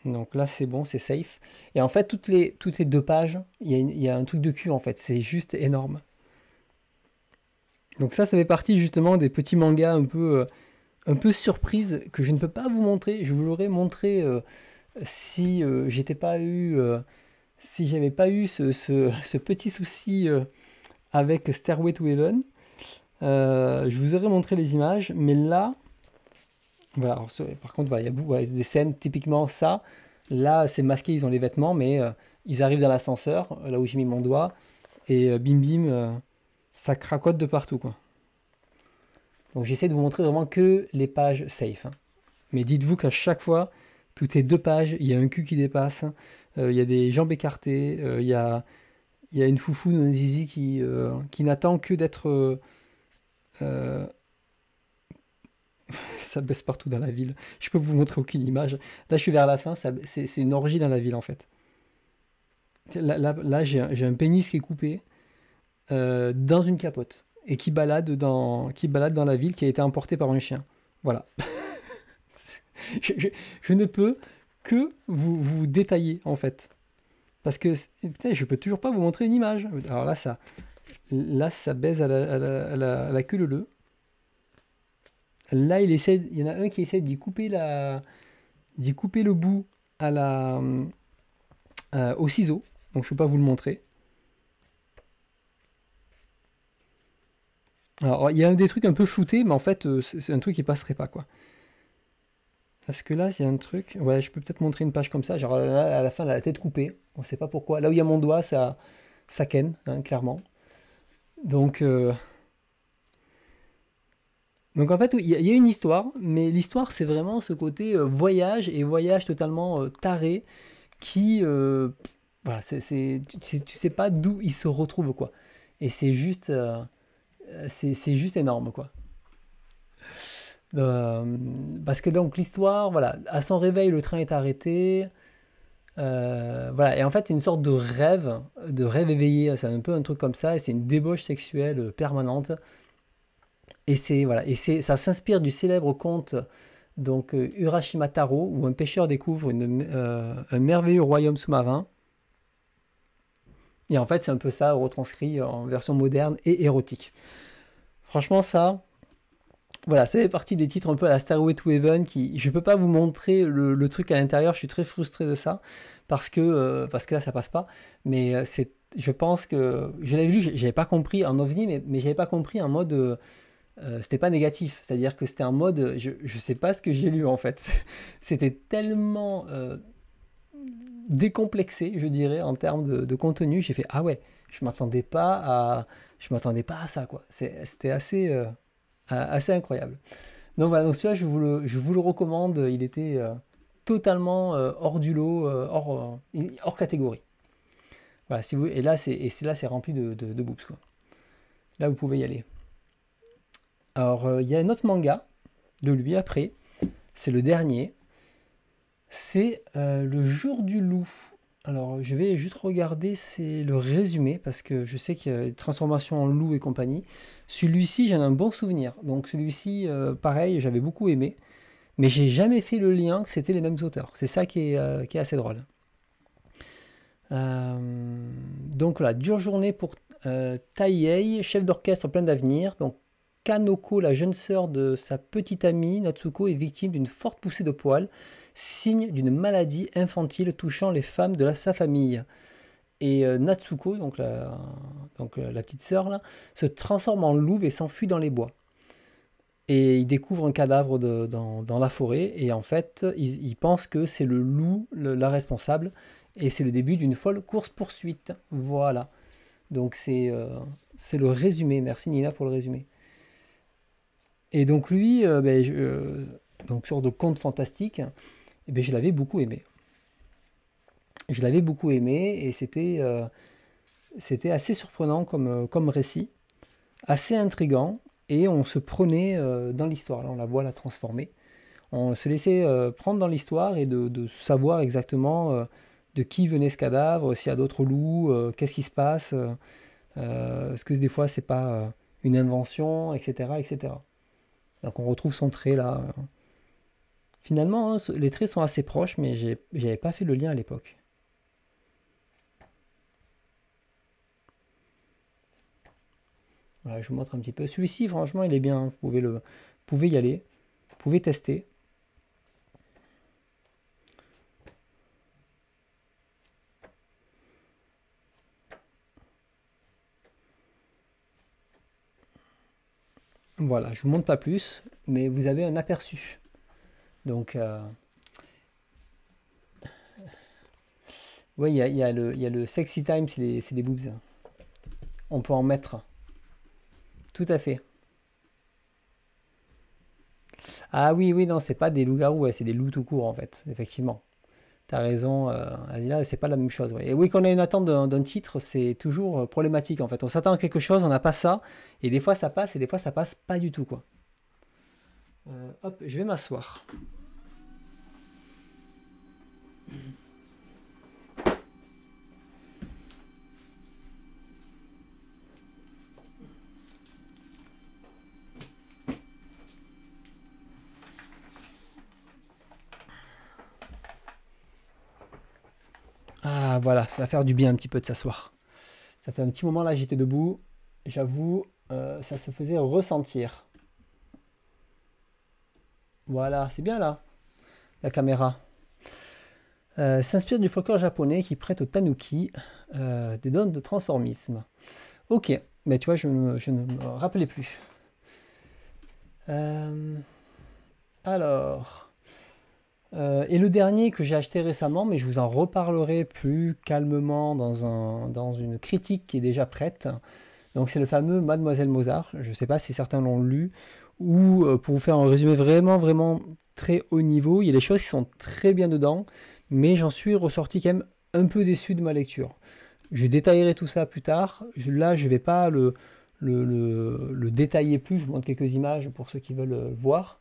Donc là, c'est bon, c'est safe. Et en fait, toutes les, toutes les deux pages, il y, a un truc de cul, en fait. C'est juste énorme. Donc ça, ça fait partie justement des petits mangas un peu un peu surprise que je ne peux pas vous montrer. Je vous l'aurais montré euh, si euh, j'étais pas eu, euh, si j'avais pas eu ce, petit souci avec Stairway to Heaven. je vous aurais montré les images, mais là, voilà. par contre, il y a des scènes typiquement ça. Là, c'est masqué, ils ont les vêtements, mais ils arrivent dans l'ascenseur, là où j'ai mis mon doigt, et bim bim, ça cracote de partout, quoi. Donc j'essaie de vous montrer vraiment que les pages safe. Hein. Mais dites-vous qu'à chaque fois, toutes les deux pages, il y a un cul qui dépasse, euh, il y a des jambes écartées, euh, il, y, a, une foufou zizi qui, euh, qui n'attend que d'être... ça baisse partout dans la ville. Je peux vous montrer aucune image. Là, je suis vers la fin, c'est une orgie dans la ville en fait. Là, j'ai un pénis qui est coupé dans une capote et qui balade, dans, qui balade dans la ville, qui a été emportée par un chien. Voilà. je, ne peux que vous, vous détailler, en fait. Parce que, putain, je peux toujours pas vous montrer une image. Alors là, ça, là, ça baise à la, à la, à queue leu. Là, il, essaie, il y en a un qui essaie d'y couper, la, d'y couper le bout à la, euh, au ciseau. Donc, je ne peux pas vous le montrer. Alors, il y a des trucs un peu floutés, mais en fait, euh, c'est un truc qui passerait pas, quoi. Parce que là, il y a un truc... Ouais, je peux peut-être montrer une page comme ça, genre euh, à la fin, la tête coupée. On sait pas pourquoi. Là où il y a mon doigt, ça, ça hein, clairement. Donc... Euh, donc en fait, il y, a une histoire, mais l'histoire, c'est vraiment ce côté voyage et voyage totalement taré qui, voilà, c'est, tu sais pas d'où il se retrouve quoi. Et c'est juste, euh, c'est juste énorme, quoi. Euh, parce que donc l'histoire, voilà, à son réveil, le train est arrêté. Euh, voilà, et en fait, c'est une sorte de rêve, de rêve éveillé, c'est un peu un truc comme ça, et c'est une débauche sexuelle permanente. Et c'est voilà, et c'est ça s'inspire du célèbre conte donc Urashima Taro où un pêcheur découvre un merveilleux royaume sous-marin. Et en fait, c'est un peu ça retranscrit en version moderne et érotique. Franchement, ça, voilà, ça fait partie des titres un peu à la Star to Heaven qui, je peux pas vous montrer le, truc à l'intérieur, je suis très frustré de ça parce que euh, parce que là ça passe pas. Mais euh, c'est, je pense que je l'avais lu, j'avais pas compris en ovni, mais, je j'avais pas compris en mode euh, c'était pas négatif, c'est-à-dire que c'était un mode je, ne sais pas ce que j'ai lu en fait. C'était tellement euh, décomplexé, je dirais, en termes de, de contenu. J'ai fait ah ouais, je m'attendais pas à je m'attendais pas à ça, quoi. C'était assez, euh, assez incroyable. Donc voilà, donc celui-là, je, vous le, recommande. Il était euh, totalement euh, hors du lot, hors, catégorie. Voilà, si vous, et là, c'est rempli de, de, boobs, quoi. Là, vous pouvez y aller. Alors, il y a un autre manga de lui après. C'est le dernier. C'est Le Jour du Loup. Alors, je vais juste regarder c'est le résumé parce que je sais qu'il y a des transformations en loup et compagnie. Celui-ci, j'en ai un bon souvenir. Donc, celui-ci, euh, pareil, j'avais beaucoup aimé. Mais j'ai jamais fait le lien que c'était les mêmes auteurs. C'est ça qui est, euh, assez drôle. Euh, donc, voilà, dure journée pour Taiyei, chef d'orchestre plein d'avenir. Donc, Kanoko, la jeune sœur de sa petite amie, Natsuko, est victime d'une forte poussée de poils signe d'une maladie infantile touchant les femmes de sa famille. Et euh, Natsuko, donc la, euh, petite sœur, se transforme en louve et s'enfuit dans les bois. Et il découvre un cadavre dans, la forêt, et en fait, il, pense que c'est le loup la responsable, et c'est le début d'une folle course-poursuite. Voilà. Donc c'est euh, le résumé. Merci Nina pour le résumé. Et donc lui, ben, donc sur de conte fantastique eh ben, je l'avais beaucoup aimé. Je l'avais beaucoup aimé et c'était euh, assez surprenant comme, euh, comme récit, assez intrigant et on se prenait euh, dans l'histoire. on la voit la transformer. On se laissait prendre dans l'histoire et de, savoir exactement de qui venait ce cadavre, s'il y a d'autres loups, qu'est-ce qui se passe, est-ce que des fois c'est pas une invention, etc., etc. Donc on retrouve son trait là. Finalement, hein, les traits sont assez proches, mais n'avais pas fait le lien à l'époque. Voilà, je vous montre un petit peu. Celui-ci, franchement, il est bien. Vous pouvez, vous pouvez y aller. Vous pouvez tester. Voilà, je ne vous montre pas plus, mais vous avez un aperçu. Donc, euh, oui, il y a, le sexy time, c'est des boobs. On peut en mettre. Tout à fait. Ah oui, oui, non, c'est pas des loups-garous, c'est des loups tout court, en fait, effectivement. T'as raison, euh, Azila, c'est pas la même chose. Et oui, quand on a une attente d'un titre, c'est toujours euh, problématique, en fait. On s'attend à quelque chose, on n'a pas ça, et des fois ça passe, et des fois ça passe pas du tout, quoi. Euh, hop, je vais m'asseoir. Ah voilà, ça va faire du bien un petit peu de s'asseoir. Ça fait un petit moment là, j'étais debout. J'avoue, euh, ça se faisait ressentir. Voilà, c'est bien là, la caméra. Euh, s'inspire du folklore japonais qui prête au tanuki euh, des dons de transformisme. Ok, mais tu vois, je, ne me rappelais plus. Euh, alors, et le dernier que j'ai acheté récemment, mais je vous en reparlerai plus calmement dans, dans une critique qui est déjà prête. Donc c'est le fameux Mademoiselle Mozart. Je ne sais pas si certains l'ont lu où, euh, pour vous faire un résumé vraiment, vraiment très haut niveau, il y a des choses qui sont très bien dedans, mais j'en suis ressorti quand même un peu déçu de ma lecture. Je détaillerai tout ça plus tard. là, je ne vais pas le, détailler plus. Je vous montre quelques images pour ceux qui veulent euh, voir.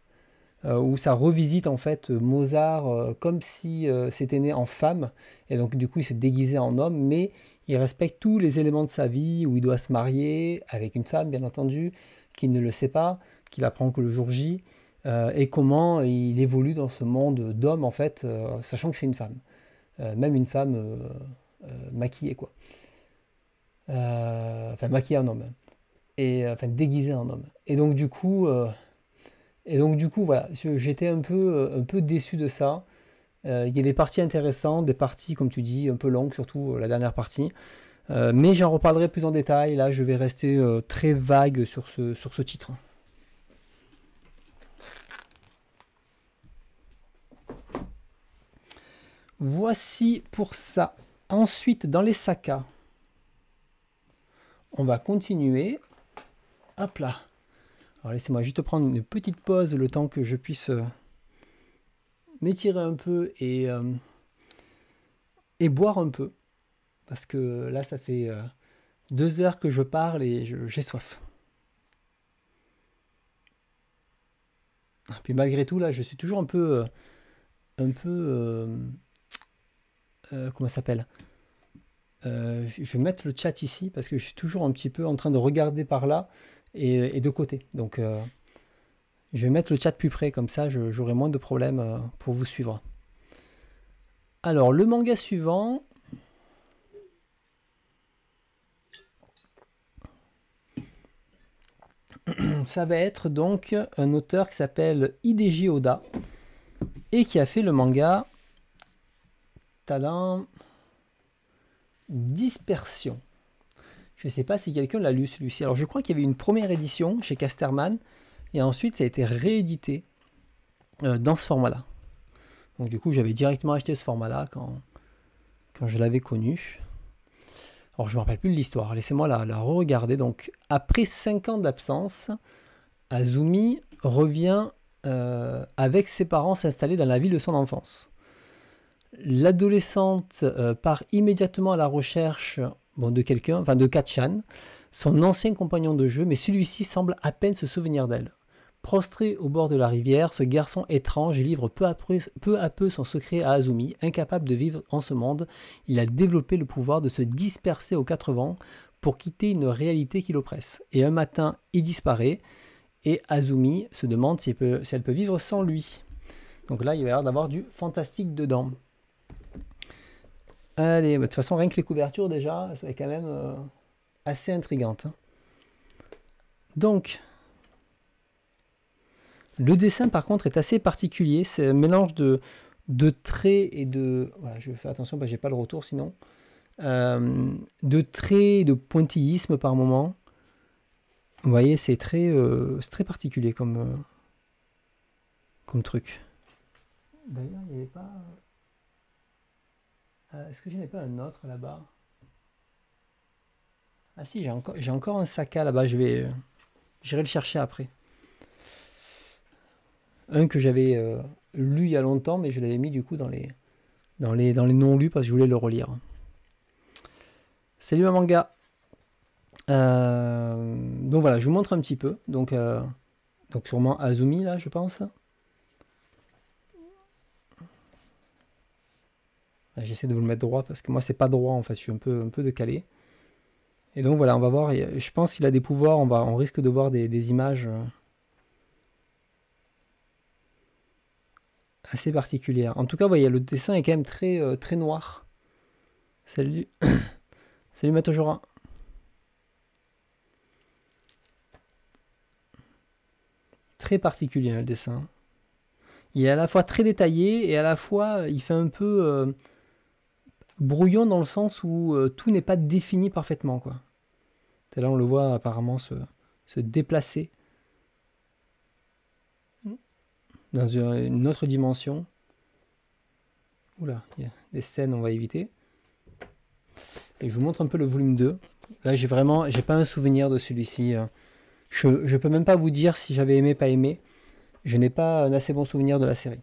Euh, où ça revisite en fait Mozart comme si c'était né en femme. Et donc du coup, il se déguisait en homme, mais il respecte tous les éléments de sa vie, où il doit se marier avec une femme, bien entendu, qui ne le sait pas qu'il apprend que le jour J, euh, et comment il évolue dans ce monde d'hommes, en fait, euh, sachant que c'est une femme. Euh, même une femme maquillée, quoi. enfin, maquillée en homme. Et, enfin, déguisée en homme. Et donc, du coup, et donc, du coup voilà, j'étais un peu, un peu déçu de ça. Il y a des parties intéressantes, des parties, comme tu dis, un peu longues, surtout la dernière partie. mais j'en reparlerai plus en détail. Là, je vais rester très vague sur ce, sur ce titre. Voici pour ça. Ensuite, dans les sacs, on va continuer. Hop là. Alors laissez-moi juste prendre une petite pause le temps que je puisse euh, m'étirer un peu et, euh, et boire un peu. Parce que là, ça fait euh, deux heures que je parle et j'ai soif. Ah, puis malgré tout, là, je suis toujours un peu, un peu euh, comment s'appelle euh, Je vais mettre le chat ici parce que je suis toujours un petit peu en train de regarder par là et, de côté. Donc euh, je vais mettre le chat plus près, comme ça j'aurai moins de problèmes pour vous suivre. Alors le manga suivant. Ça va être donc un auteur qui s'appelle Hideji Oda et qui a fait le manga Dispersion. Je ne sais pas si quelqu'un l'a lu celui-ci. Alors je crois qu'il y avait une première édition chez Casterman et ensuite ça a été réédité euh, dans ce format-là. Donc du coup j'avais directement acheté ce format-là quand, quand je l'avais connu. Alors je ne me rappelle plus de l'histoire, laissez-moi la, re-regarder. Donc après cinq ans d'absence, Azumi revient euh, avec ses parents s'installer dans la ville de son enfance. L'adolescente euh, part immédiatement à la recherche de quelqu'un, enfin de son ancien compagnon de jeu, mais celui-ci semble à peine se souvenir d'elle. Prostré au bord de la rivière, ce garçon étrange livre peu à, peu, son secret à Azumi. Incapable de vivre en ce monde, il a développé le pouvoir de se disperser aux quatre vents pour quitter une réalité qui l'oppresse. Et un matin, il disparaît et Azumi se demande si elle peut, vivre sans lui. Donc là, il va y avoir d'avoir du fantastique dedans. Allez, bah, de toute façon, rien que les couvertures déjà, ça est quand même euh, assez intrigante. Hein. Donc, le dessin par contre est assez particulier. C'est un mélange de, traits et de. Voilà, je fais attention parce j'ai pas le retour sinon. Euh, de traits, et de pointillisme par moment. Vous voyez, c'est très, euh, très particulier comme, comme truc. D'ailleurs, il n'y avait pas. Euh, est-ce que je n'ai pas un autre là-bas Ah si, j'ai encore, encore un à là-bas, je vais... Euh, j'irai le chercher après. Un que j'avais euh, lu il y a longtemps, mais je l'avais mis du coup dans les, dans les, dans les non-lus parce que je voulais le relire. Salut ma manga Donc voilà, je vous montre un petit peu. Donc, donc sûrement Azumi là, je pense. Bah, j'essaie de vous le mettre droit parce que moi c'est pas droit en fait, je suis un peu, un peu décalé. Et donc voilà, on va voir, je pense qu'il a des pouvoirs, on, va, on risque de voir des, images euh, assez particulières. En tout cas, vous voyez, le dessin est quand même très, euh, très noir. Salut, salut Matojora. Très particulier hein, le dessin. Il est à la fois très détaillé et à la fois euh, il fait un peu brouillon dans le sens où euh, tout n'est pas défini parfaitement. Quoi. là, on le voit apparemment se, se déplacer dans une autre dimension. Oula, il y a des scènes, on va éviter. Et je vous montre un peu le volume 2. Là, j'ai vraiment, j'ai pas un souvenir de celui-ci. Hein. Je, je peux même pas vous dire si j'avais aimé, pas aimé. Je n'ai pas un assez bon souvenir de la série.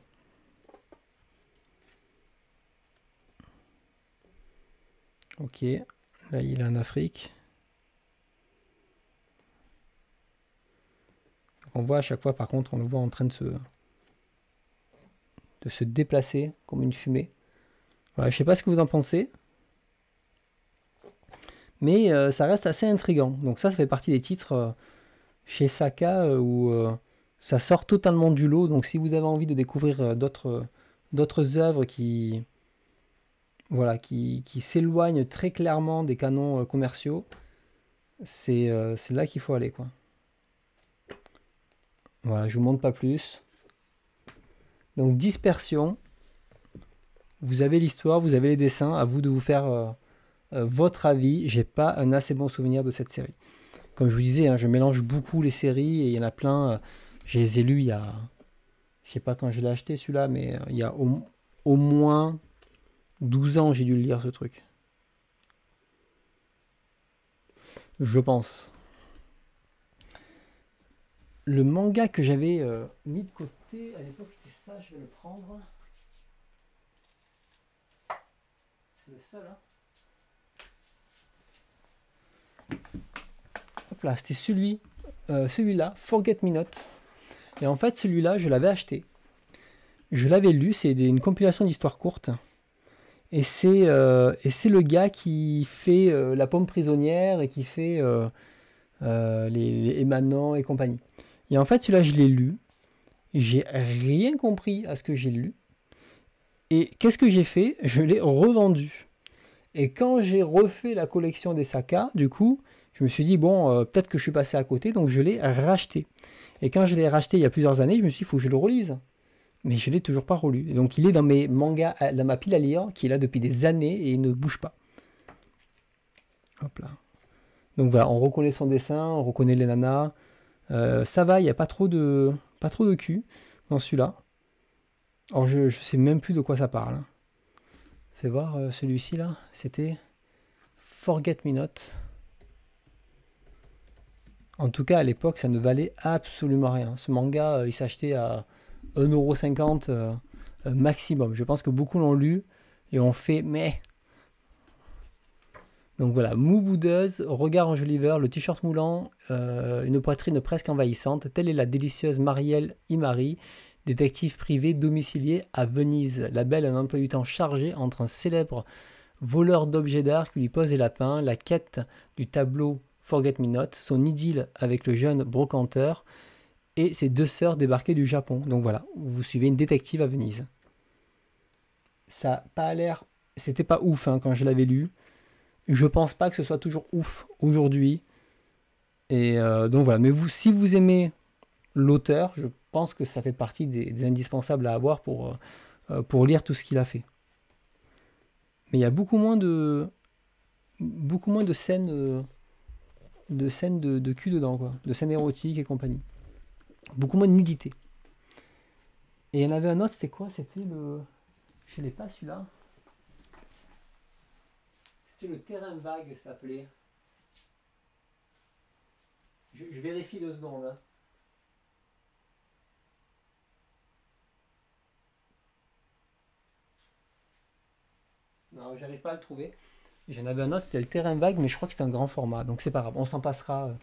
Ok, là il est en Afrique. On voit à chaque fois, par contre, on le voit en train de se, de se déplacer comme une fumée. Je ne sais pas ce que vous en pensez, mais euh, ça reste assez intrigant. Donc ça, ça fait partie des titres euh, chez Saka euh, où ça sort totalement du lot. Donc si vous avez envie de découvrir d'autres d'autres œuvres qui, voilà, qui, s'éloigne très clairement des canons euh, commerciaux, euh, c'est là qu'il faut aller. Quoi. Voilà, je vous montre pas plus. Donc dispersion, vous avez l'histoire, vous avez les dessins, à vous de vous faire euh, votre avis. J'ai pas un assez bon souvenir de cette série. Comme je vous disais, hein, je mélange beaucoup les séries et il y en a plein. je les ai il y a, je sais pas quand je l'ai acheté celui-là, mais il y a au moins 12 ans, j'ai dû le lire ce truc. Je pense. Le manga que j'avais euh, mis de côté à l'époque, c'était ça, je vais le prendre. C'est le seul, hein. Hop là, c'était celui, euh, celui-là, Forget Me Not. Et en fait, celui-là, je l'avais acheté. Je l'avais lu, c'est une compilation d'histoires courtes. Euh, et c'est le gars qui fait euh, la pompe prisonnière et qui fait euh, les, émanants et compagnie. Et en fait, celui-là, je l'ai lu. J'ai rien compris à ce que j'ai lu. Et qu'est-ce que j'ai fait Je l'ai revendu. Et quand j'ai refait la collection des sacs, du coup, je me suis dit, bon, peut-être que je suis passé à côté, donc je l'ai racheté. Et quand je l'ai racheté il y a plusieurs années, je me suis dit, il faut que je le relise mais je l'ai toujours pas relu. donc il est dans mes mangas, euh, dans ma pile à lire, qui est là depuis des années et il ne bouge pas. Hop là. Donc voilà, on reconnaît son dessin, on reconnaît les nanas. Euh, ça va, il n'y a pas trop de, pas trop de cul dans celui-là. Alors je ne sais même plus de quoi ça parle. C'est voir euh, celui-ci là, c'était Forget Me Not. En tout cas, à l'époque, ça ne valait absolument rien. Ce manga, il s'achetait à 1,50€ euh, euh, maximum. Je pense que beaucoup l'ont lu et ont fait mais. Donc voilà, mou boudeuse, regard enjoliveur, le t-shirt moulant, euh, une poitrine presque envahissante, telle est la délicieuse Marielle Imari, détective privée domiciliée à Venise. La belle, un emploi du temps chargé entre un célèbre voleur d'objets d'art qui lui pose les lapins, la quête du tableau Forget Me Not, son idylle avec le jeune brocanteur, et ses deux sœurs débarquées du Japon. Donc voilà, vous suivez une détective à Venise. Ça n'a pas l'air. C'était pas ouf hein, quand je l'avais lu. Je pense pas que ce soit toujours ouf aujourd'hui. Et euh, donc voilà, mais vous, si vous aimez l'auteur, je pense que ça fait partie des, indispensables à avoir pour, euh, euh, pour lire tout ce qu'il a fait. Mais il y a beaucoup moins de, beaucoup moins de scènes, de, scènes de, de cul dedans, quoi, de scènes érotiques et compagnie beaucoup moins de nudité. Et il y en avait un autre, c'était quoi C'était le. Je ne l'ai pas celui-là. C'était le terrain vague, ça s'appelait. Je, vérifie deux secondes. Hein. Non, j'arrive pas à le trouver. J'en avais un autre, c'était le terrain vague, mais je crois que c'était un grand format. Donc c'est pas grave, on s'en passera. Euh,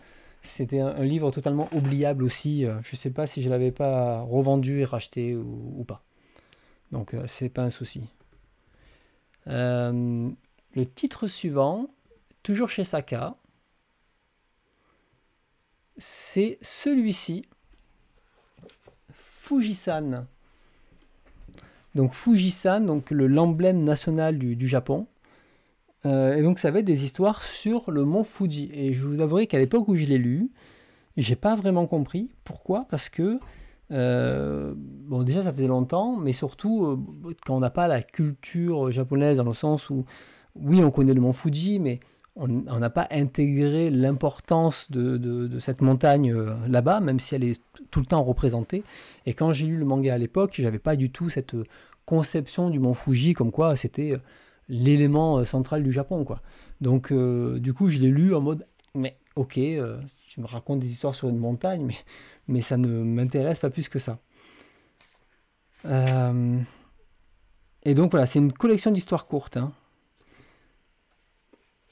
c'était un, livre totalement oubliable aussi. Euh, je ne sais pas si je l'avais pas revendu et racheté ou, pas. Donc euh, c'est pas un souci. Euh, le titre suivant, toujours chez Saka, c'est celui-ci, Fujisan. Donc Fujisan, donc l'emblème national du Japon. Euh, et donc ça va être des histoires sur le mont Fuji. Et je vous avouerai qu'à l'époque où je l'ai lu, j'ai pas vraiment compris. Pourquoi Parce que euh, bon, déjà, ça faisait longtemps, mais surtout euh, quand on n'a pas la culture japonaise, dans le sens où, oui, on connaît le mont Fuji, mais on n'a pas intégré l'importance de, cette montagne là-bas, même si elle est tout le temps représentée. Et quand j'ai lu le manga à l'époque, j'avais pas du tout cette conception du mont Fuji, comme quoi c'était l'élément euh, central du Japon, quoi. Donc, euh, du coup, je l'ai lu en mode, mais ok, je euh, tu me racontes des histoires sur une montagne, mais, mais ça ne m'intéresse pas plus que ça. et donc voilà, c'est une collection d'histoires courtes. Hein.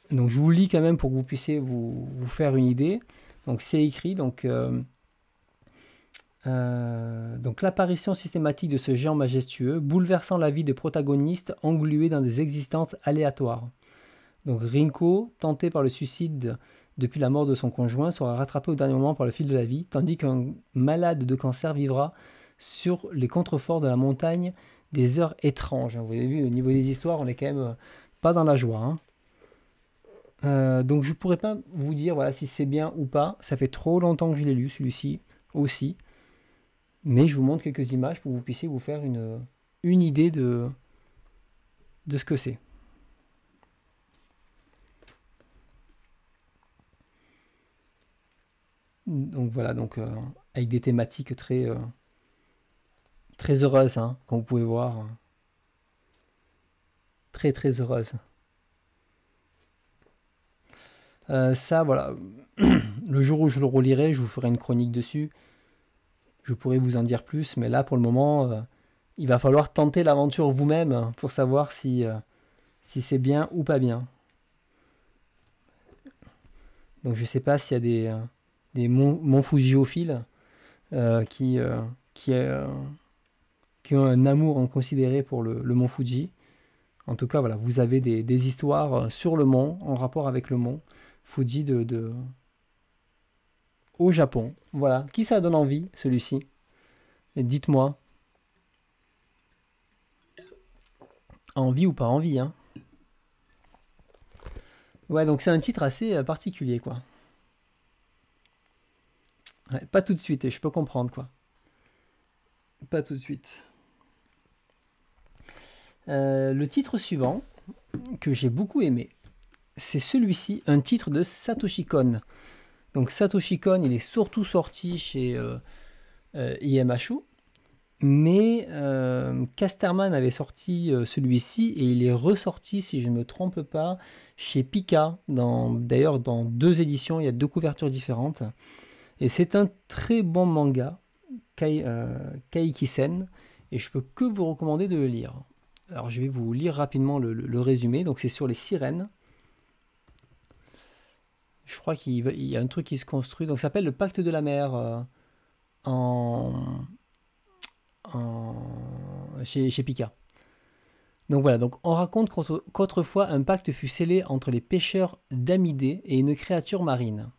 Donc je vous lis quand même pour que vous puissiez vous, faire une idée. Donc c'est écrit, donc euh, donc l'apparition systématique de ce géant majestueux, bouleversant la vie des protagonistes englués dans des existences aléatoires. Donc Rinko, tenté par le suicide depuis la mort de son conjoint, sera rattrapé au dernier moment par le fil de la vie, tandis qu'un malade de cancer vivra sur les contreforts de la montagne des heures étranges. Vous avez vu, au niveau des histoires, on n'est quand même pas dans la joie. Hein. Euh, donc je pourrais pas vous dire voilà si c'est bien ou pas. Ça fait trop longtemps que je l'ai lu celui-ci aussi. Mais je vous montre quelques images pour que vous puissiez vous faire une, une idée de, de ce que c'est. Donc voilà, donc euh, avec des thématiques très, euh, très heureuses, hein, comme vous pouvez voir. Très très heureuses. Euh, ça, voilà. le jour où je le relirai, je vous ferai une chronique dessus je pourrais vous en dire plus, mais là pour le moment, euh, il va falloir tenter l'aventure vous-même pour savoir si, euh, si c'est bien ou pas bien. Donc je ne sais pas s'il y a des, euh, qui, qui, ont un amour inconsidéré pour le, le, mont Fuji. En tout cas, voilà, vous avez des, histoires sur le mont, en rapport avec le mont Fuji de, de au Japon. Voilà. Qui ça donne envie, celui-ci Dites-moi. Envie ou pas envie, hein Ouais, donc c'est un titre assez euh, particulier, quoi. pas tout de suite, et je peux comprendre, quoi. Pas tout de suite. Euh, le titre suivant, que j'ai beaucoup aimé, c'est celui-ci, un titre de Satoshi Kon. Donc Satoshi Kon, il est surtout sorti chez euh, euh, IMHO, mais euh, Casterman avait sorti celui-ci et il est ressorti, si je ne me trompe pas, chez Pika. D'ailleurs, dans, deux éditions, il y a deux couvertures différentes. Et c'est un très bon manga, Kai, Kaikisen, et je peux que vous recommander de le lire. Alors je vais vous lire rapidement le résumé. Donc c'est sur les sirènes je crois qu'il y a un truc qui se construit. Donc ça s'appelle le pacte de la mer euh, en, chez, Pika. Donc voilà, donc on raconte qu'autrefois un pacte fut scellé entre les pêcheurs d'Amidé et une créature marine.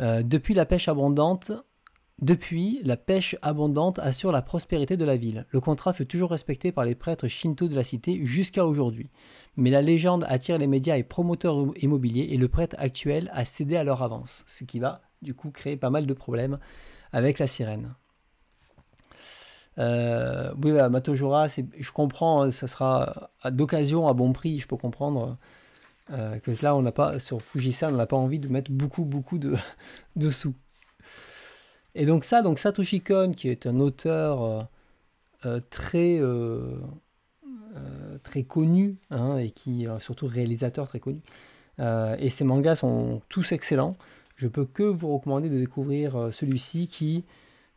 Euh, depuis la pêche abondante, depuis, la pêche abondante assure la prospérité de la ville. Le contrat fut toujours respecté par les prêtres shinto de la cité jusqu'à aujourd'hui. Mais la légende attire les médias et promoteurs immobiliers et le prêtre actuel a cédé à leur avance, ce qui va du coup créer pas mal de problèmes avec la sirène. Euh, oui, voilà, bah, je comprends, hein, ça sera d'occasion à bon prix, je peux comprendre euh, que là, on n'a pas, sur Fujisan, on n'a pas envie de mettre beaucoup, beaucoup de, de sous. Et donc ça, donc Satoshi Kon, qui est un auteur euh, euh, très euh, très connu hein, et qui surtout réalisateur très connu. et ses mangas sont tous excellents. Je peux que vous recommander de découvrir celui-ci qui,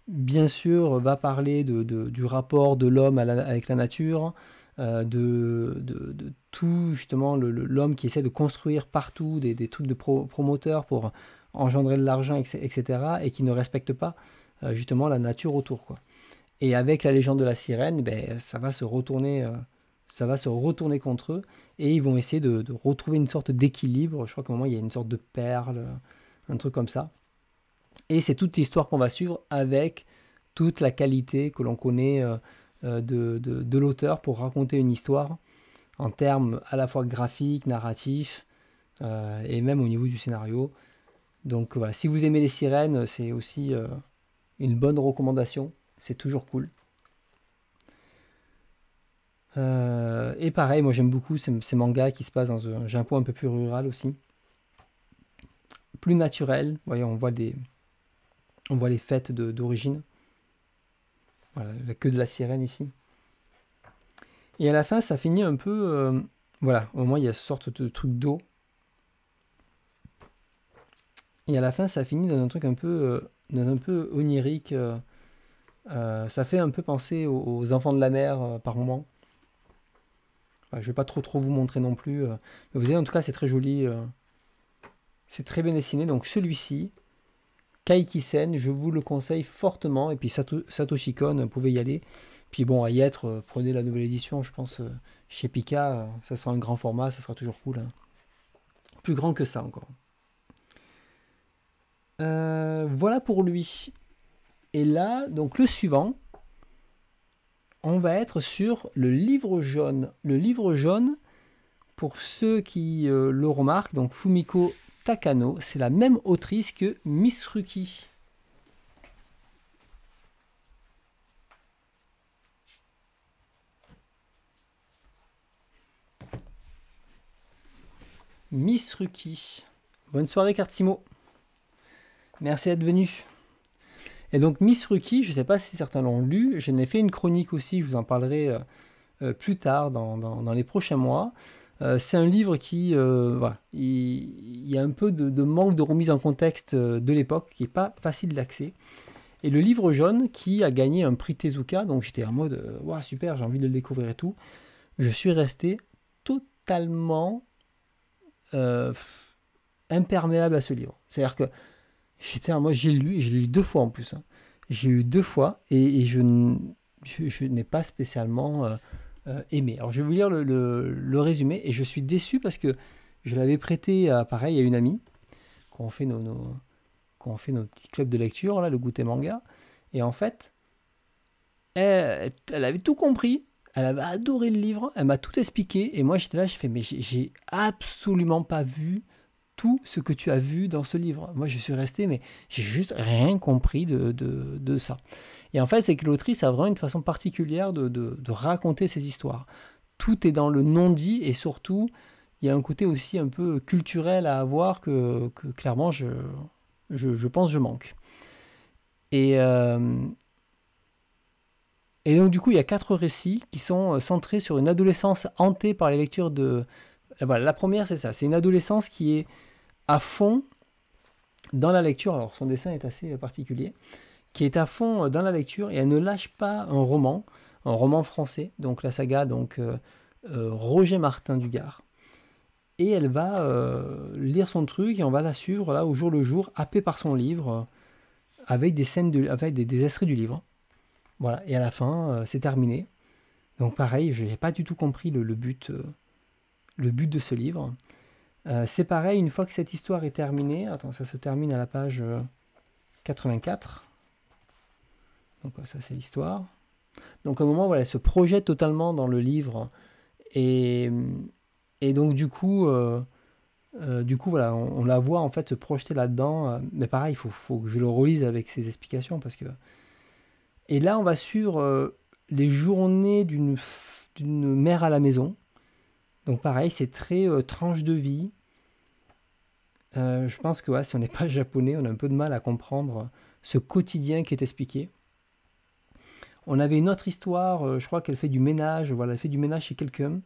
bien sûr, va parler de, du rapport de l'homme avec la nature, de, de, tout justement l'homme qui essaie de construire partout des, trucs de promoteurs pour engendrer de l'argent, etc., et qui ne respectent pas euh, justement la nature autour. Quoi. Et avec la légende de la sirène, ben, ça, va se retourner, euh, ça va se retourner contre eux, et ils vont essayer de, retrouver une sorte d'équilibre. Je crois qu'au un moment, il y a une sorte de perle, euh, un truc comme ça. Et c'est toute l'histoire qu'on va suivre avec toute la qualité que l'on connaît de, de l'auteur pour raconter une histoire en termes à la fois graphiques, narratifs, et même au niveau du scénario. Donc voilà, si vous aimez les sirènes, c'est aussi euh, une bonne recommandation. C'est toujours cool. Euh, et pareil, moi j'aime beaucoup ces, mangas qui se passent dans un Japon un peu plus rural aussi. Plus naturel. Voyez, on voit des. On voit les fêtes d'origine. Voilà, la queue de la sirène ici. Et à la fin, ça finit un peu. Euh, voilà, au moins il y a ce sorte de truc d'eau et à la fin, ça finit dans un truc un peu, euh, un peu onirique. Euh, euh, ça fait un peu penser aux, enfants de la mer par moment. je ne vais pas trop trop vous montrer non plus. mais vous avez en tout cas, c'est très joli. c'est très bien dessiné. Donc celui-ci, Kaikisen, je vous le conseille fortement. Et puis Satoshi Kon, vous pouvez y aller. Puis bon, à y être, prenez la nouvelle édition, je pense, chez Pika. ça sera un grand format, ça sera toujours cool. Hein. Plus grand que ça encore. Euh, voilà pour lui. Et là, donc le suivant, on va être sur le livre jaune. Le livre jaune, pour ceux qui euh, le remarquent, donc Fumiko Takano, c'est la même autrice que Miss Ruki. Miss Ruki. Bonne soirée Cartimo. Merci d'être venu. Et donc Miss Ruki, je ne sais pas si certains l'ont lu, j'en ai fait une chronique aussi, je vous en parlerai euh, euh, plus tard dans, les prochains mois. Euh, c'est un livre qui, voilà, il, y a un peu de, manque de remise en contexte de l'époque, qui n'est pas facile d'accès. Et le livre jaune, qui a gagné un prix Tezuka, donc j'étais en mode, waouh, super, j'ai envie de le découvrir et tout. Je suis resté totalement imperméable à ce livre. C'est-à-dire que J'étais, moi j'ai lu, je lu deux fois en plus. Hein. J'ai lu deux fois et, je, je, n'ai pas spécialement euh, euh, aimé. Alors je vais vous lire le, résumé et je suis déçu parce que je l'avais prêté à, pareil à une amie qu'on fait nos, fait petits clubs de lecture, là, le goûter manga. Et en fait, elle, elle avait tout compris, elle avait adoré le livre, elle m'a tout expliqué, et moi j'étais là, je fais mais j'ai absolument pas vu tout ce que tu as vu dans ce livre. Moi, je suis resté, mais j'ai juste rien compris de, ça. Et en fait, c'est que l'autrice a vraiment une façon particulière de, raconter ses histoires. Tout est dans le non-dit et surtout, il y a un côté aussi un peu culturel à avoir que, clairement, je, je, pense je manque. Et, euh, et donc, du coup, il y a quatre récits qui sont euh, centrés sur une adolescence hantée par les lectures de voilà, la première, c'est ça. C'est une adolescence qui est à fond dans la lecture. Alors, son dessin est assez euh, particulier. Qui est à fond euh, dans la lecture et elle ne lâche pas un roman, un roman français, donc la saga, donc euh, Roger Martin Dugard. Et elle va lire son truc et on va la suivre là au jour le jour, happée par son livre, avec des scènes, de, avec des, du livre. Voilà, et à la fin, c'est terminé. Donc pareil, je n'ai pas du tout compris le but le but de ce livre. Euh, c'est pareil, une fois que cette histoire est terminée, attends, ça se termine à la page 84. Euh, donc euh, ça c'est l'histoire. Donc à un moment, voilà, elle se projette totalement dans le livre. Et, donc du coup, du coup voilà, on, la voit en fait se projeter là-dedans. Mais pareil, il faut, faut, que je le relise avec ses explications parce que... Et là, on va suivre les journées d'une mère à la maison donc pareil, c'est très euh, tranche de vie. Euh, je pense que si on n'est pas japonais, on a un peu de mal à comprendre ce quotidien qui est expliqué. On avait une autre histoire, euh, je crois qu'elle fait du ménage, voilà, elle fait du ménage chez quelqu'un.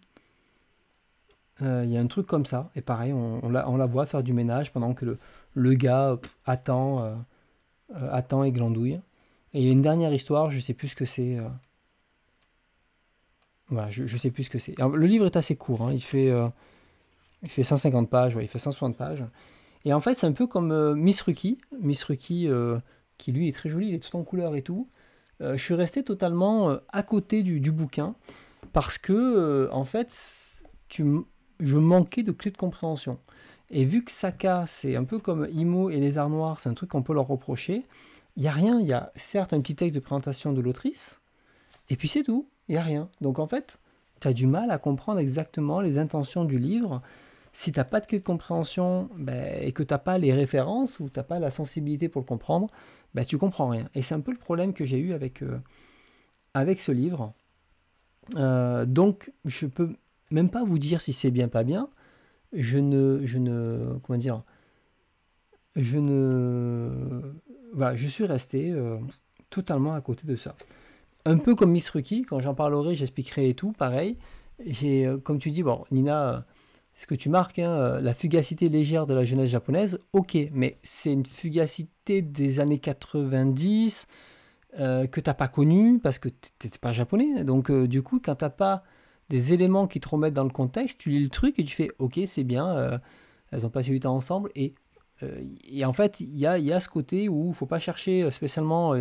Il y a un truc comme ça, et pareil, on, la, voit faire du ménage pendant que le, gars attend, attend et glandouille. Et il y a une dernière histoire, je ne sais plus ce que c'est je ne sais plus ce que c'est. Le livre est assez court, hein. il, fait, euh, il fait 150 pages, il fait 160 pages. Et en fait, c'est un peu comme euh, Miss Ruki, Miss Ruki euh, qui lui est très jolie, il est tout en couleur et tout. je suis resté totalement à côté du, bouquin parce que, en fait, je manquais de clés de compréhension. Et vu que Saka, c'est un peu comme Imo et les Arts Noirs, c'est un truc qu'on peut leur reprocher, il n'y a rien, il y a certes un petit texte de présentation de l'autrice, et puis c'est tout il n'y a rien. Donc en fait, tu as du mal à comprendre exactement les intentions du livre. Si tu n'as pas de clé de compréhension ben, et que tu n'as pas les références ou tu n'as pas la sensibilité pour le comprendre, ben, tu comprends rien. Et c'est un peu le problème que j'ai eu avec, euh, avec ce livre. Euh, donc je peux même pas vous dire si c'est bien pas bien. Je ne, je ne, comment dire, je ne, voilà, je suis resté euh, totalement à côté de ça un peu comme Miss Ruki, quand j'en parlerai, j'expliquerai et tout, pareil. J'ai, euh, comme tu dis, bon, Nina, euh, ce que tu marques, hein, euh, la fugacité légère de la jeunesse japonaise, ok, mais c'est une fugacité des années 90 euh, que t'as pas connue parce que tu n'étais pas japonais. Donc, du coup, quand tu n'as pas des éléments qui te remettent dans le contexte, tu lis le truc et tu fais, ok, c'est bien, elles ont passé du temps ensemble et en fait, il y a, y a, ce côté où il ne faut pas chercher spécialement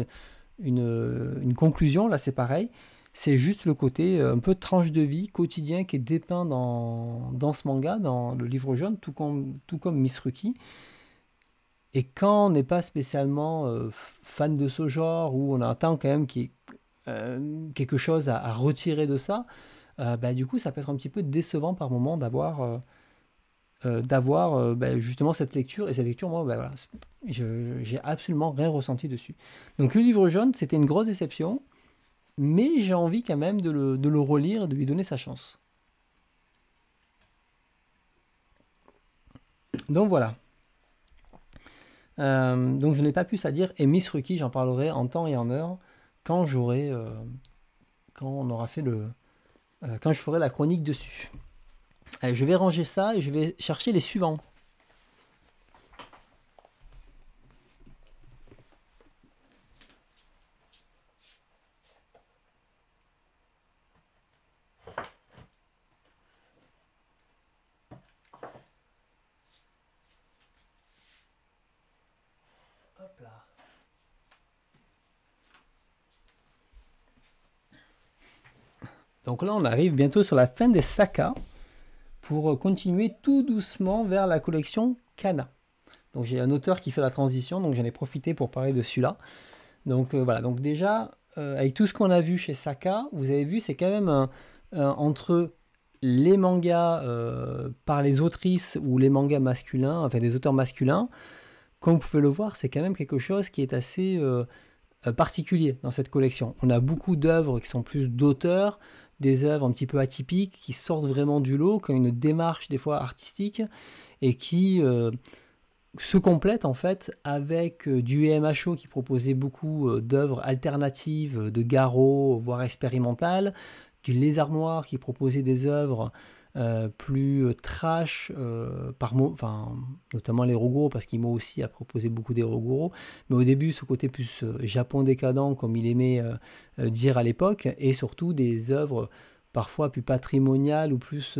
une, conclusion, là c'est pareil. C'est juste le côté euh, un peu tranche de vie quotidien qui est dépeint dans, dans ce manga, dans le livre jaune, tout comme, tout comme Miss Ruki. Et quand on n'est pas spécialement euh, fan de ce genre, ou on attend quand même qui y euh, quelque chose à, retirer de ça, bah, du coup ça peut être un petit peu décevant par moment d'avoir euh, d'avoir euh, bah, justement cette lecture. Et cette lecture, moi, ben, voilà, j'ai absolument rien ressenti dessus. Donc le livre jaune, c'était une grosse déception, mais j'ai envie quand même de le, relire et de lui donner sa chance. Donc voilà. Euh, donc je n'ai pas plus à dire. Et Miss Ruki j'en parlerai en temps et en heure quand j'aurai, quand on aura fait le, quand je ferai la chronique dessus. Eh, je vais ranger ça et je vais chercher les suivants. Donc là, on arrive bientôt sur la fin des sakas pour continuer tout doucement vers la collection Kana. Donc j'ai un auteur qui fait la transition, donc j'en ai profité pour parler de celui-là. Donc euh, voilà, donc déjà, euh, avec tout ce qu'on a vu chez Saka, vous avez vu, c'est quand même entre les mangas euh, par les autrices ou les mangas masculins, enfin des auteurs masculins, comme vous pouvez le voir, c'est quand même quelque chose qui est assez euh, particulier dans cette collection. On a beaucoup d'œuvres qui sont plus d'auteurs, des œuvres un petit peu atypiques, qui sortent vraiment du lot, qui ont une démarche des fois artistique, et qui euh, se complètent en fait avec euh, du EMHO qui proposait beaucoup d'œuvres alternatives, de garrot, voire expérimentales, du Lézard Noir qui proposait des œuvres euh, plus trash, euh, par mot, notamment les Roguro, parce qu'Imo aussi a proposé beaucoup des Mais au début, ce côté plus euh, Japon décadent, comme il aimait dire à l'époque, et surtout des œuvres parfois plus patrimoniales ou plus.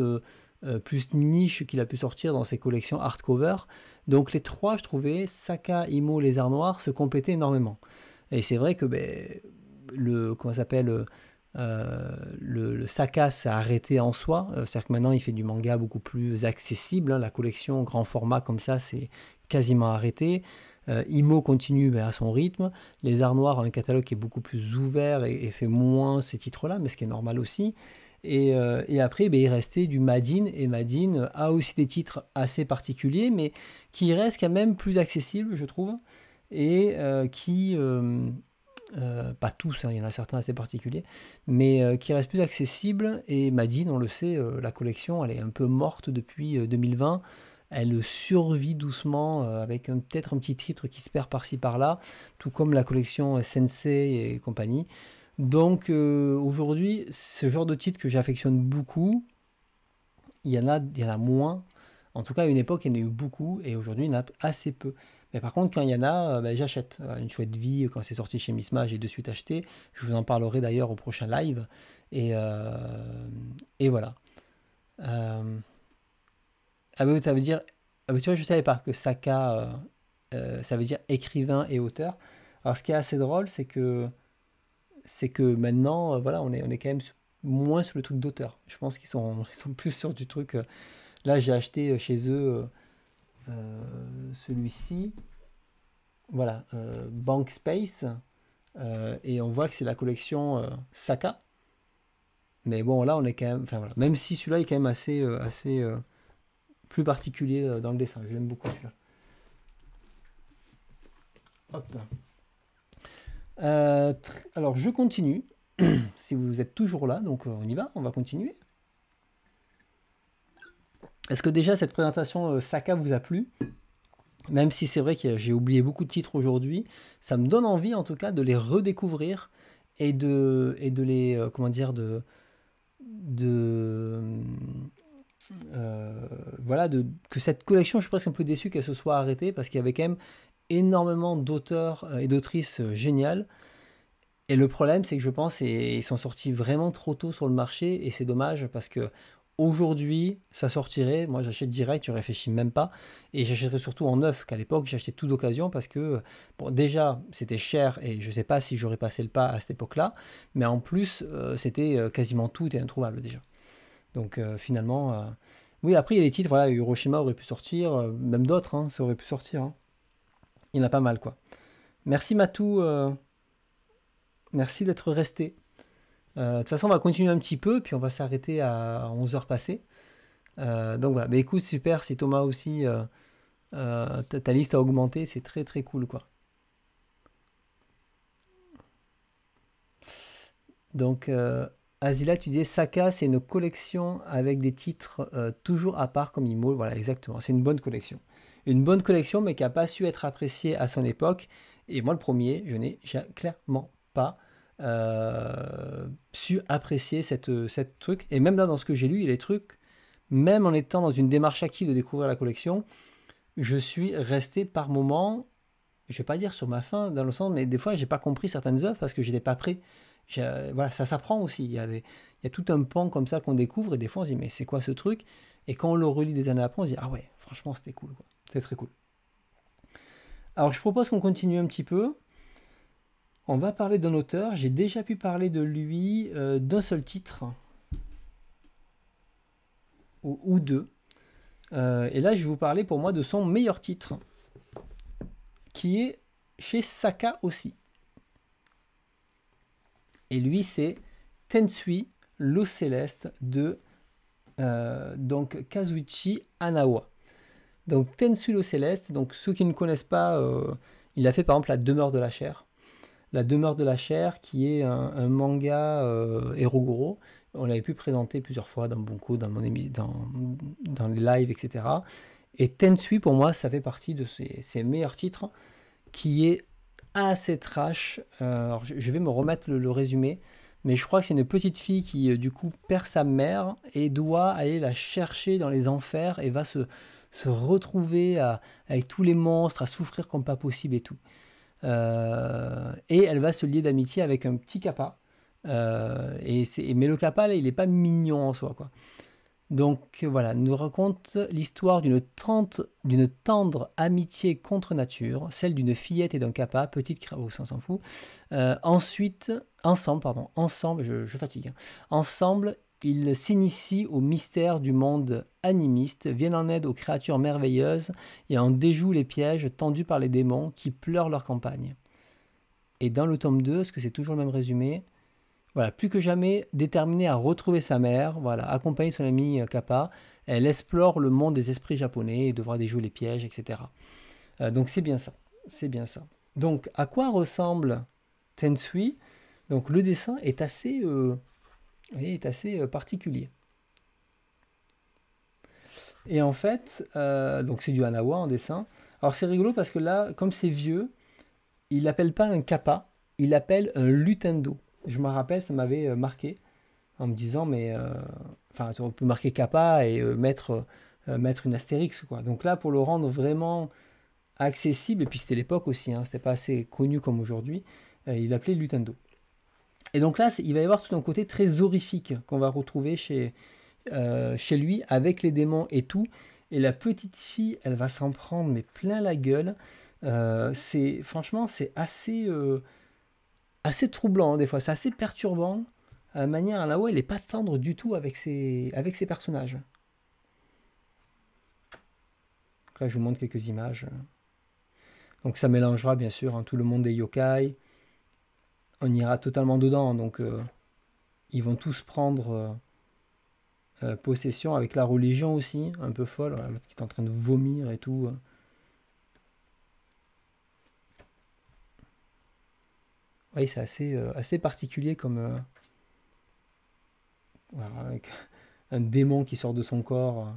niche qu'il a pu sortir dans ses collections hardcover. Donc les trois, je trouvais, Saka, Imo, Les Arts Noirs, se complétaient énormément. Et c'est vrai que ben, le, comment s'appelle, euh, le, Sakas Saka s'est arrêté en soi. Euh, c'est-à-dire que maintenant, il fait du manga beaucoup plus accessible. Hein. La collection grand format comme ça, c'est quasiment arrêté. Euh, Imo continue mais à son rythme. Les Arts Noirs ont un catalogue qui est beaucoup plus ouvert et, fait moins ces titres-là, mais ce qui est normal aussi. Et, après, ben, il restait du Madine. Et Madine a aussi des titres assez particuliers, mais qui restent quand même plus accessibles, je trouve, et qui euh, pas tous, hein, il y en a certains assez particuliers, mais euh, qui restent plus accessibles. Et Madine, on le sait, euh, la collection, elle est un peu morte depuis 2020. Elle survit doucement avec peut-être un petit titre qui se perd par-ci par-là, tout comme la collection Sensei et compagnie. Donc aujourd'hui, ce genre de titre que j'affectionne beaucoup, il y, en a, il y en a moins. En tout cas, à une époque, il y en a eu beaucoup et aujourd'hui, il y en a assez peu. Mais par contre, quand il y en a, euh, ben, j'achète. Euh, une chouette vie, euh, quand c'est sorti chez Misma, j'ai de suite acheté. Je vous en parlerai d'ailleurs au prochain live. Et, et voilà. Ah ça veut dire. Ah tu vois, je ne savais pas que Saka, ça veut dire écrivain et auteur. Alors, ce qui est assez drôle, c'est que c'est que maintenant, voilà, on est, on est quand même moins sur le truc d'auteur. Je pense qu'ils sont, ils sont plus sur du truc. là, j'ai acheté chez eux euh, celui-ci, voilà, euh, Bank Space, euh, et on voit que c'est la collection Saka. Mais bon, là, on est quand même, enfin voilà, même si celui-là est quand même assez, assez plus particulier dans le dessin. Je l'aime beaucoup celui-là. alors je continue. si vous êtes toujours là, donc on y va, on va continuer. Est-ce que déjà cette présentation euh, Saka vous a plu Même si c'est vrai que j'ai oublié beaucoup de titres aujourd'hui, ça me donne envie en tout cas de les redécouvrir et de, et de les. Euh, comment dire De. Euh, voilà, de, que cette collection, je suis presque un peu déçu qu'elle se soit arrêtée parce qu'il y avait quand même énormément d'auteurs et d'autrices géniales. Et le problème, c'est que je pense qu'ils sont sortis vraiment trop tôt sur le marché et c'est dommage parce que aujourd'hui, ça sortirait. Moi, j'achète direct, je réfléchis même pas. Et j'achèterais surtout en neuf, qu'à l'époque, j'achetais tout d'occasion parce que, bon, déjà, c'était cher et je ne sais pas si j'aurais passé le pas à cette époque-là. Mais en plus, euh, c'était euh, quasiment tout et introuvable déjà. Donc, euh, finalement, oui, après, il y a les titres. Voilà, Hiroshima aurait pu sortir, même d'autres, hein, ça aurait pu sortir. Hein. Il y en a pas mal, quoi. Merci, Matou. Merci d'être resté. Euh, de toute façon, on va continuer un petit peu, puis on va s'arrêter à 11h passées. Euh, donc voilà, écoute, super, c'est Thomas aussi, euh, ta, liste a augmenté, c'est très très cool quoi. Donc, euh, Azila, tu disais Saka, c'est une collection avec des titres toujours à part comme Imo. Voilà, exactement. C'est une bonne collection. Une bonne collection, mais qui n'a pas su être appréciée à son époque. Et moi, le premier, je n'ai clairement pas euh, su apprécier cette, euh, cette truc. Et même là, dans ce que j'ai lu, les trucs, même en étant dans une démarche active de découvrir la collection, je suis resté par moments, je vais pas dire sur ma faim, dans le sens, mais des fois, j'ai pas compris certaines œuvres parce que j'étais pas prêt. voilà, ça s'apprend aussi. Il y, a il y a tout un pan comme ça qu'on découvre et des fois on se dit mais c'est quoi ce truc Et quand on le relit des années après, on se dit ah ouais, franchement c'était cool, c'est très cool. Alors je propose qu'on continue un petit peu. On va parler d'un auteur, j'ai déjà pu parler de lui euh, d'un seul titre, ou, deux. Euh, et là, je vais vous parler pour moi de son meilleur titre, qui est chez Saka aussi. Et lui, c'est Tensui, l'eau céleste de euh, donc Kazuichi Anawa. Donc Tensui l'eau céleste, donc ceux qui ne connaissent pas, il a fait par exemple La demeure de la chair. La demeure de la chair, qui est un, manga euh, On l'avait pu présenter plusieurs fois dans Bunko, dans, mon ami dans, les lives, etc. Et Tensui, pour moi, ça fait partie de ses, meilleurs titres, qui est assez trash. Euh, alors je, vais me remettre le, résumé, mais je crois que c'est une petite fille qui, euh, du coup, perd sa mère et doit aller la chercher dans les enfers et va se, retrouver avec tous les monstres, à souffrir comme pas possible et tout. Euh, et elle va se lier d'amitié avec un petit kappa. Euh, et c'est, mais le kappa, il n'est pas mignon en soi. Quoi. Donc voilà, nous raconte l'histoire d'une d'une tendre amitié contre nature, celle d'une fillette et d'un capa, petite oh, on s'en fout. Euh, ensuite, ensemble, pardon, ensemble, je, fatigue. Hein. Ensemble, il s'initie au mystère du monde animiste, viennent en aide aux créatures merveilleuses et en déjoue les pièges tendus par les démons qui pleurent leur campagne. Et dans le tome 2, ce que c'est toujours le même résumé voilà, plus que jamais déterminé à retrouver sa mère, voilà, accompagnée son ami euh, Kappa, elle explore le monde des esprits japonais et devra déjouer les pièges, etc. Euh, donc c'est bien ça, c'est bien ça. Donc à quoi ressemble Tensui Donc le dessin est assez euh, il est assez euh, particulier. Et en fait, euh, donc c'est du Hanawa en dessin. Alors c'est rigolo parce que là, comme c'est vieux, il n'appelle pas un kappa, il appelle un lutendo. Je me rappelle, ça m'avait euh, marqué en me disant, mais enfin, on peut marquer kappa et mettre, mettre une astérix. Quoi. Donc là, pour le rendre vraiment accessible, et puis c'était l'époque aussi, hein, c'était pas assez connu comme aujourd'hui, il appelait lutendo. Et donc là, il va y avoir tout un côté très horrifique qu'on va retrouver chez, euh, chez lui, avec les démons et tout. Et la petite fille, elle va s'en prendre, mais plein la gueule. Euh, c'est Franchement, c'est assez, euh, assez troublant, hein, des fois. C'est assez perturbant. À la manière là où elle n'est pas tendre du tout avec ses, avec ses personnages. là, je vous montre quelques images. Donc ça mélangera, bien sûr, hein, tout le monde des yokai on ira totalement dedans. Donc, euh, ils vont tous prendre euh, euh, possession avec la religion aussi, un peu folle, qui est en train de vomir et tout. Oui, c'est assez, assez particulier comme. un démon qui sort de son corps.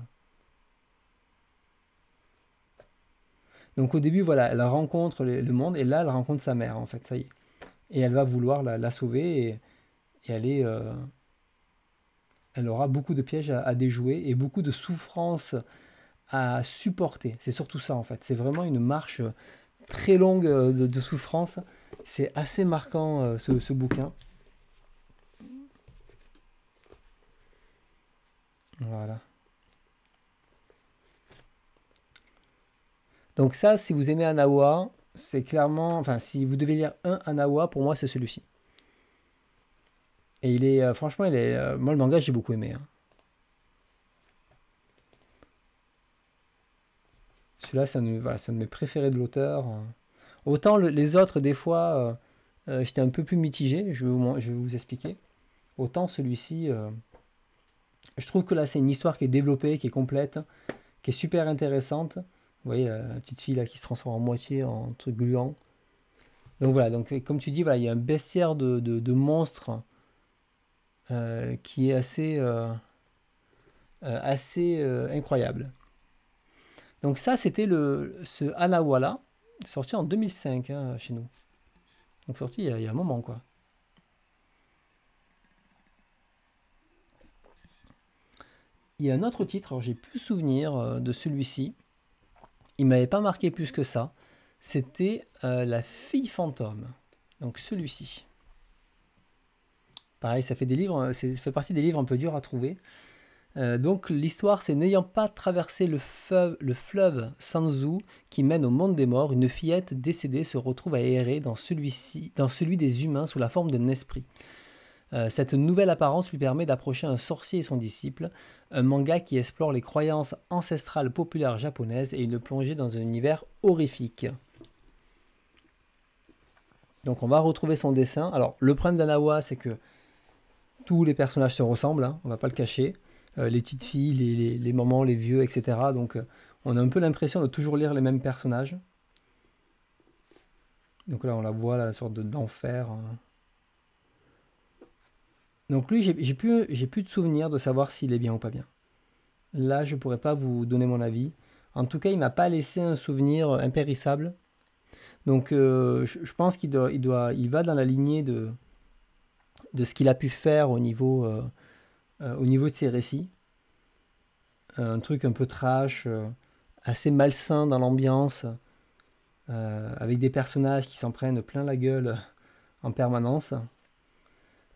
Donc au début, voilà, elle rencontre le monde et là, elle rencontre sa mère, en fait, ça y est et elle va vouloir la, sauver et, euh, elle, aura beaucoup de pièges à, déjouer et beaucoup de souffrances à supporter. C'est surtout ça en fait. C'est vraiment une marche très longue euh, de, de souffrance. C'est assez marquant euh, ce, bouquin. Voilà. Donc ça, si vous aimez Anawa, c'est clairement, enfin, si vous devez lire un Anawa, pour moi, c'est celui-ci. Et il est, euh, franchement, il est, euh, moi, le manga, j'ai beaucoup aimé. Hein. Celui-là, c'est un, de mes préférés de l'auteur. Hein. Autant les autres, des fois, euh, j'étais un peu plus mitigé, je vais vous, je vais vous expliquer. Autant celui-ci, je trouve que là, c'est une histoire qui est développée, qui est complète, qui est super intéressante. Vous voyez la, petite fille là qui se transforme en moitié en truc gluant. Donc voilà, donc comme tu dis, voilà, il y a un bestiaire de, monstres euh, qui est assez, euh, euh, incroyable. Donc ça, c'était le ce Anawala, sorti en 2005 hein, chez nous. Donc sorti il y, a, un moment quoi. Il y a un autre titre, alors j'ai plus souvenir de celui-ci il m'avait pas marqué plus que ça. C'était euh, la fille fantôme. Donc celui-ci. Pareil, ça fait des livres, euh, fait partie des livres un peu durs à trouver. Euh, donc l'histoire, c'est n'ayant pas traversé le fleuve, le Sanzu qui mène au monde des morts, une fillette décédée se retrouve à errer dans celui-ci, dans celui des humains sous la forme d'un esprit. Euh, cette nouvelle apparence lui permet d'approcher un sorcier et son disciple, un manga qui explore les croyances ancestrales populaires japonaises et le plongée dans un univers horrifique. Donc on va retrouver son dessin. Alors le problème d'Anawa c'est que tous les personnages se ressemblent, on hein, on va pas le cacher. Euh, les petites filles, les, les, mamans, les vieux, etc. Donc euh, on a un peu l'impression de toujours lire les mêmes personnages. Donc là on la voit, la sorte d'enfer. Hein. Donc lui, j'ai plus, plus de souvenir de savoir s'il est bien ou pas bien. Là, je pourrais pas vous donner mon avis. En tout cas, il m'a pas laissé un souvenir impérissable. Donc euh, je, pense qu'il doit, va dans la lignée de, de ce qu'il a pu faire au niveau, euh, euh, au niveau de ses récits. Un truc un peu trash, assez malsain dans l'ambiance, avec des personnages qui s'en prennent plein la gueule en permanence.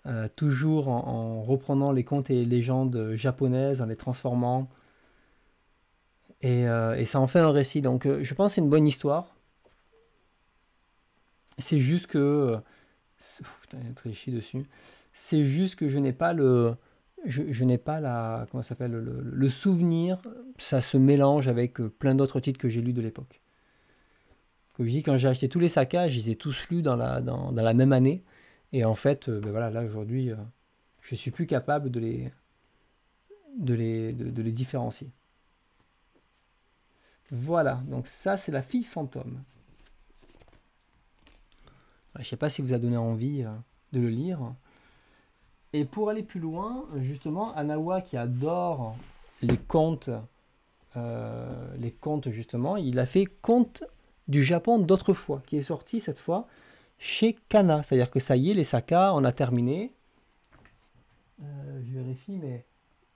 Euh, toujours en, reprenant les contes et légendes japonaises, en les transformant. Euh, et, ça en fait un récit. Donc euh, je pense que c'est une bonne histoire. C'est juste que... putain, dessus. C'est juste que je n'ai pas le... Je, n'ai pas la, comment s'appelle, le, souvenir, ça se mélange avec plein d'autres titres que j'ai lus de l'époque. Comme quand j'ai acheté tous les sakas, je les ai tous lus dans la, dans la même année. Et en fait, euh, ben voilà, là aujourd'hui, euh, je suis plus capable de les, de les, différencier. Voilà, donc ça c'est la fille fantôme. Je ne sais pas si vous a donné envie euh, de le lire. Et pour aller plus loin, justement, Anawa qui adore les contes, les contes justement, il a fait Contes du Japon d'autrefois, qui est sorti cette fois chez Kana. C'est-à-dire que ça y est, les Saka, on a terminé. Euh, je vérifie, mais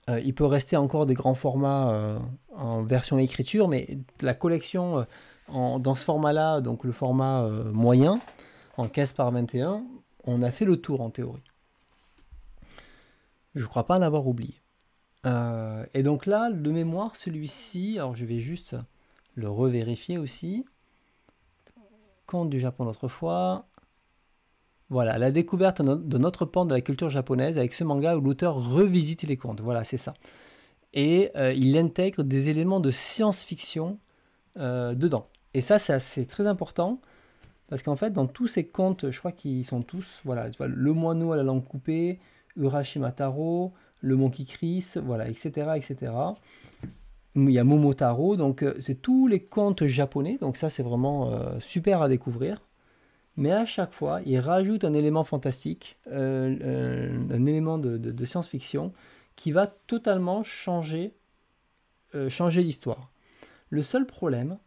euh, il peut rester encore des grands formats euh, en version écriture, mais la collection en, dans ce format-là, donc le format moyen, en 15 par 21, on a fait le tour en théorie. Je ne crois pas en avoir oublié. et donc là, de mémoire, celui-ci, alors je vais juste le revérifier aussi. Compte du Japon d'autrefois... Voilà, la découverte de notre pan de la culture japonaise avec ce manga où l'auteur revisite les contes. Voilà, c'est ça. Et euh, il intègre des éléments de science-fiction euh, dedans. Et ça, c'est très important. Parce qu'en fait, dans tous ces contes, je crois qu'ils sont tous, voilà, le moineau à la langue coupée, Urashima Taro, le monkey Chris, voilà, etc., etc. Il y a Momotaro, donc euh, c'est tous les contes japonais, donc ça c'est vraiment super à découvrir mais à chaque fois, il rajoute un élément fantastique, euh, euh, un élément de, science-fiction qui va totalement changer, euh, changer l'histoire. Le seul problème,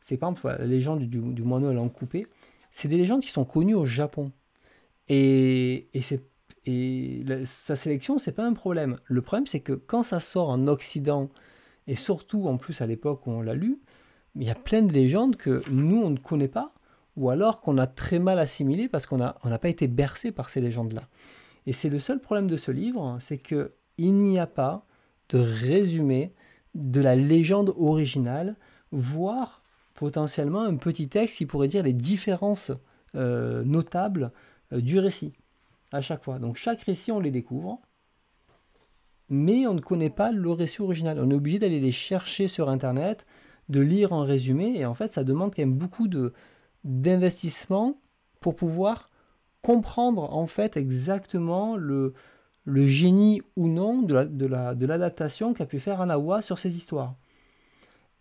c'est par exemple la légende du, moineau à langue coupée, c'est des légendes qui sont connues au Japon. Et, sa sélection, c'est pas un problème. Le problème, c'est que quand ça sort en Occident, et surtout en plus à l'époque où on l'a lu, il y a plein de légendes que nous, on ne connaît pas ou alors qu'on a très mal assimilé parce qu'on n'a pas été bercé par ces légendes-là. Et c'est le seul problème de ce livre, c'est qu'il n'y a pas de résumé de la légende originale, voire potentiellement un petit texte qui pourrait dire les différences euh, notables euh, du récit à chaque fois. Donc chaque récit, on les découvre, mais on ne connaît pas le récit original. On est obligé d'aller les chercher sur Internet, de lire en résumé, et en fait, ça demande quand même beaucoup de, d'investissement pour pouvoir comprendre en fait exactement le, le génie ou non de, de, l'adaptation qu'a pu faire Anawa sur ces histoires.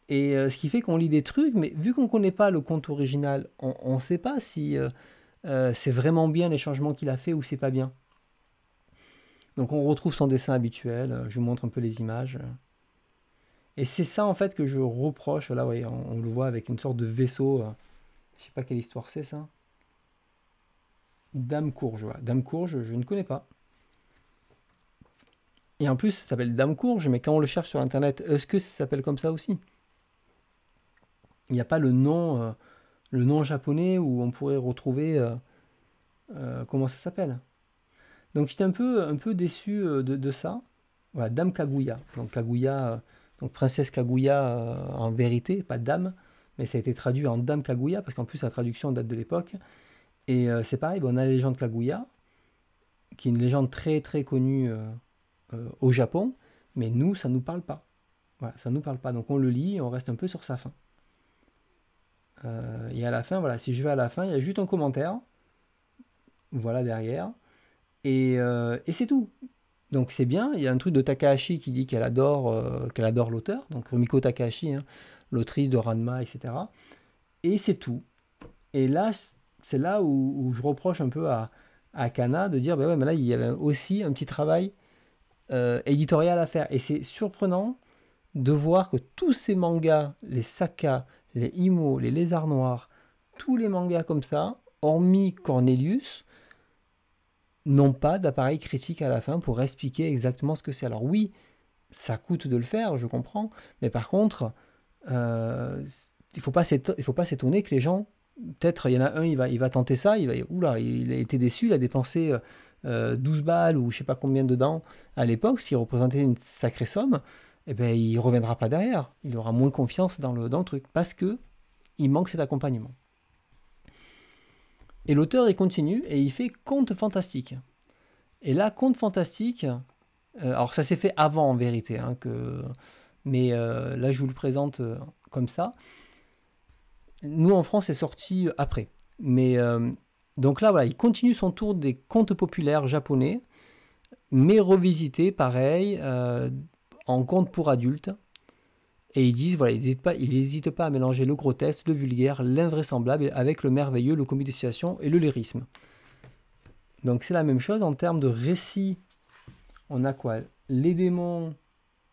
Et euh, ce qui fait qu'on lit des trucs, mais vu qu'on ne connaît pas le conte original, on ne sait pas si euh, euh, c'est vraiment bien les changements qu'il a fait ou c'est pas bien. Donc on retrouve son dessin habituel, je vous montre un peu les images. Et c'est ça en fait que je reproche, là voyez on, le voit avec une sorte de vaisseau je sais pas quelle histoire c'est ça. Dame Courge, voilà. Dame Courge, je ne connais pas. Et en plus, ça s'appelle Dame Courge, mais quand on le cherche sur Internet, est-ce que ça s'appelle comme ça aussi Il n'y a pas le nom, euh, le nom japonais où on pourrait retrouver euh, euh, comment ça s'appelle. Donc j'étais un peu, un peu déçu de, de ça. Voilà, Dame Kaguya. Donc Kaguya, donc princesse Kaguya en vérité, pas Dame mais ça a été traduit en Dame Kaguya, parce qu'en plus la traduction date de l'époque. Et euh, c'est pareil, bon, on a la légende Kaguya, qui est une légende très très connue euh, euh, au Japon, mais nous, ça ne nous parle pas. Voilà, ça ne nous parle pas. Donc on le lit et on reste un peu sur sa fin. et à la fin, voilà, si je vais à la fin, il y a juste un commentaire. Voilà derrière. Et, c'est tout. Donc c'est bien. Il y a un truc de Takahashi qui dit qu'elle adore, qu'elle adore l'auteur, donc Rumiko Takahashi, hein, l'autrice de Ranma, etc. Et c'est tout. Et là, c'est là où, je reproche un peu à, à Kana de dire, ben ouais, mais là, il y avait aussi un petit travail euh, éditorial à faire. Et c'est surprenant de voir que tous ces mangas, les Saka, les Imo, les Lézards Noirs, tous les mangas comme ça, hormis Cornelius, n'ont pas d'appareil critique à la fin pour expliquer exactement ce que c'est. Alors oui, ça coûte de le faire, je comprends, mais par contre, euh, il faut pas s'étonner que les gens, peut-être il y en a un, il va, tenter ça, il va, là il a été déçu, il a dépensé 12 euh, balles ou je sais pas combien dedans à l'époque, ce qui représentait une sacrée somme, et eh ben il reviendra pas derrière, il aura moins confiance dans le, dans le truc parce que il manque cet accompagnement. Et l'auteur, il continue et il fait conte fantastique. Et là, conte fantastique, euh, alors ça s'est fait avant en vérité, hein, que mais euh, là, je vous le présente euh, comme ça. Nous, en France, c'est sorti euh, après. Mais donc là, voilà, il continue son tour des contes populaires japonais, mais revisités, pareil, en contes pour adultes. Et ils disent, voilà, ils n'hésitent pas, ils pas à mélanger le grotesque, le vulgaire, l'invraisemblable avec le merveilleux, le comique de situation et le lyrisme. Donc c'est la même chose en termes de récit. On a quoi Les démons,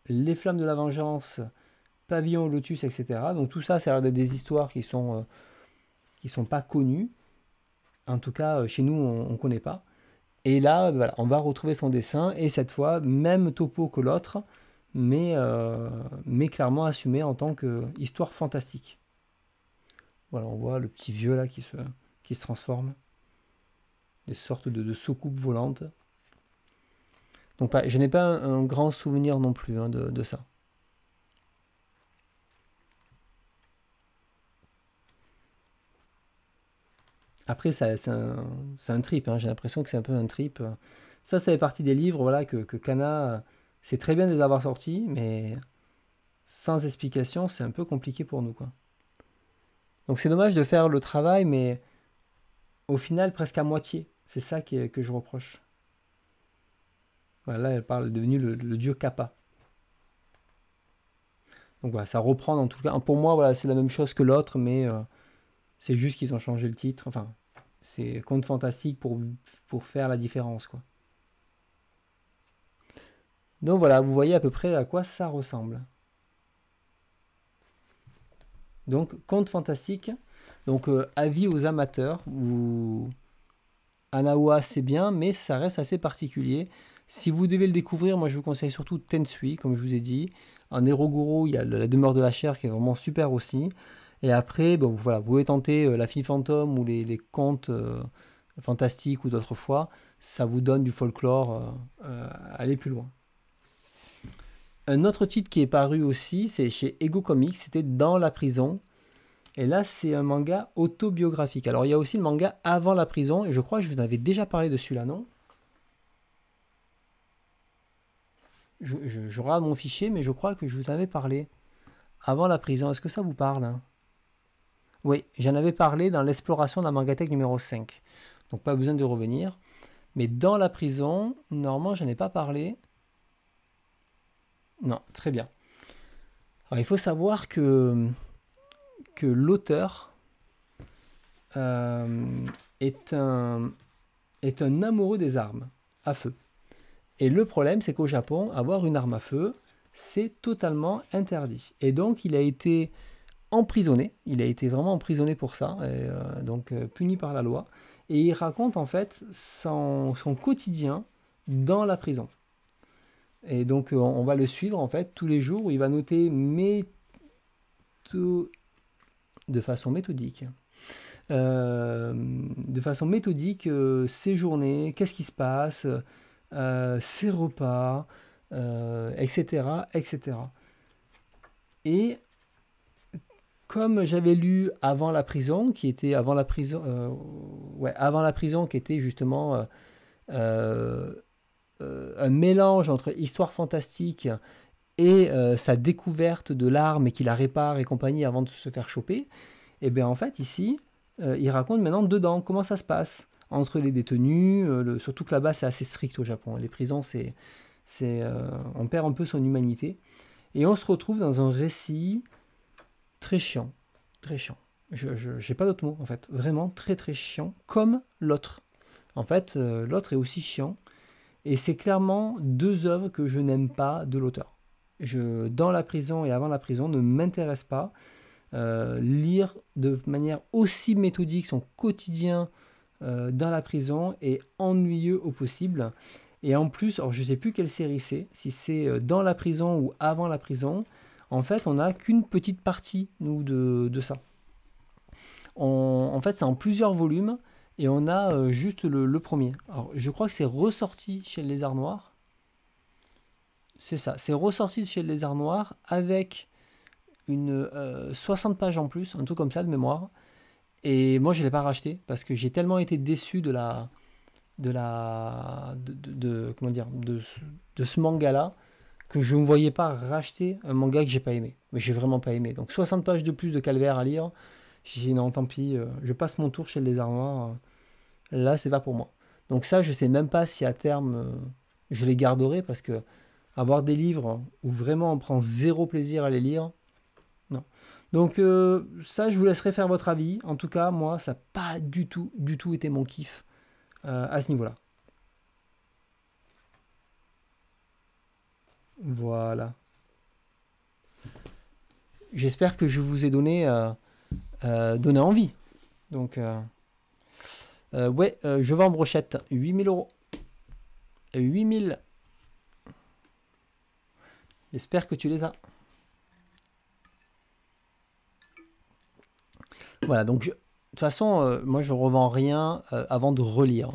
les flammes de la vengeance, pavillon lotus, etc. Donc tout ça, c'est des histoires qui sont euh, qui sont pas connues. En tout cas, euh, chez nous, on ne connaît pas. Et là, bah on va retrouver son dessin, et cette fois, même topo que l'autre, mais, euh, mais clairement assumé en tant qu'histoire fantastique. Voilà, on voit le petit vieux là qui se, qui se transforme. Des sortes de, de soucoupes volantes. Donc je n'ai pas un, grand souvenir non plus hein, de, ça. Après, c'est un, trip, hein. j'ai l'impression que c'est un peu un trip. Ça, ça fait partie des livres voilà, que, que Kana, c'est très bien de les avoir sortis, mais sans explication, c'est un peu compliqué pour nous. Quoi. Donc c'est dommage de faire le travail, mais au final, presque à moitié. C'est ça que je reproche là, elle parle devenu le, dieu Kappa. Donc voilà, ça reprend en tout cas. Pour moi, voilà, c'est la même chose que l'autre, mais euh, c'est juste qu'ils ont changé le titre. Enfin, c'est contes fantastique pour, faire la différence, quoi. Donc voilà, vous voyez à peu près à quoi ça ressemble. Donc, contes fantastique. Donc, euh, avis aux amateurs. Vous... Anawa, c'est bien, mais ça reste assez particulier. Si vous devez le découvrir, moi je vous conseille surtout Tensui, comme je vous ai dit. En Guru, il y a La demeure de la chair qui est vraiment super aussi. Et après, bon, voilà, vous pouvez tenter euh, La fille fantôme ou les, contes euh, fantastiques ou d'autres fois. Ça vous donne du folklore. Euh, euh aller plus loin. Un autre titre qui est paru aussi, c'est chez Ego Comics, c'était Dans la prison. Et là, c'est un manga autobiographique. Alors, il y a aussi le manga Avant la prison, et je crois que je vous en avais déjà parlé dessus là non je, mon fichier, mais je crois que je vous avais parlé avant la prison. Est-ce que ça vous parle hein Oui, j'en avais parlé dans l'exploration de la mangatech numéro 5. Donc pas besoin de revenir. Mais dans la prison, normalement, je n'en ai pas parlé. Non, très bien. Alors, il faut savoir que, que l'auteur euh, est, un, est un amoureux des armes à feu. Et le problème, c'est qu'au Japon, avoir une arme à feu, c'est totalement interdit. Et donc, il a été emprisonné. Il a été vraiment emprisonné pour ça, euh, donc euh, puni par la loi. Et il raconte en fait son, quotidien dans la prison. Et donc, euh, on va le suivre en fait tous les jours il va noter de façon méthodique. de façon méthodique, ses journées, qu'est-ce qui se passe, euh, ses repas, etc., euh, etc. Et comme j'avais lu avant la prison, qui était avant la prison, euh, avant la prison, qui était justement un mélange entre histoire fantastique et sa découverte de l'arme et qui la répare et compagnie avant de se faire choper, et eh bien en fait ici, il raconte maintenant dedans comment ça se passe entre les détenus, euh, surtout que là-bas c'est assez strict au Japon. Les prisons, c'est, c'est, euh, on perd un peu son humanité. Et on se retrouve dans un récit très chiant, très chiant. Je n'ai pas d'autre mot en fait. Vraiment très très chiant, comme l'autre. En fait, euh, l'autre est aussi chiant. Et c'est clairement deux œuvres que je n'aime pas de l'auteur. Je, dans la prison et avant la prison, ne m'intéresse pas. lire de manière aussi méthodique son quotidien euh, dans la prison et ennuyeux au possible. Et en plus, alors je ne sais plus quelle série c'est, si c'est euh, dans la prison ou avant la prison, en fait, on n'a qu'une petite partie, nous, de, ça. en fait, c'est en plusieurs volumes et on a euh, juste le, premier. Alors, je crois que c'est ressorti chez le Lézard Noir. C'est ça, c'est ressorti chez Les Lézard Noir avec une 60 pages en plus, un truc comme ça de mémoire. Et moi, je ne l'ai pas racheté parce que j'ai tellement été déçu de la. de la. de, comment dire. de, ce manga-là que je ne voyais pas racheter un manga que j'ai pas aimé. Mais j'ai vraiment pas aimé. Donc 60 pages de plus de calvaire à lire. suis dit non, tant pis, euh, je passe mon tour chez le désarmoir. Euh, là, c'est pas pour moi. Donc ça, je sais même pas si à terme euh, je les garderai parce que avoir des livres où vraiment on prend zéro plaisir à les lire, donc euh, ça, je vous laisserai faire votre avis. En tout cas, moi, ça n'a pas du tout, du tout été mon kiff euh, à ce niveau-là. Voilà. J'espère que je vous ai donné, euh, donné envie. Donc, ouais, je vends brochette 8000 euros. 8000. J'espère que tu les as. Voilà, donc de toute façon, euh, moi je revends rien euh, avant de relire.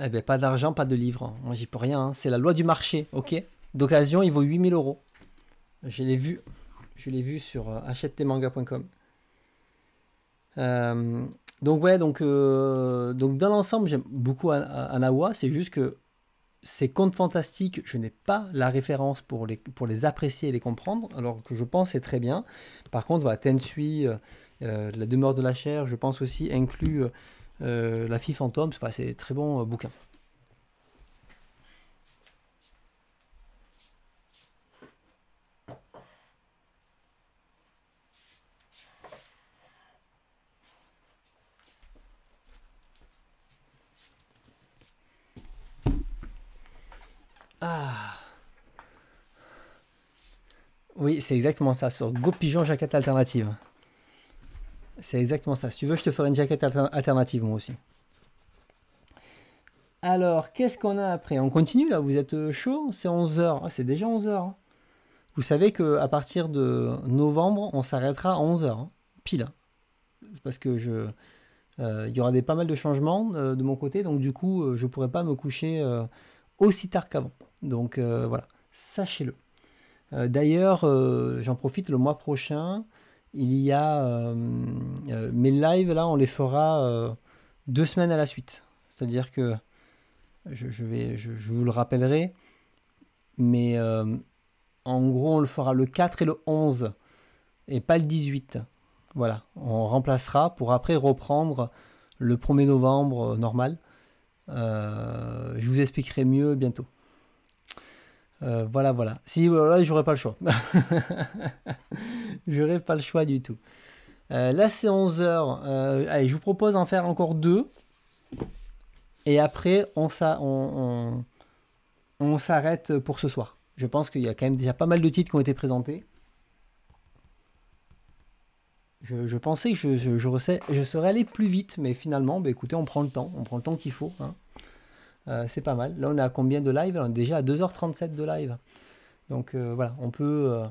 Eh bien, pas d'argent, pas de livre. Moi j'y peux rien, hein. c'est la loi du marché, ok D'occasion, il vaut 8000 euros. Je l'ai vu, je l'ai vu sur euh, euh donc ouais, donc, donc dans l'ensemble, j'aime beaucoup Anawa, c'est juste que ces contes fantastiques, je n'ai pas la référence pour les, pour les apprécier et les comprendre, alors que je pense c'est très bien. Par contre, voilà, Tensui, euh, euh, La demeure de la chair, je pense aussi inclut euh, La fille fantôme, enfin, c'est très bon bouquin. Ah. Oui, c'est exactement ça, sur Go Pigeon Jaquette Alternative. C'est exactement ça. Si tu veux, je te ferai une jaquette alternative, moi aussi. Alors, qu'est-ce qu'on a après On continue là, vous êtes euh, chaud C'est 11h. Ah, c'est déjà 11h. Hein. Vous savez qu'à partir de novembre, on s'arrêtera à 11h. Hein. Pile. Hein. Parce que je. Euh, il y aura des pas mal de changements euh, de mon côté, donc du coup, je ne pourrai pas me coucher aussi tard qu'avant. Donc euh, voilà, sachez-le. Euh, d'ailleurs, euh, j'en profite le mois prochain. Il y a mes lives là, on les fera deux semaines à la suite. C'est-à-dire que je, vais, je, vous le rappellerai, mais en gros, on le fera le 4 et le 11 et pas le 18. Voilà, on remplacera pour après reprendre le 1er novembre normal. je vous expliquerai mieux bientôt. Euh, voilà, voilà. Si, voilà, euh, j'aurais pas le choix. j'aurais pas le choix du tout. Euh, là, c'est 11h. allez, je vous propose d'en faire encore deux. Et après, on, s'arrête pour ce soir. Je pense qu'il y a quand même déjà pas mal de titres qui ont été présentés. Je, pensais que je, je, je, serais allé plus vite, mais finalement, bah, écoutez, on prend le temps. On prend le temps qu'il faut. Hein. Euh, c'est pas mal. Là, on est à combien de live On est déjà à 2h37 de live. Donc euh, voilà, on peut, euh,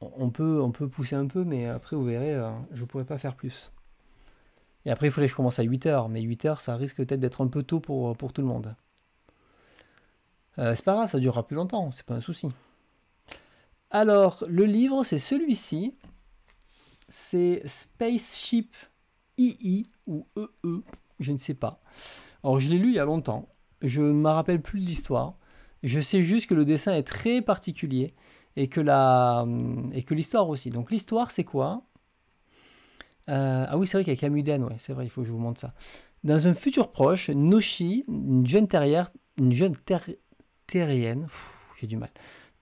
on, peut, on peut pousser un peu, mais après, vous verrez, je ne pourrai pas faire plus. Et après, il faudrait que je commence à 8h, mais 8h, ça risque peut-être d'être un peu tôt pour, pour tout le monde. c'est pas grave, ça durera plus longtemps, c'est pas un souci. Alors, le livre, c'est celui-ci. C'est Spaceship II e ou EE, e, je ne sais pas. Alors je l'ai lu il y a longtemps, je ne me rappelle plus de l'histoire, je sais juste que le dessin est très particulier et que la hum, et que l'histoire aussi. Donc l'histoire c'est quoi euh, Ah oui c'est vrai qu'il y a Camuden, ouais, c'est vrai, il faut que je vous montre ça. Dans un futur proche, Noshi, une jeune terrière, une jeune terrienne, j'ai du mal,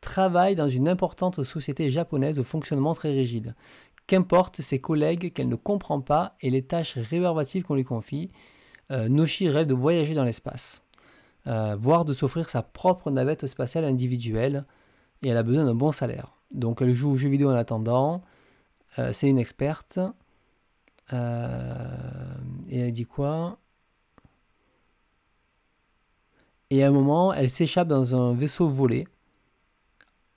travaille dans une importante société japonaise au fonctionnement très rigide. Qu'importe ses collègues qu'elle ne comprend pas et les tâches réverbatives qu'on lui confie, euh, Noshi rêve de voyager dans l'espace, euh, voire de s'offrir sa propre navette spatiale individuelle, et elle a besoin d'un bon salaire. Donc elle joue aux jeux vidéo en attendant, euh, c'est une experte, et elle dit quoi Et à un moment, elle s'échappe dans un vaisseau volé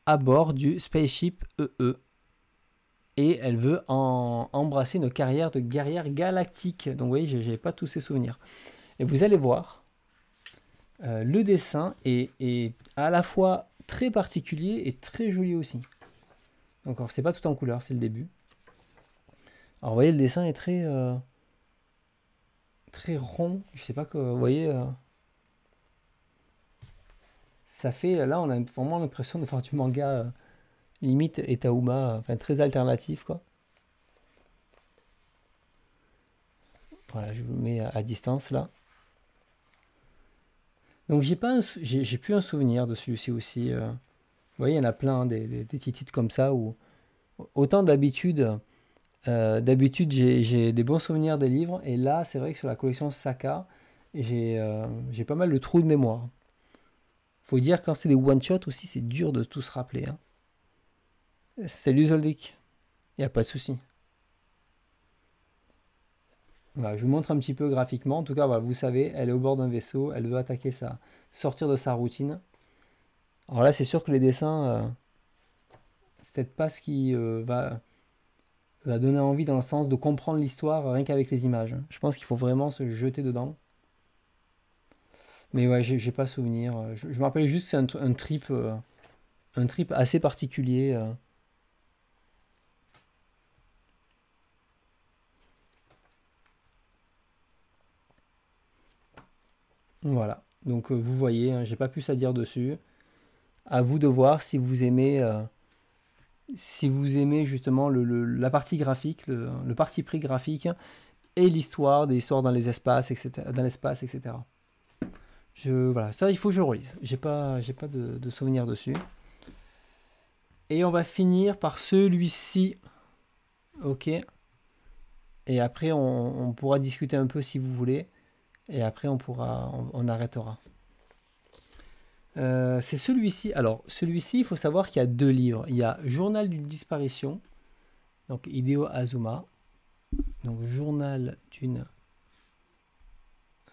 à bord du Spaceship EE e et elle veut embrasser une carrière de guerrière galactique. Donc vous voyez, j'ai pas tous ces souvenirs. Et vous allez voir, euh, le dessin est, à la fois très particulier et très joli aussi. Donc c'est pas tout en couleur, c'est le début. Alors vous voyez, le dessin est très euh, très rond. Je sais pas que vous voyez. Euh, ça fait là, on a vraiment l'impression de faire du manga limite et enfin très alternatif quoi. Voilà, je vous mets à, distance là. Donc j'ai pas, j'ai plus un souvenir de celui-ci aussi. Euh. Vous voyez, il y en a plein hein, des, des, titres comme ça où autant d'habitude, euh, d'habitude j'ai des bons souvenirs des livres et là c'est vrai que sur la collection Saka, j'ai euh, pas mal de trous de mémoire. Faut dire quand c'est des one shot aussi, c'est dur de tout se rappeler. Hein. C'est Zoldik. Il n'y a pas de souci. je vous montre un petit peu graphiquement. En tout cas, vous savez, elle est au bord d'un vaisseau, elle veut attaquer ça, sortir de sa routine. Alors là, c'est sûr que les dessins, euh, c'est peut-être pas ce qui euh, va, donner envie dans le sens de comprendre l'histoire rien qu'avec les images. Je pense qu'il faut vraiment se jeter dedans. Mais ouais, j'ai pas souvenir. Je, me rappelle juste que c'est un, trip, euh, un trip assez particulier. Voilà, donc euh, vous voyez, hein, j'ai pas plus à dire dessus. À vous de voir si vous aimez, euh, si vous aimez justement le, la partie graphique, le, parti pris graphique et l'histoire, des histoires dans les espaces, Dans l'espace, etc. Je, voilà, ça il faut que je relise. J'ai pas, j'ai pas de, souvenir dessus. Et on va finir par celui-ci. Ok. Et après, on pourra discuter un peu si vous voulez et après on pourra, on, arrêtera. Euh, c'est celui-ci. Alors, celui-ci, il faut savoir qu'il y a deux livres. Il y a Journal d'une disparition, donc Hideo Azuma. Donc, Journal d'une.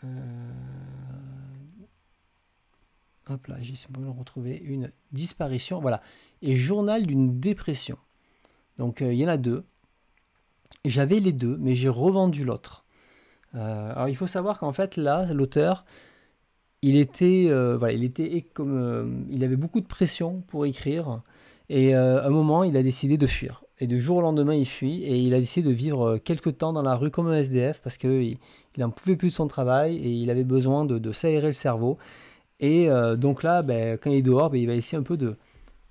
Euh, hop là, j'ai de le retrouver. Une disparition, voilà. Et Journal d'une dépression. Donc, euh, il y en a deux. J'avais les deux, mais j'ai revendu l'autre. Euh, alors il faut savoir qu'en fait là, l'auteur, il était, euh, voilà, il était comme, euh, il avait beaucoup de pression pour écrire, et à un moment, il a décidé de fuir. Et du jour au lendemain, il fuit et il a décidé de vivre quelques temps dans la rue comme un SDF parce qu'il n'en pouvait plus de son travail et il avait besoin de, de s'aérer le cerveau. Et donc là, ben, quand il est dehors, ben, il va essayer un peu de,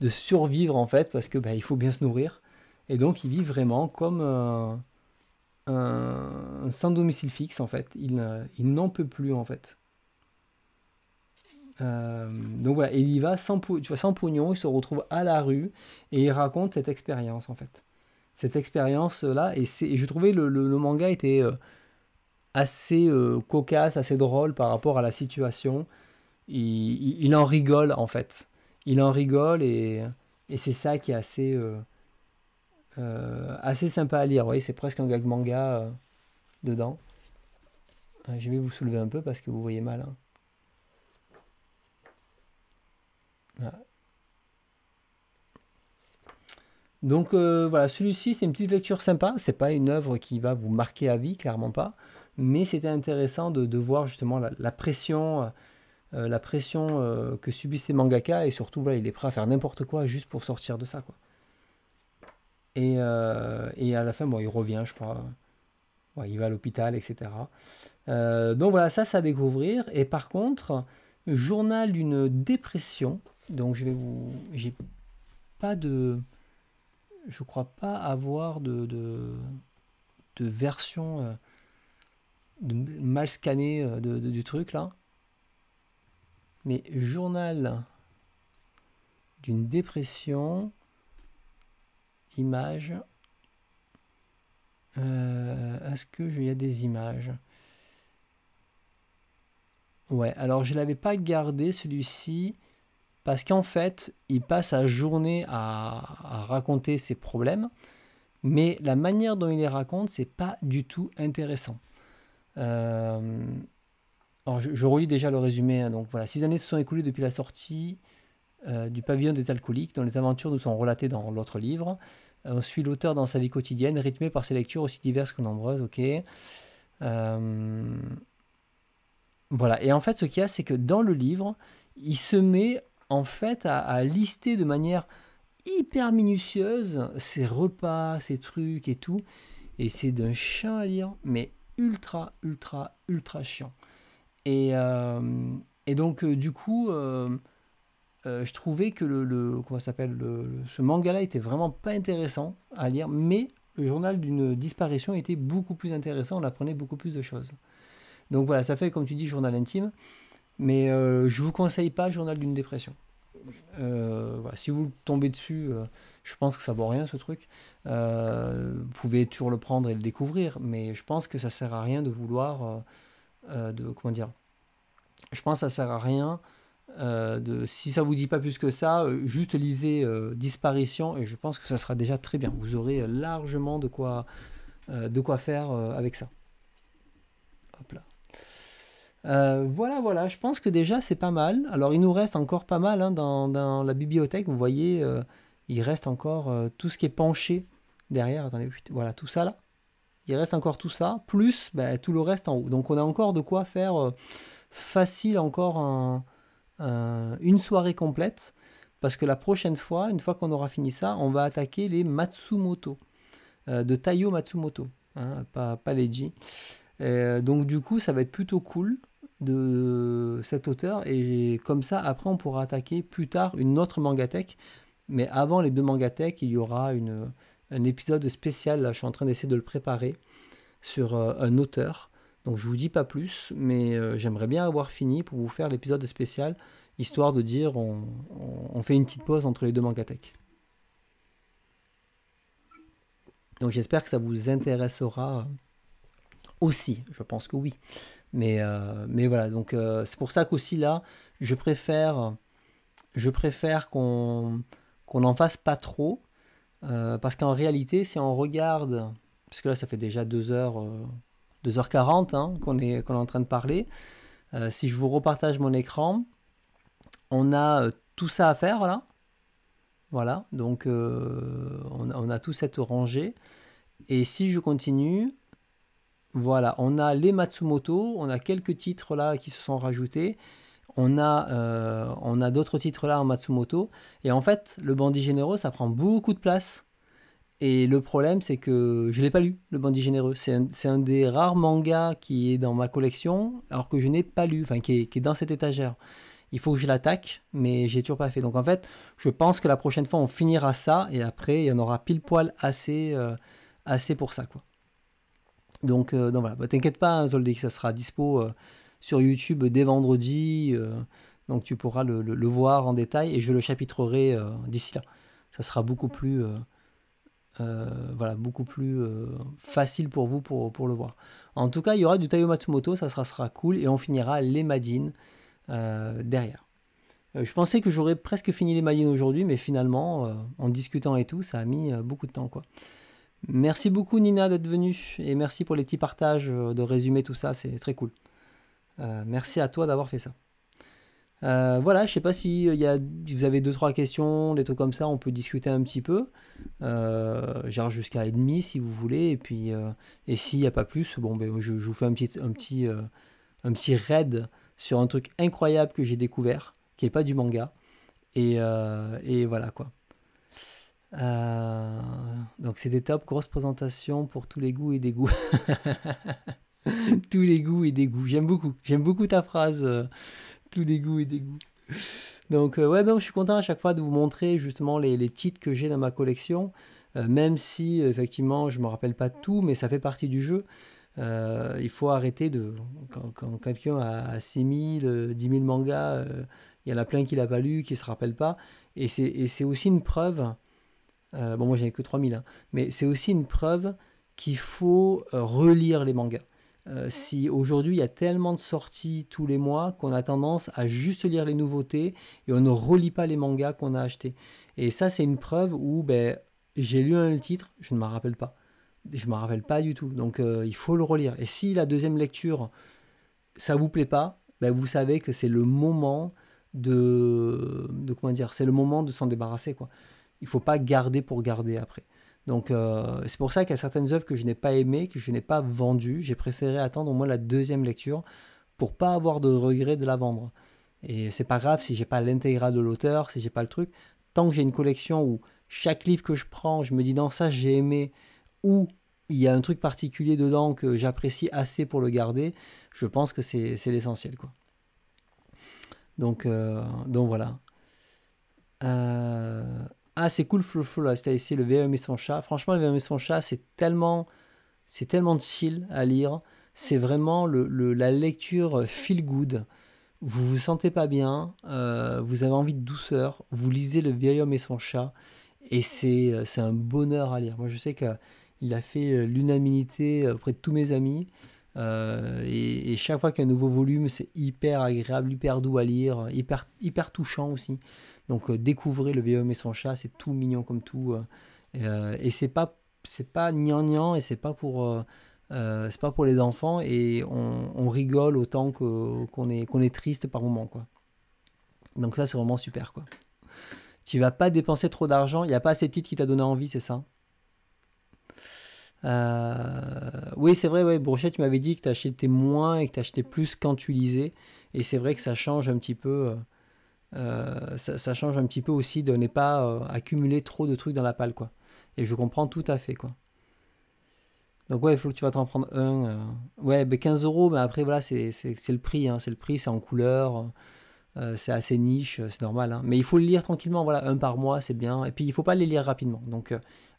survivre en fait parce que ben, il faut bien se nourrir. Et donc il vit vraiment comme, un, sans domicile fixe en fait. Il, il n'en peut plus en fait. Euh, donc voilà, il y va sans, tu vois, sans pognon, il se retrouve à la rue et il raconte cette expérience en fait. Cette expérience là, et, c'est je trouvais le, le, manga était euh, assez euh, cocasse, assez drôle par rapport à la situation. Il, il, il en rigole en fait. Il en rigole et, et c'est ça qui est assez euh, assez sympa à lire, vous voyez, c'est presque un gag manga euh, dedans. Je vais vous soulever un peu parce que vous voyez mal. Hein. Donc euh, voilà, celui-ci c'est une petite lecture sympa, c'est pas une œuvre qui va vous marquer à vie, clairement pas, mais c'était intéressant de, voir justement la, pression, la pression que subissent ces mangaka et surtout voilà, il est prêt à faire n'importe quoi juste pour sortir de ça quoi. Euh, et, à la fin, bon, il revient, je crois. il va à l'hôpital, etc. Euh, donc voilà, ça, c'est à découvrir. Et par contre, journal d'une dépression. Donc je vais vous. J'ai pas de. Je crois pas avoir de, de, version euh, mal scannée du truc là. Mais journal d'une dépression images. Euh, est-ce que y a des images Ouais, alors je ne l'avais pas gardé celui-ci parce qu'en fait, il passe sa journée à, raconter ses problèmes, mais la manière dont il les raconte, c'est pas du tout intéressant. Euh, alors je, relis déjà le résumé. Hein, donc voilà, six années se sont écoulées depuis la sortie. Euh, du pavillon des alcooliques, dont les aventures nous sont relatées dans l'autre livre. Euh, on suit l'auteur dans sa vie quotidienne, rythmée par ses lectures aussi diverses que nombreuses. Ok. Euh, voilà. Et en fait, ce qu'il y a, c'est que dans le livre, il se met en fait à, lister de manière hyper minutieuse ses repas, ses trucs et tout. Et c'est d'un chien à lire, mais ultra, ultra, ultra chiant. Et, et donc, du coup, euh, je trouvais que le, s'appelle ce manga-là était vraiment pas intéressant à lire, mais le journal d'une disparition était beaucoup plus intéressant, on apprenait beaucoup plus de choses. Donc voilà, ça fait comme tu dis journal intime, mais euh, je vous conseille pas journal d'une dépression. Euh, si vous tombez dessus, je pense que ça vaut rien ce truc. vous pouvez toujours le prendre et le découvrir, mais je pense que ça sert à rien de vouloir de comment dire. Je pense que ça sert à rien euh, de, si ça vous dit pas plus que ça, euh, juste lisez euh, Disparition et je pense que ça sera déjà très bien. Vous aurez largement de quoi, de quoi faire avec ça. Hop là. voilà, voilà, je pense que déjà c'est pas mal. Alors il nous reste encore pas mal hein, dans, dans, la bibliothèque. Vous voyez, il reste encore tout ce qui est penché derrière. Attendez, voilà, tout ça là. Il reste encore tout ça, plus ben, tout le reste en haut. Donc on a encore de quoi faire facile encore un, euh, une soirée complète, parce que la prochaine fois, une fois qu'on aura fini ça, on va attaquer les Matsumoto, euh, de Taiyo Matsumoto, hein, pas, pas, les euh, donc du coup, ça va être plutôt cool de cet auteur, et comme ça, après, on pourra attaquer plus tard une autre mangatech, mais avant les deux mangatech, il y aura un épisode spécial, là je suis en train d'essayer de le préparer, sur un auteur donc je vous dis pas plus, mais euh, j'aimerais bien avoir fini pour vous faire l'épisode spécial, histoire de dire on, fait une petite pause entre les deux mangatech. Donc j'espère que ça vous intéressera euh, aussi, je pense que oui. Mais, euh, mais voilà, donc c'est pour ça qu'aussi là, je préfère, je préfère qu'on qu'on n'en fasse pas trop, parce qu'en réalité, si on regarde, parce que là ça fait déjà deux heures 2h40 hein, qu'on est, qu'on est en train de parler. Euh, si je vous repartage mon écran, on a euh, tout ça à faire là. Voilà, donc euh, on, a tout cette rangée. Et si je continue, voilà, on a les Matsumoto, on a quelques titres là qui se sont rajoutés. On a, on a d'autres titres là en Matsumoto. Et en fait, le bandit généreux, ça prend beaucoup de place. Et le problème, c'est que je ne l'ai pas lu, Le Bandit Généreux. C'est un, des rares mangas qui est dans ma collection, alors que je n'ai pas lu, enfin, qui est, dans cette étagère. Il faut que je l'attaque, mais j'ai toujours pas fait. Donc en fait, je pense que la prochaine fois, on finira ça, et après, il y en aura pile poil assez, euh, assez pour ça. quoi. Donc, euh, voilà, bah, t'inquiète pas, hein, ça sera dispo euh, sur YouTube dès vendredi. donc tu pourras le, le, voir en détail, et je le chapitrerai d'ici là. Ça sera beaucoup plus euh, voilà, beaucoup plus euh, facile pour vous pour, le voir. En tout cas, il y aura du Taio Matsumoto, ça sera, sera cool, et on finira les Madines euh, derrière. je pensais que j'aurais presque fini les Madines aujourd'hui, mais finalement, en discutant et tout, ça a mis beaucoup de temps. quoi. Merci beaucoup Nina d'être venue, et merci pour les petits partages, de résumer tout ça, c'est très cool. merci à toi d'avoir fait ça. Euh, voilà, je sais pas euh, si vous avez deux trois questions, des trucs comme ça, on peut discuter un petit peu, euh, genre jusqu'à et demi si vous voulez, et puis et s'il n'y a pas plus, bon ben je, vous fais un petit un petit un petit raid sur un truc incroyable que j'ai découvert, qui est pas du manga, et, voilà quoi. donc c'est des top, grosse présentation pour tous les goûts et dégoûts, tous les goûts et dégoûts. J'aime beaucoup, j'aime beaucoup ta phrase tous dégoût et des Donc, euh, ouais, je suis content à chaque fois de vous montrer justement les, titres que j'ai dans ma collection, euh, même si effectivement je ne me rappelle pas tout, mais ça fait partie du jeu. Euh, il faut arrêter de. Quand, quelqu'un a 6 000, 10 000 mangas, il y en a plein qu'il n'a pas lu, qu'il ne se rappelle pas. Et c'est aussi une preuve. bon, moi j'en ai que 3000, hein, mais c'est aussi une preuve qu'il faut relire les mangas. Euh, si aujourd'hui il y a tellement de sorties tous les mois qu'on a tendance à juste lire les nouveautés et on ne relit pas les mangas qu'on a achetés. Et ça, c'est une preuve où ben, j'ai lu un titre, je ne m'en rappelle pas. Je ne m'en rappelle pas du tout. Donc euh, il faut le relire. Et si la deuxième lecture, ça vous plaît pas, ben, vous savez que c'est le moment de, de comment dire, c'est le moment de s'en débarrasser quoi. Il faut pas garder pour garder après. Donc euh, c'est pour ça qu'il y a certaines œuvres que je n'ai pas aimées, que je n'ai pas vendues. J'ai préféré attendre au moins la deuxième lecture pour pas avoir de regret de la vendre. Et c'est pas grave si j'ai pas l'intégral de l'auteur, si j'ai pas le truc. Tant que j'ai une collection où chaque livre que je prends, je me dis dans ça j'ai aimé ou il y a un truc particulier dedans que j'apprécie assez pour le garder, je pense que c'est l'essentiel quoi. Donc, euh, donc voilà. Euh, ah, c'est cool, Flo Flo, là, le VM et son chat. Franchement, le homme et son chat, c'est tellement, c'est tellement chill à lire. C'est vraiment la lecture feel good. Vous vous sentez pas bien, euh, vous avez envie de douceur, vous lisez le vieil homme et son chat, et euh, c'est un bonheur à lire. Moi, je sais qu'il a fait euh, l'unanimité auprès de tous mes amis. et, chaque fois qu'il y a un nouveau volume, c'est hyper agréable, hyper doux à lire, hyper, hyper touchant aussi. Donc découvrir euh, découvrez le vieil homme et son chat, c'est tout mignon comme tout. Euh, euh, et, c'est pas c'est pas gnangnan et c'est pas pour c'est pas pour les enfants et on, rigole autant qu'on est qu'on est triste par moment quoi. Donc ça c'est vraiment super quoi. Tu vas pas dépenser trop d'argent, il n'y a pas assez de titres qui t'a donné envie, c'est ça oui, c'est vrai, ouais, tu m'avais dit que tu achetais moins et que tu achetais plus quand tu lisais. Et c'est vrai que ça change un petit peu. Euh, ça, change un petit peu aussi de ne pas euh, accumuler trop de trucs dans la palle, quoi. Et je comprends tout à fait, quoi. Donc ouais, il faut que tu vas t'en prendre un. Euh. Ouais, ben 15 euros, mais après, voilà, c'est le prix, hein. c'est le prix, c'est en couleur, c'est assez niche, c'est normal. Hein. Mais il faut le lire tranquillement, voilà, un par mois, c'est bien. Et puis, il ne faut pas les lire rapidement. Donc,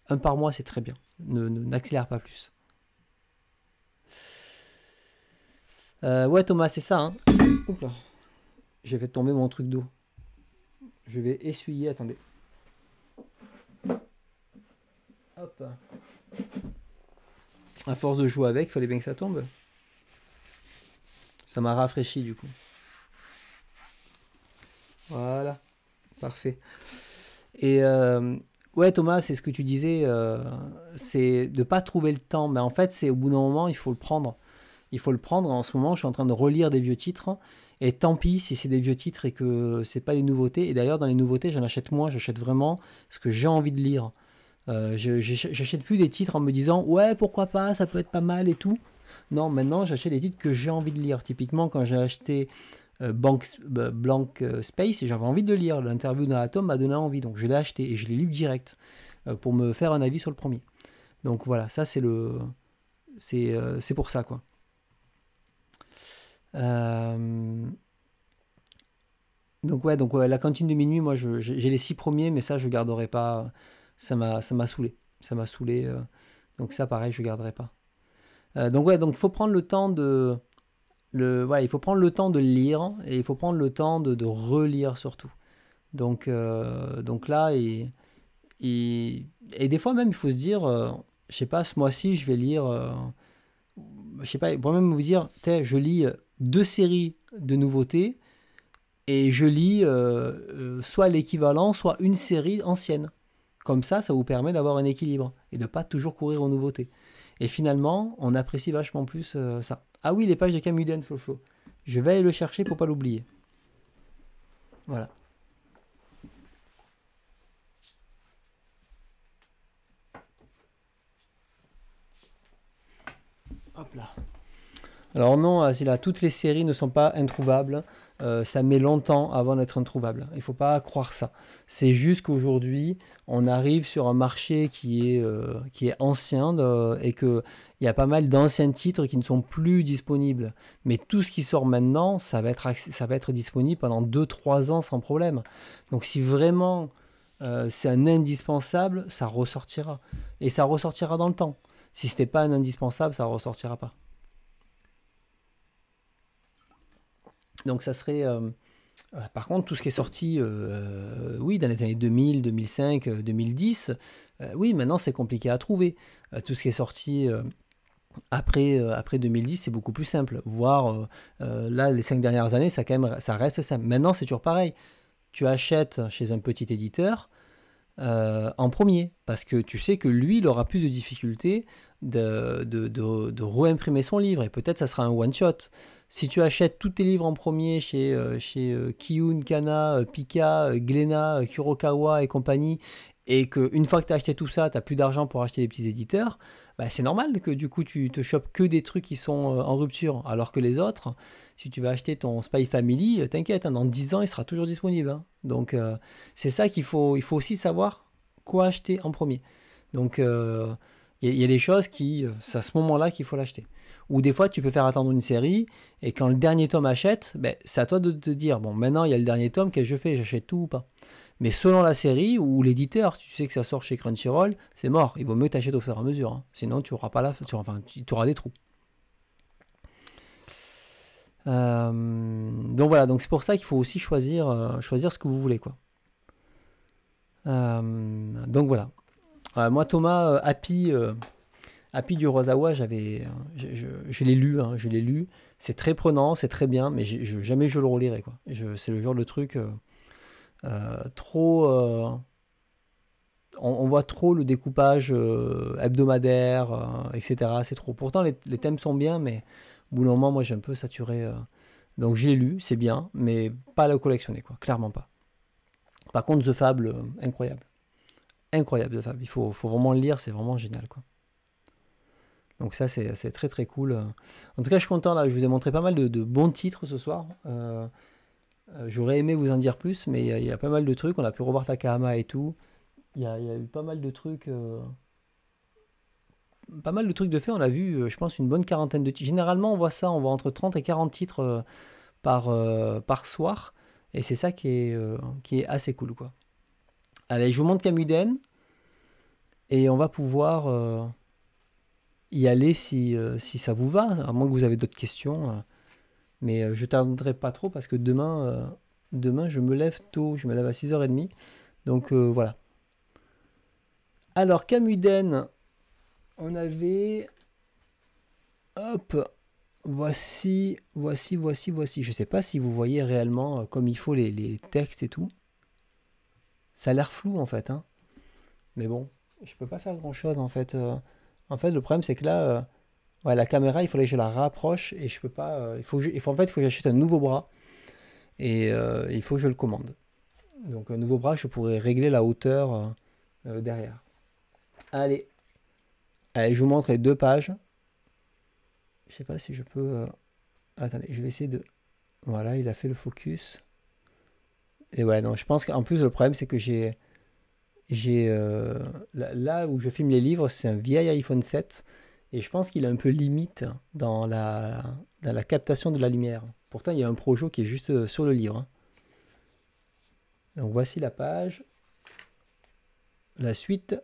un par mois, c'est très bien. ne, n'accélère pas plus. ouais, Thomas, c'est ça, hein. J'ai fait tomber mon truc d'eau. Je vais essuyer, attendez. Hop. À force de jouer avec, il fallait bien que ça tombe. Ça m'a rafraîchi du coup. Voilà. Parfait. Et euh, ouais Thomas, c'est ce que tu disais, euh, c'est de pas trouver le temps. Mais en fait, c'est au bout d'un moment, il faut le prendre. Il faut le prendre. En ce moment, je suis en train de relire des vieux titres. Et tant pis si c'est des vieux titres et que c'est pas des nouveautés. Et d'ailleurs, dans les nouveautés, j'en achète moins. J'achète vraiment ce que j'ai envie de lire. Euh, j'achète plus des titres en me disant ouais pourquoi pas ça peut être pas mal et tout. Non, maintenant j'achète des titres que j'ai envie de lire. Typiquement quand j'ai acheté euh, Blank euh, Space, j'avais envie de lire. L'interview d'un atome m'a donné envie, donc je l'ai acheté et je l'ai lu direct euh, pour me faire un avis sur le premier. Donc voilà, ça c'est le c'est pour ça quoi. Euh, donc ouais, donc la cantine de minuit, moi j'ai les six premiers, mais ça je garderai pas. Ça m'a saoulé. Ça m'a saoulé. Euh. donc ça pareil, je garderai pas. Euh, donc ouais, donc faut prendre le temps de. Le, il faut prendre le temps de lire et il faut prendre le temps de, relire surtout. Donc, donc là, et, et, et, des fois même, il faut se dire, je sais pas, ce mois-ci, je vais lire je sais pas, moi même vous dire, je lis euh, deux séries de nouveautés et je lis euh, euh, soit l'équivalent, soit une série ancienne. Comme ça, ça vous permet d'avoir un équilibre et de pas toujours courir aux nouveautés. Et finalement, on apprécie vachement plus ça. Ah oui, les pages de Camus Flow Je vais aller le chercher pour pas l'oublier. Voilà. Alors non, Asila, ah, toutes les séries ne sont pas introuvables. Euh, ça met longtemps avant d'être introuvable. Il ne faut pas croire ça. C'est juste qu'aujourd'hui, on arrive sur un marché qui est, euh, qui est ancien et qu'il y a pas mal d'anciens titres qui ne sont plus disponibles. Mais tout ce qui sort maintenant, ça va être, ça va être disponible pendant 2-3 ans sans problème. Donc si vraiment euh, c'est un indispensable, ça ressortira. Et ça ressortira dans le temps. Si ce n'était pas un indispensable, ça ne ressortira pas. Donc ça serait. Euh, euh, par contre, tout ce qui est sorti, euh, oui, dans les années 2000, 2005, 2010, oui, maintenant c'est compliqué à trouver. tout ce qui est sorti après, après 2010, c'est beaucoup plus simple. Voir là, les cinq dernières années, ça, quand même, ça reste simple. Maintenant, c'est toujours pareil. Tu achètes chez un petit éditeur, euh, en premier, parce que tu sais que lui, il aura plus de difficultés de, de, de, réimprimer son livre, et peut-être ça sera un one-shot. Si tu achètes tous tes livres en premier chez, euh, chez euh, Kiyun, Kana, Pika, Glena, Kurokawa et compagnie, et qu'une fois que tu as acheté tout ça, tu n'as plus d'argent pour acheter les petits éditeurs, bah, c'est normal que du coup tu te chopes que des trucs qui sont en rupture, alors que les autres, si tu vas acheter ton Spy Family, euh, t'inquiète, hein, dans 10 ans, il sera toujours disponible. Hein. Donc, euh, c'est ça qu'il faut, il faut aussi savoir quoi acheter en premier. Donc, euh, il y, a des choses qui, c'est à ce moment-là qu'il faut l'acheter. Ou des fois, tu peux faire attendre une série, et quand le dernier tome achète, ben, c'est à toi de te dire, bon, maintenant, il y a le dernier tome, qu'est-ce que je fais J'achète tout ou pas mais selon la série ou l'éditeur, tu sais que ça sort chez Crunchyroll, c'est mort. Il vaut mieux t'acheter au fur et à mesure. Hein. Sinon, tu auras pas la, tu enfin, tu auras des trous. Euh, donc voilà, donc c'est pour ça qu'il faut aussi choisir, euh, choisir ce que vous voulez quoi. Euh, donc voilà. moi Thomas Happy, Happy du Rosawa, j'avais, je, l'ai lu, hein, je l'ai lu. C'est très prenant, c'est très bien, mais jamais je le relirai quoi. c'est le genre de truc trop. On, voit trop le découpage hebdomadaire, etc. C'est trop. Pourtant les thèmes sont bien, mais bout d'un moment, moi, j'ai un peu saturé. Euh, donc, j'ai lu, c'est bien, mais pas à le collectionner, quoi. Clairement pas. Par contre, The Fable, euh, incroyable. Incroyable, The Fable. Il faut, vraiment le lire, c'est vraiment génial, quoi. Donc ça, c'est très très cool. Euh. En tout cas, je suis content, là, je vous ai montré pas mal de, bons titres ce soir. J'aurais aimé vous en dire plus, mais il y, a pas mal de trucs. On a pu revoir Takahama et tout. Il y, a eu pas mal de trucs pas mal de trucs de fait. On a vu, euh, je pense, une bonne quarantaine de titres. Généralement, on voit ça, on voit entre 30 et 40 titres euh, par, euh, par soir. Et c'est ça qui est, qui est assez cool, quoi. Allez, je vous montre Camuden. Et on va pouvoir y aller si, ça vous va, à moins que vous avez d'autres questions. Mais je tarderai pas trop parce que demain, demain, je me lève tôt. Je me lève à 6h30. Donc voilà. Alors, Camuden, on avait... Hop, voici, voici, voici, voici. Je ne sais pas si vous voyez réellement euh, comme il faut les, textes et tout. Ça a l'air flou en fait. Hein. Mais bon, je peux pas faire grand chose en fait. Euh. en fait, le problème c'est que là, euh, ouais, la caméra, il fallait que je la rapproche et je peux pas. il faut, il faut en fait, il faut que j'achète un nouveau bras et il faut que je le commande. Donc un nouveau bras, je pourrais régler la hauteur derrière. Allez, je vous montre les deux pages. Je sais pas si je peux... Euh, attendez, je vais essayer de... Voilà, il a fait le focus. Et ouais, non, je pense qu'en plus, le problème, c'est que j'ai... j'ai euh, Là où je filme les livres, c'est un vieil iPhone 7. Et je pense qu'il a un peu limite dans la, dans la captation de la lumière. Pourtant, il y a un projo qui est juste euh, sur le livre. Hein. Donc voici la page. La suite.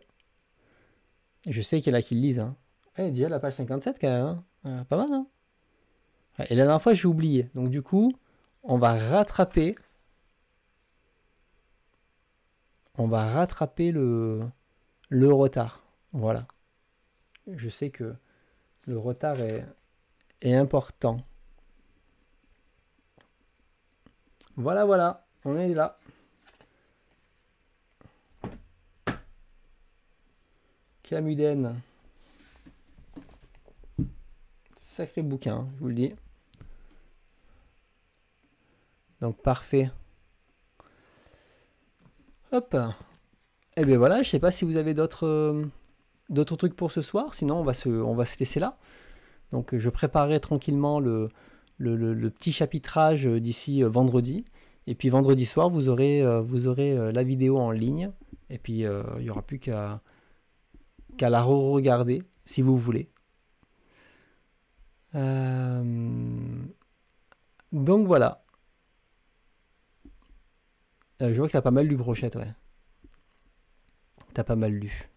Je sais qu'il y en a qui le lisent. Hein. Eh, déjà la page 57 quand même. Hein. pas mal, hein. Et la dernière fois, j'ai oublié. Donc du coup, on va rattraper. On va rattraper le, retard. Voilà. Je sais que le retard est important. Voilà, voilà. On est là. Camuden. Sacré bouquin, je vous le dis. Donc parfait. Hop. Et eh bien voilà, je sais pas si vous avez d'autres euh, d'autres trucs pour ce soir, sinon on va se, on va se laisser là. Donc je préparerai tranquillement le, petit chapitrage d'ici euh, vendredi. Et puis vendredi soir, vous aurez, euh, vous aurez la vidéo en ligne. Et puis il n'y aura plus qu'à qu'à la re-regarder si vous voulez. Euh, donc voilà. Euh, je vois que as pas mal lu Brochette, ouais. T'as pas mal lu.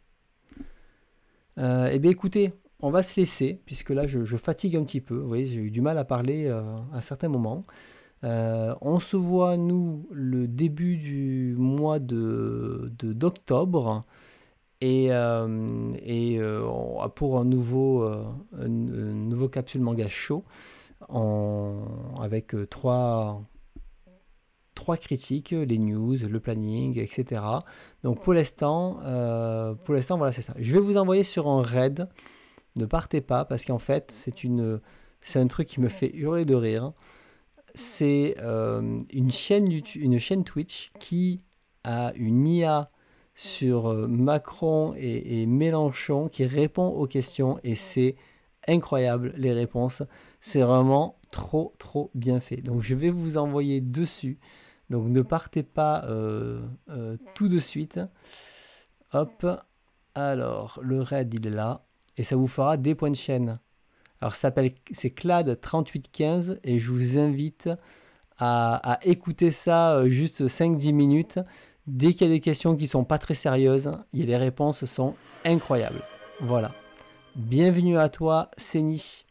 Euh, eh bien écoutez, on va se laisser, puisque là je, fatigue un petit peu. Vous voyez, j'ai eu du mal à parler à certains moments. on se voit, nous, le début du mois d'octobre. De, et, euh, euh, pour un nouveau, euh, nouveau capsule manga show avec trois, trois critiques, les news, le planning, etc. Donc pour l'instant, pour l'instant voilà c'est ça. Je vais vous envoyer sur un raid. Ne partez pas parce qu'en fait c'est une c'est un truc qui me fait hurler de rire. C'est une chaîne une chaîne Twitch qui a une IA sur euh, Macron et, Mélenchon qui répond aux questions et c'est incroyable les réponses. C'est vraiment trop trop bien fait. Donc je vais vous envoyer dessus. Donc ne partez pas euh, euh, tout de suite. Hop. Alors le raid il est là et ça vous fera des points de chaîne. Alors s'appelle c'est Clad 3815 et je vous invite à, à écouter ça juste 5-10 minutes Dès qu'il y a des questions qui ne sont pas très sérieuses, les réponses sont incroyables. Voilà. Bienvenue à toi, Séni.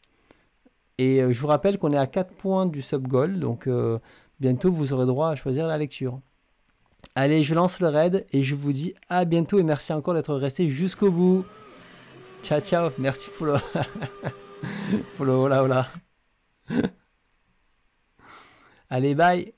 Et euh, je vous rappelle qu'on est à 4 points du sub-goal, donc euh, bientôt vous aurez droit à choisir la lecture. Allez, je lance le raid et je vous dis à bientôt et merci encore d'être resté jusqu'au bout. Ciao, ciao, merci pour le... pour le Allez, bye